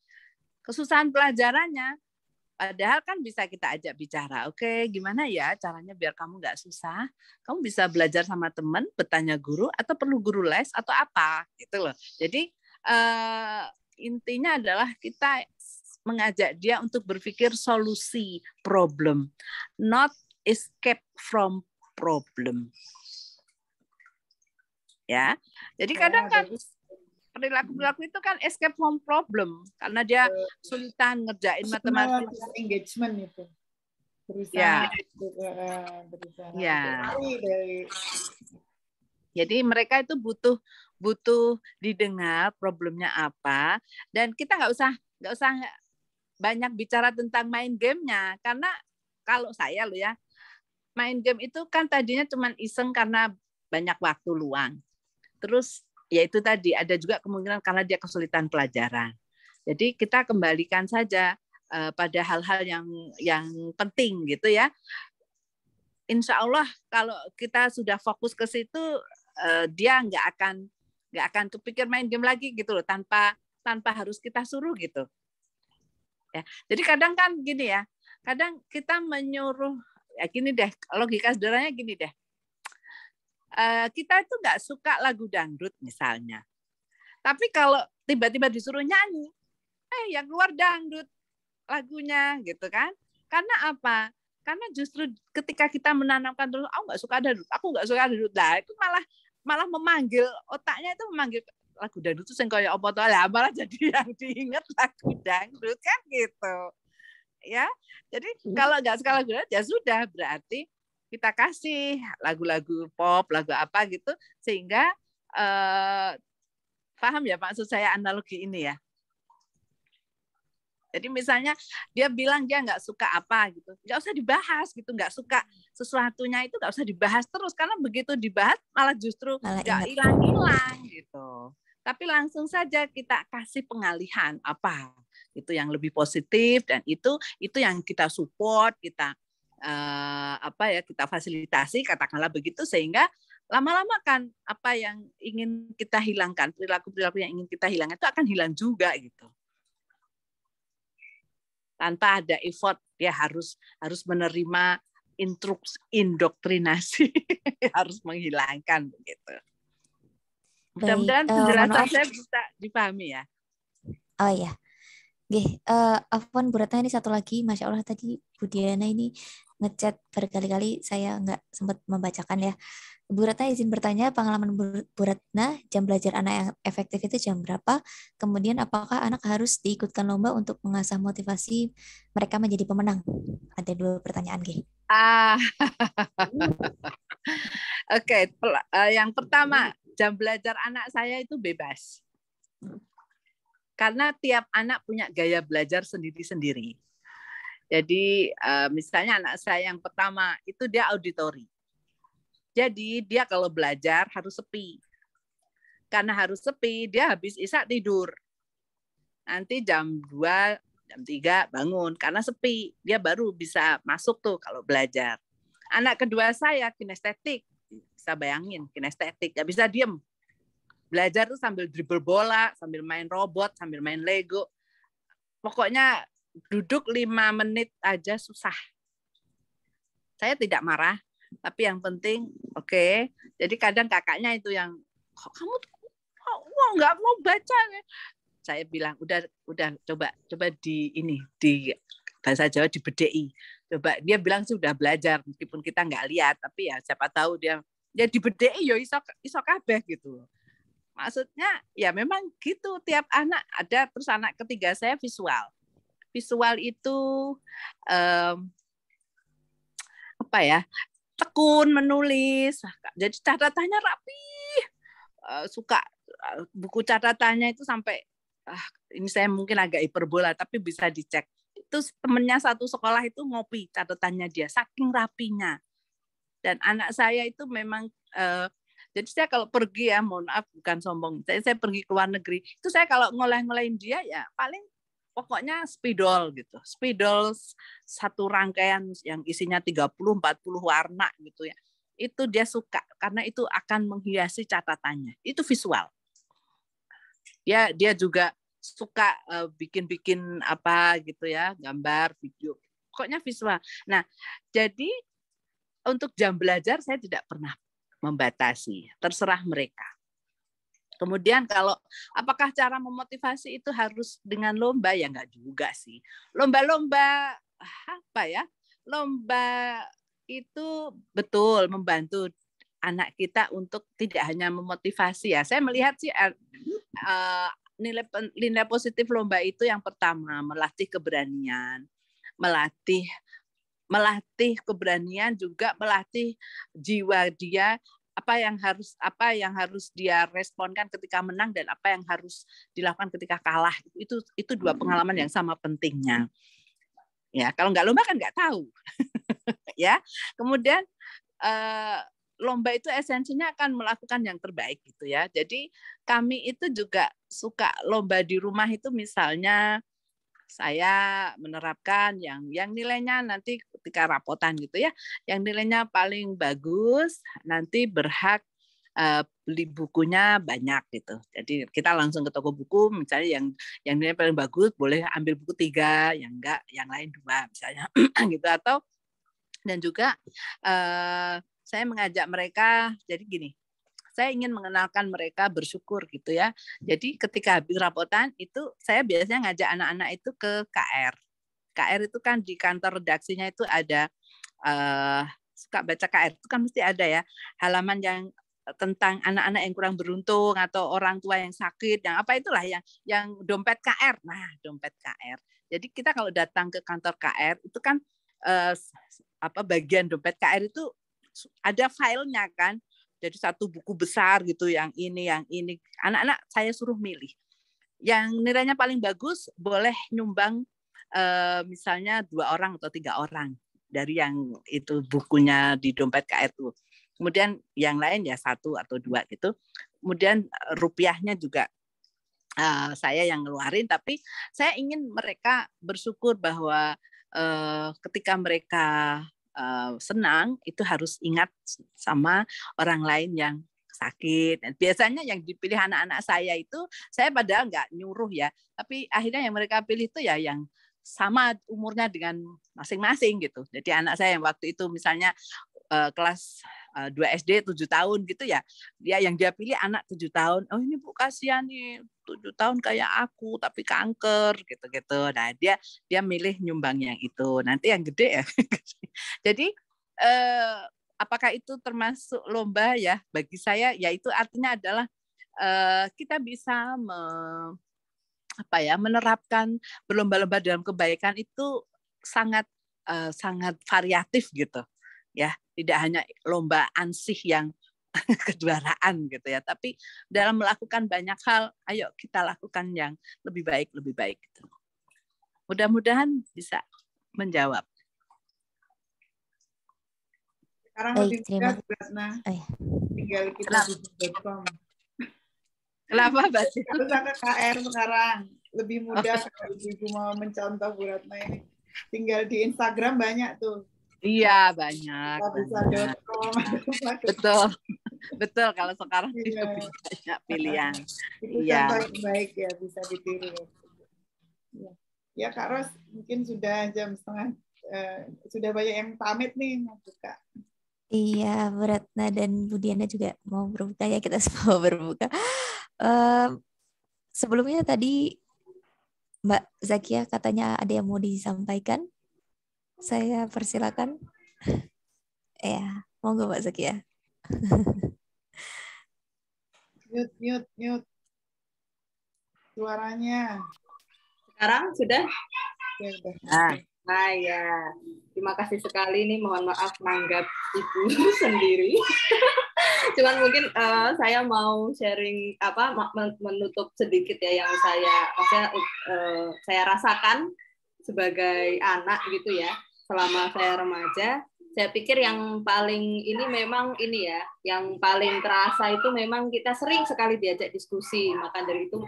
kesusahan pelajarannya Padahal kan bisa kita ajak bicara, oke okay, gimana ya caranya biar kamu nggak susah, kamu bisa belajar sama teman, bertanya guru, atau perlu guru les, atau apa gitu loh. Jadi uh, intinya adalah kita mengajak dia untuk berpikir solusi problem, not escape from problem. Ya, jadi ya, kadang kan perilaku perilaku itu kan escape from problem karena dia ya. sulitan ngerjain matematika engagement itu ya. Gitu, ya. ya. jadi mereka itu butuh butuh didengar problemnya apa dan kita nggak usah nggak usah banyak bicara tentang main gamenya karena kalau saya lo ya main game itu kan tadinya cuma iseng karena banyak waktu luang terus ya itu tadi ada juga kemungkinan karena dia kesulitan pelajaran jadi kita kembalikan saja uh, pada hal-hal yang yang penting gitu ya insya Allah kalau kita sudah fokus ke situ uh, dia nggak akan nggak akan kepikir main game lagi gitu loh tanpa tanpa harus kita suruh gitu. Ya, jadi kadang kan gini ya, kadang kita menyuruh ya gini deh logika sederhananya gini deh. Eh, kita itu nggak suka lagu dangdut misalnya, tapi kalau tiba-tiba disuruh nyanyi, eh yang keluar dangdut lagunya gitu kan? Karena apa? Karena justru ketika kita menanamkan terus, aku nggak suka dangdut, aku nggak suka dangdut lah, itu malah malah memanggil otaknya itu memanggil lagu dangdut itu sing kaya apa to lah malah jadi yang diingat lagu dangdut kan gitu ya jadi hmm. kalau nggak sekali lagu ya sudah berarti kita kasih lagu-lagu pop lagu apa gitu sehingga eh, paham ya maksud saya analogi ini ya jadi misalnya dia bilang dia nggak suka apa gitu nggak usah dibahas gitu nggak suka sesuatunya itu nggak usah dibahas terus karena begitu dibahas malah justru nggak hilang-hilang gitu. Tapi langsung saja kita kasih pengalihan apa itu yang lebih positif dan itu itu yang kita support kita eh, apa ya kita fasilitasi katakanlah begitu sehingga lama-lama kan apa yang ingin kita hilangkan perilaku-perilaku yang ingin kita hilangkan itu akan hilang juga gitu tanpa ada effort dia harus harus menerima instruksi indoktrinasi harus menghilangkan begitu. Mudah-mudahan eh, penjelasan uh, saya bisa dipahami ya. Oh iya. gih, uh, Afwan Bu ini satu lagi, masya Allah tadi Bu Diana ini ngechat berkali-kali saya nggak sempat membacakan ya. Bu Ratna izin bertanya, pengalaman Bu Ratna jam belajar anak yang efektif itu jam berapa? Kemudian apakah anak harus diikutkan lomba untuk mengasah motivasi mereka menjadi pemenang? Ada dua pertanyaan, Gih. Ah. Oke, okay. Eh, yang pertama, jam belajar anak saya itu bebas. Karena tiap anak punya gaya belajar sendiri-sendiri. Jadi eh, misalnya anak saya yang pertama itu dia auditori. Jadi dia kalau belajar harus sepi. Karena harus sepi, dia habis isak tidur. Nanti jam 2 jam 3 bangun karena sepi. Dia baru bisa masuk tuh kalau belajar. Anak kedua saya kinestetik. Bisa bayangin kinestetik, nggak bisa diem. Belajar tuh sambil dribble bola, sambil main robot, sambil main Lego. Pokoknya duduk lima menit aja susah. Saya tidak marah, tapi yang penting oke. Okay. Jadi kadang kakaknya itu yang kok kamu tuh nggak mau baca saya bilang udah udah coba coba di ini di bahasa Jawa di BDI. Coba dia bilang sih udah belajar meskipun kita nggak lihat tapi ya siapa tahu dia ya di BDI yo iso iso kabeh gitu Maksudnya ya memang gitu tiap anak ada terus anak ketiga saya visual. Visual itu um, apa ya? tekun menulis. Jadi catatannya rapi. Uh, suka eh, buku catatannya itu sampai ah, ini saya mungkin agak hiperbola tapi bisa dicek itu temennya satu sekolah itu ngopi catatannya dia saking rapinya dan anak saya itu memang uh, jadi saya kalau pergi ya mohon maaf bukan sombong saya, saya pergi ke luar negeri itu saya kalau ngoleh-ngolehin dia ya paling pokoknya spidol gitu. Spidol satu rangkaian yang isinya 30 40 warna gitu ya. Itu dia suka karena itu akan menghiasi catatannya. Itu visual dia ya, dia juga suka eh, bikin-bikin uh, apa gitu ya gambar video pokoknya visual nah jadi untuk jam belajar saya tidak pernah membatasi terserah mereka Kemudian kalau apakah cara memotivasi itu harus dengan lomba ya nggak juga sih. Lomba-lomba apa ya? Lomba itu betul membantu anak kita untuk tidak hanya memotivasi ya. Saya melihat sih uh, nilai nilai positif lomba itu yang pertama melatih keberanian, melatih melatih keberanian juga melatih jiwa dia apa yang harus apa yang harus dia responkan ketika menang dan apa yang harus dilakukan ketika kalah itu itu dua pengalaman yang sama pentingnya ya kalau nggak lomba kan nggak tahu ya kemudian eh, lomba itu esensinya akan melakukan yang terbaik gitu ya. Jadi kami itu juga suka lomba di rumah itu misalnya saya menerapkan yang yang nilainya nanti ketika rapotan gitu ya, yang nilainya paling bagus nanti berhak eh, beli bukunya banyak gitu. Jadi kita langsung ke toko buku misalnya yang yang nilainya paling bagus boleh ambil buku tiga, yang enggak yang lain dua misalnya gitu atau dan juga eh, saya mengajak mereka jadi gini saya ingin mengenalkan mereka bersyukur gitu ya. Jadi ketika habis rapotan itu saya biasanya ngajak anak-anak itu ke KR. KR itu kan di kantor redaksinya itu ada uh, suka baca KR itu kan mesti ada ya halaman yang tentang anak-anak yang kurang beruntung atau orang tua yang sakit yang apa itulah yang yang dompet KR. Nah, dompet KR. Jadi kita kalau datang ke kantor KR itu kan eh, apa bagian dompet KR itu ada filenya kan jadi satu buku besar gitu yang ini yang ini anak-anak saya suruh milih yang nilainya paling bagus boleh nyumbang eh, misalnya dua orang atau tiga orang dari yang itu bukunya di dompet itu kemudian yang lain ya satu atau dua gitu kemudian eh, rupiahnya juga uh, saya yang ngeluarin tapi saya ingin mereka bersyukur bahwa uh, ketika mereka Eh, senang itu harus ingat sama orang lain yang sakit. Biasanya yang dipilih anak-anak saya itu saya padahal nggak nyuruh ya, tapi akhirnya yang mereka pilih itu ya yang sama umurnya dengan masing-masing gitu. Jadi anak saya yang waktu itu misalnya eh, kelas uh, 2 SD 7 tahun gitu ya. Dia yang dia pilih anak 7 tahun. Oh ini Bu kasihan nih tujuh tahun kayak aku tapi kanker gitu-gitu. Nah, dia dia milih nyumbang yang itu. Nanti yang gede ya. Jadi eh, apakah itu termasuk lomba ya? Bagi saya ya itu artinya adalah eh, kita bisa me, apa ya, menerapkan berlomba-lomba dalam kebaikan itu sangat eh, sangat variatif gitu. Ya, tidak hanya lomba ansih yang kejuaraan gitu ya. Tapi dalam melakukan banyak hal, ayo kita lakukan yang lebih baik, lebih baik. Gitu. Mudah-mudahan bisa menjawab. Sekarang Baik, terima kasih. Eh. Tinggal kita Kenapa? Kenapa, Mbak? Harus ke KR sekarang. Lebih mudah oh. kalau ibu mau mencontoh Bu Ratna ini. Tinggal di Instagram banyak tuh Iya banyak. banyak. Betul, betul. Kalau sekarang iya. itu banyak pilihan. Itu iya. contoh baik ya bisa ditiru. Ya. ya Kak Ros, mungkin sudah jam setengah eh, sudah banyak yang pamit nih mau buka. Iya, Beratna dan Budiana juga mau berbuka ya kita semua berbuka. Um, sebelumnya tadi Mbak Zakia katanya ada yang mau disampaikan saya persilakan. ya, monggo Pak Zaki ya. mute, mute, mute. Suaranya. Sekarang sudah? Ya, sudah. ah, Ah, ya, terima kasih sekali nih. Mohon maaf menganggap ibu sendiri. Cuman mungkin uh, saya mau sharing apa menutup sedikit ya yang saya saya, uh, eh, saya rasakan sebagai anak gitu ya selama saya remaja saya pikir yang paling ini memang ini ya yang paling terasa itu memang kita sering sekali diajak diskusi maka dari itu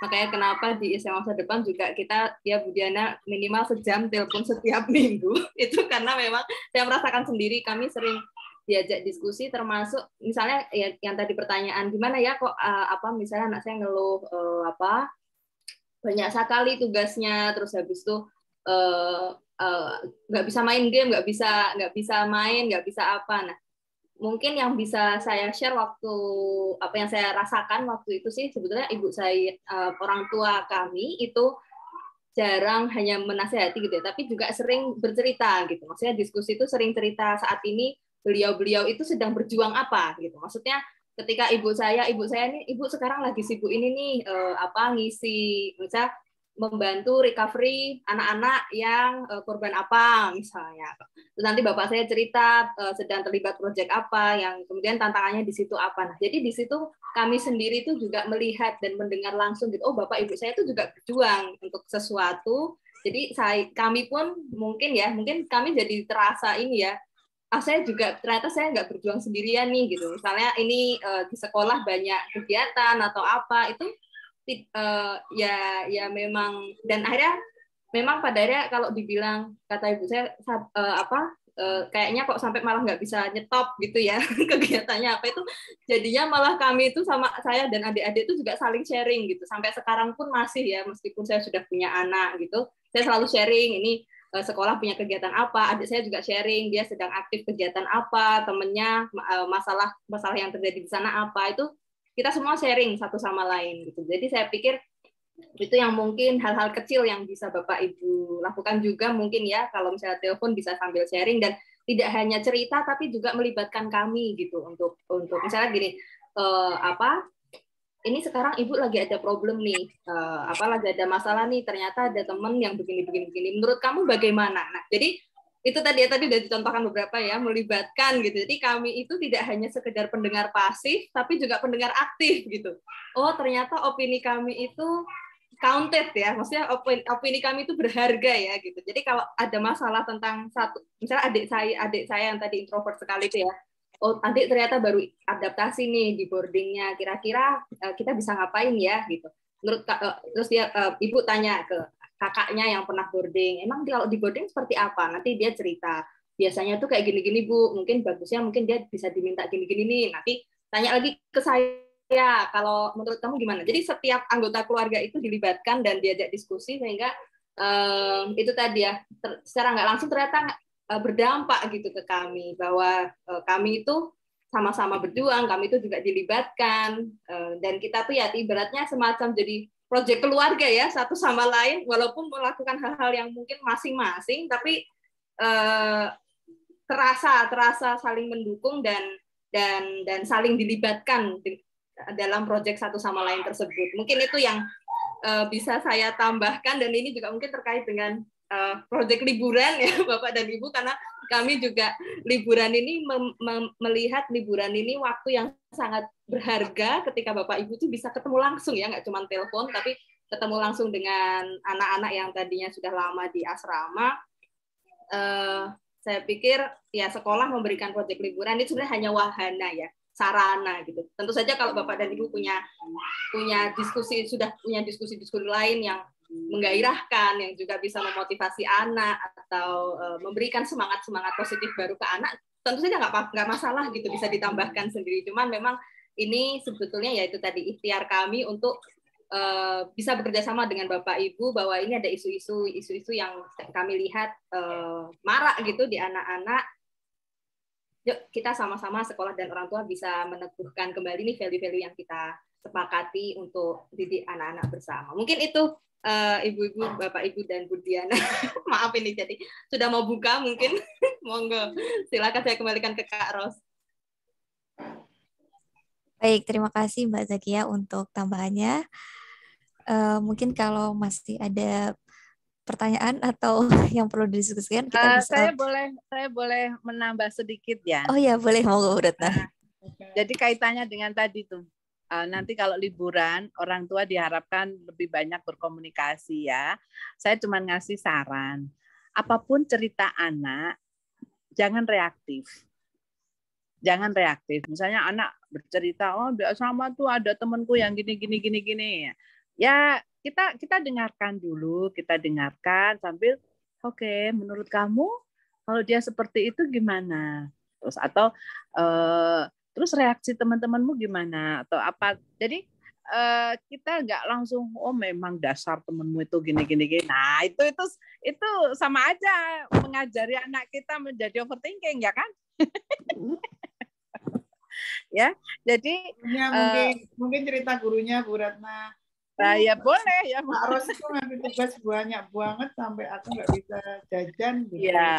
makanya kenapa di SMA masa depan juga kita ya Budiana minimal sejam telepon setiap minggu itu karena memang saya merasakan sendiri kami sering diajak diskusi termasuk misalnya ya, yang tadi pertanyaan gimana ya kok uh, apa misalnya anak saya ngeluh uh, apa banyak sekali tugasnya terus habis itu uh, Eh, nggak uh, bisa main game nggak bisa nggak bisa main nggak bisa apa nah mungkin yang bisa saya share waktu apa yang saya rasakan waktu itu sih sebetulnya ibu saya uh, orang tua kami itu jarang hanya menasehati gitu ya, tapi juga sering bercerita gitu. Maksudnya diskusi itu sering cerita saat ini beliau-beliau itu sedang berjuang apa gitu. Maksudnya ketika ibu saya, ibu saya ini ibu sekarang lagi sibuk ini nih uh, apa ngisi misalnya membantu recovery anak-anak yang uh, korban apa misalnya. Terus nanti bapak saya cerita uh, sedang terlibat proyek apa yang kemudian tantangannya di situ apa. Nah, jadi di situ kami sendiri itu juga melihat dan mendengar langsung gitu. Oh, bapak ibu saya itu juga berjuang untuk sesuatu. Jadi saya kami pun mungkin ya, mungkin kami jadi terasa ini ya. Ah, saya juga ternyata saya nggak berjuang sendirian nih gitu. Misalnya ini uh, di sekolah banyak kegiatan atau apa itu uh, ya ya memang dan akhirnya memang pada akhirnya kalau dibilang kata ibu saya uh, apa uh, kayaknya kok sampai malah nggak bisa nyetop gitu ya kegiatannya apa itu jadinya malah kami itu sama saya dan adik-adik itu juga saling sharing gitu sampai sekarang pun masih ya meskipun saya sudah punya anak gitu saya selalu sharing ini sekolah punya kegiatan apa adik saya juga sharing dia sedang aktif kegiatan apa temennya masalah masalah yang terjadi di sana apa itu kita semua sharing satu sama lain gitu. Jadi saya pikir itu yang mungkin hal-hal kecil yang bisa Bapak Ibu lakukan juga mungkin ya kalau misalnya telepon bisa sambil sharing dan tidak hanya cerita tapi juga melibatkan kami gitu untuk untuk misalnya gini eh, apa ini sekarang ibu lagi ada problem nih eh, apa lagi ada masalah nih ternyata ada teman yang begini begini begini menurut kamu bagaimana nah jadi itu tadi ya tadi udah dicontohkan beberapa ya melibatkan gitu. Jadi kami itu tidak hanya sekedar pendengar pasif tapi juga pendengar aktif gitu. Oh, ternyata opini kami itu counted ya. Maksudnya opini, opini kami itu berharga ya gitu. Jadi kalau ada masalah tentang satu misalnya adik saya adik saya yang tadi introvert sekali itu ya. Oh, nanti ternyata baru adaptasi nih di boardingnya. Kira-kira eh, kita bisa ngapain ya gitu. Menurut eh, terus dia eh, ibu tanya ke kakaknya yang pernah boarding. Emang kalau di boarding seperti apa? Nanti dia cerita. Biasanya tuh kayak gini-gini bu, mungkin bagusnya mungkin dia bisa diminta gini-gini nih. Nanti tanya lagi ke saya. Kalau menurut kamu gimana? Jadi setiap anggota keluarga itu dilibatkan dan diajak diskusi sehingga um, itu tadi ya ter, secara nggak langsung ternyata uh, berdampak gitu ke kami bahwa uh, kami itu sama-sama berjuang, kami itu juga dilibatkan, eh, dan kita tuh ya ibaratnya semacam jadi proyek keluarga ya satu sama lain walaupun melakukan hal-hal yang mungkin masing-masing tapi eh, terasa terasa saling mendukung dan dan dan saling dilibatkan di, dalam proyek satu sama lain tersebut mungkin itu yang eh, bisa saya tambahkan dan ini juga mungkin terkait dengan Eh, proyek liburan ya Bapak dan Ibu karena kami juga liburan ini melihat liburan ini waktu yang sangat berharga ketika Bapak Ibu tuh bisa ketemu langsung ya nggak cuma telepon tapi ketemu langsung dengan anak-anak yang tadinya sudah lama di asrama. Eh, saya pikir ya sekolah memberikan proyek liburan itu sebenarnya hanya wahana ya sarana gitu. Tentu saja kalau Bapak dan Ibu punya punya diskusi sudah punya diskusi-diskusi lain yang menggairahkan, yang juga bisa memotivasi anak atau eh, memberikan semangat-semangat positif baru ke anak, tentu saja nggak nggak masalah gitu bisa ditambahkan sendiri. Cuman memang ini sebetulnya yaitu tadi ikhtiar kami untuk eh, bisa bekerja sama dengan Bapak Ibu bahwa ini ada isu-isu isu-isu yang kami lihat eh, marak gitu di anak-anak yuk kita sama-sama sekolah dan orang tua bisa meneguhkan kembali nih value-value yang kita sepakati untuk didik anak-anak bersama. Mungkin itu Eh, ibu-ibu, uh, bapak ibu dan Bu Diana. Maaf ini jadi sudah mau buka mungkin. Monggo, silakan saya kembalikan ke Kak Ros. Baik, terima kasih Mbak Zakia untuk tambahannya. Uh, mungkin kalau masih ada pertanyaan atau yang perlu didiskusikan kita uh, bisa. Saya boleh saya boleh menambah sedikit ya. Oh ya boleh mau Bu nah, jadi kaitannya dengan tadi tuh uh, nanti kalau liburan orang tua diharapkan lebih banyak berkomunikasi ya. Saya cuma ngasih saran, apapun cerita anak jangan reaktif. Jangan reaktif. Misalnya anak bercerita, oh sama tuh ada temanku yang gini gini gini gini. Ya kita kita dengarkan dulu, kita dengarkan sambil oke okay, menurut kamu kalau dia seperti itu gimana? Terus atau uh, terus reaksi teman-temanmu gimana atau apa jadi uh, kita nggak langsung oh memang dasar temanmu itu gini gini gini nah itu itu itu sama aja mengajari anak kita menjadi overthinking ya kan mm-hmm. ya jadi ya, eh, mungkin uh, mungkin cerita gurunya Bu Ratna Nah, ya boleh ya. Mak itu ngambil tugas banyak banget sampai aku nggak bisa jajan gitu. Iya,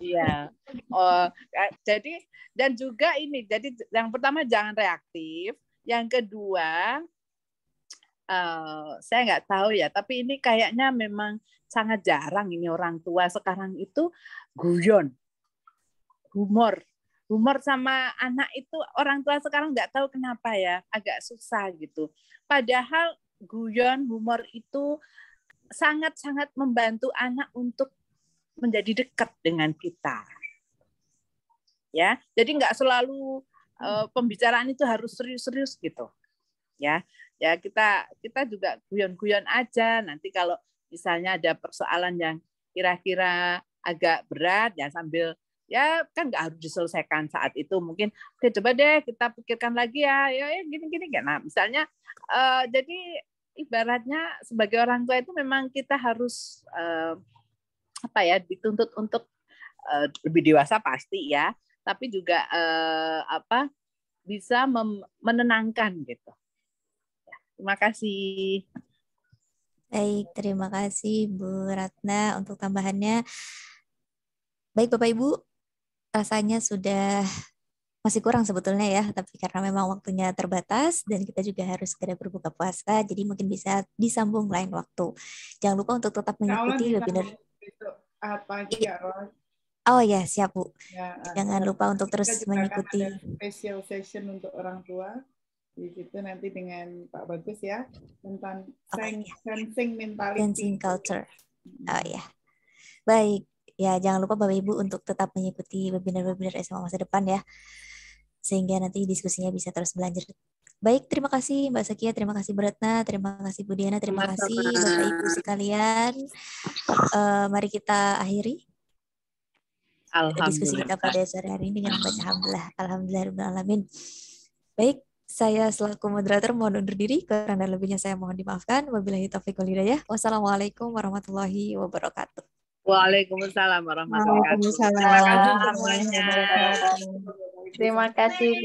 iya. Oh, eh, jadi dan juga ini, jadi yang pertama jangan reaktif, yang kedua uh, saya nggak tahu ya, tapi ini kayaknya memang sangat jarang ini orang tua sekarang itu guyon, humor, humor sama anak itu orang tua sekarang nggak tahu kenapa ya agak susah gitu. Padahal guyon, humor itu sangat-sangat membantu anak untuk menjadi dekat dengan kita. Ya, jadi nggak selalu uh, pembicaraan itu harus serius-serius gitu. Ya, ya kita kita juga guyon-guyon aja. Nanti kalau misalnya ada persoalan yang kira-kira agak berat ya sambil ya kan nggak harus diselesaikan saat itu mungkin oke coba deh kita pikirkan lagi ya ya, ya gini gini nah misalnya uh, jadi ibaratnya sebagai orang tua itu memang kita harus uh, apa ya dituntut untuk uh, lebih dewasa pasti ya, tapi juga uh, apa bisa menenangkan gitu. Ya, terima kasih. Baik, terima kasih Bu Ratna untuk tambahannya. Baik Bapak Ibu, rasanya sudah masih kurang sebetulnya ya, tapi karena memang waktunya terbatas dan kita juga harus segera berbuka puasa, jadi mungkin bisa disambung lain waktu. Jangan lupa untuk tetap mengikuti webinar. Apa iya. ya, Oh ya, siap Bu. Ya, Jangan lupa untuk terus mengikuti. Special session untuk orang tua. Di situ nanti dengan Pak Bagus ya tentang okay, ya? sensing mentality. Sensing culture. Oh ya. Baik, ya jangan lupa Bapak Ibu untuk tetap mengikuti webinar-webinar SMA masa depan ya sehingga nanti diskusinya bisa terus berlanjut. Baik, terima kasih Mbak Sakia, terima kasih Retna, terima kasih Budiana terima kasih Bapak Ibu sekalian. Uh, mari kita akhiri diskusi kita pada sore hari ini dengan banyak alhamdulillah, alhamdulillah alamin. Baik, saya selaku moderator mohon undur diri, kurang dan lebihnya saya mohon dimaafkan. Wabillahi taufiq wal hidayah. Wassalamualaikum warahmatullahi wabarakatuh. Waalaikumsalam warahmatullahi wabarakatuh. Terima kasih semuanya. Terima kasih Bu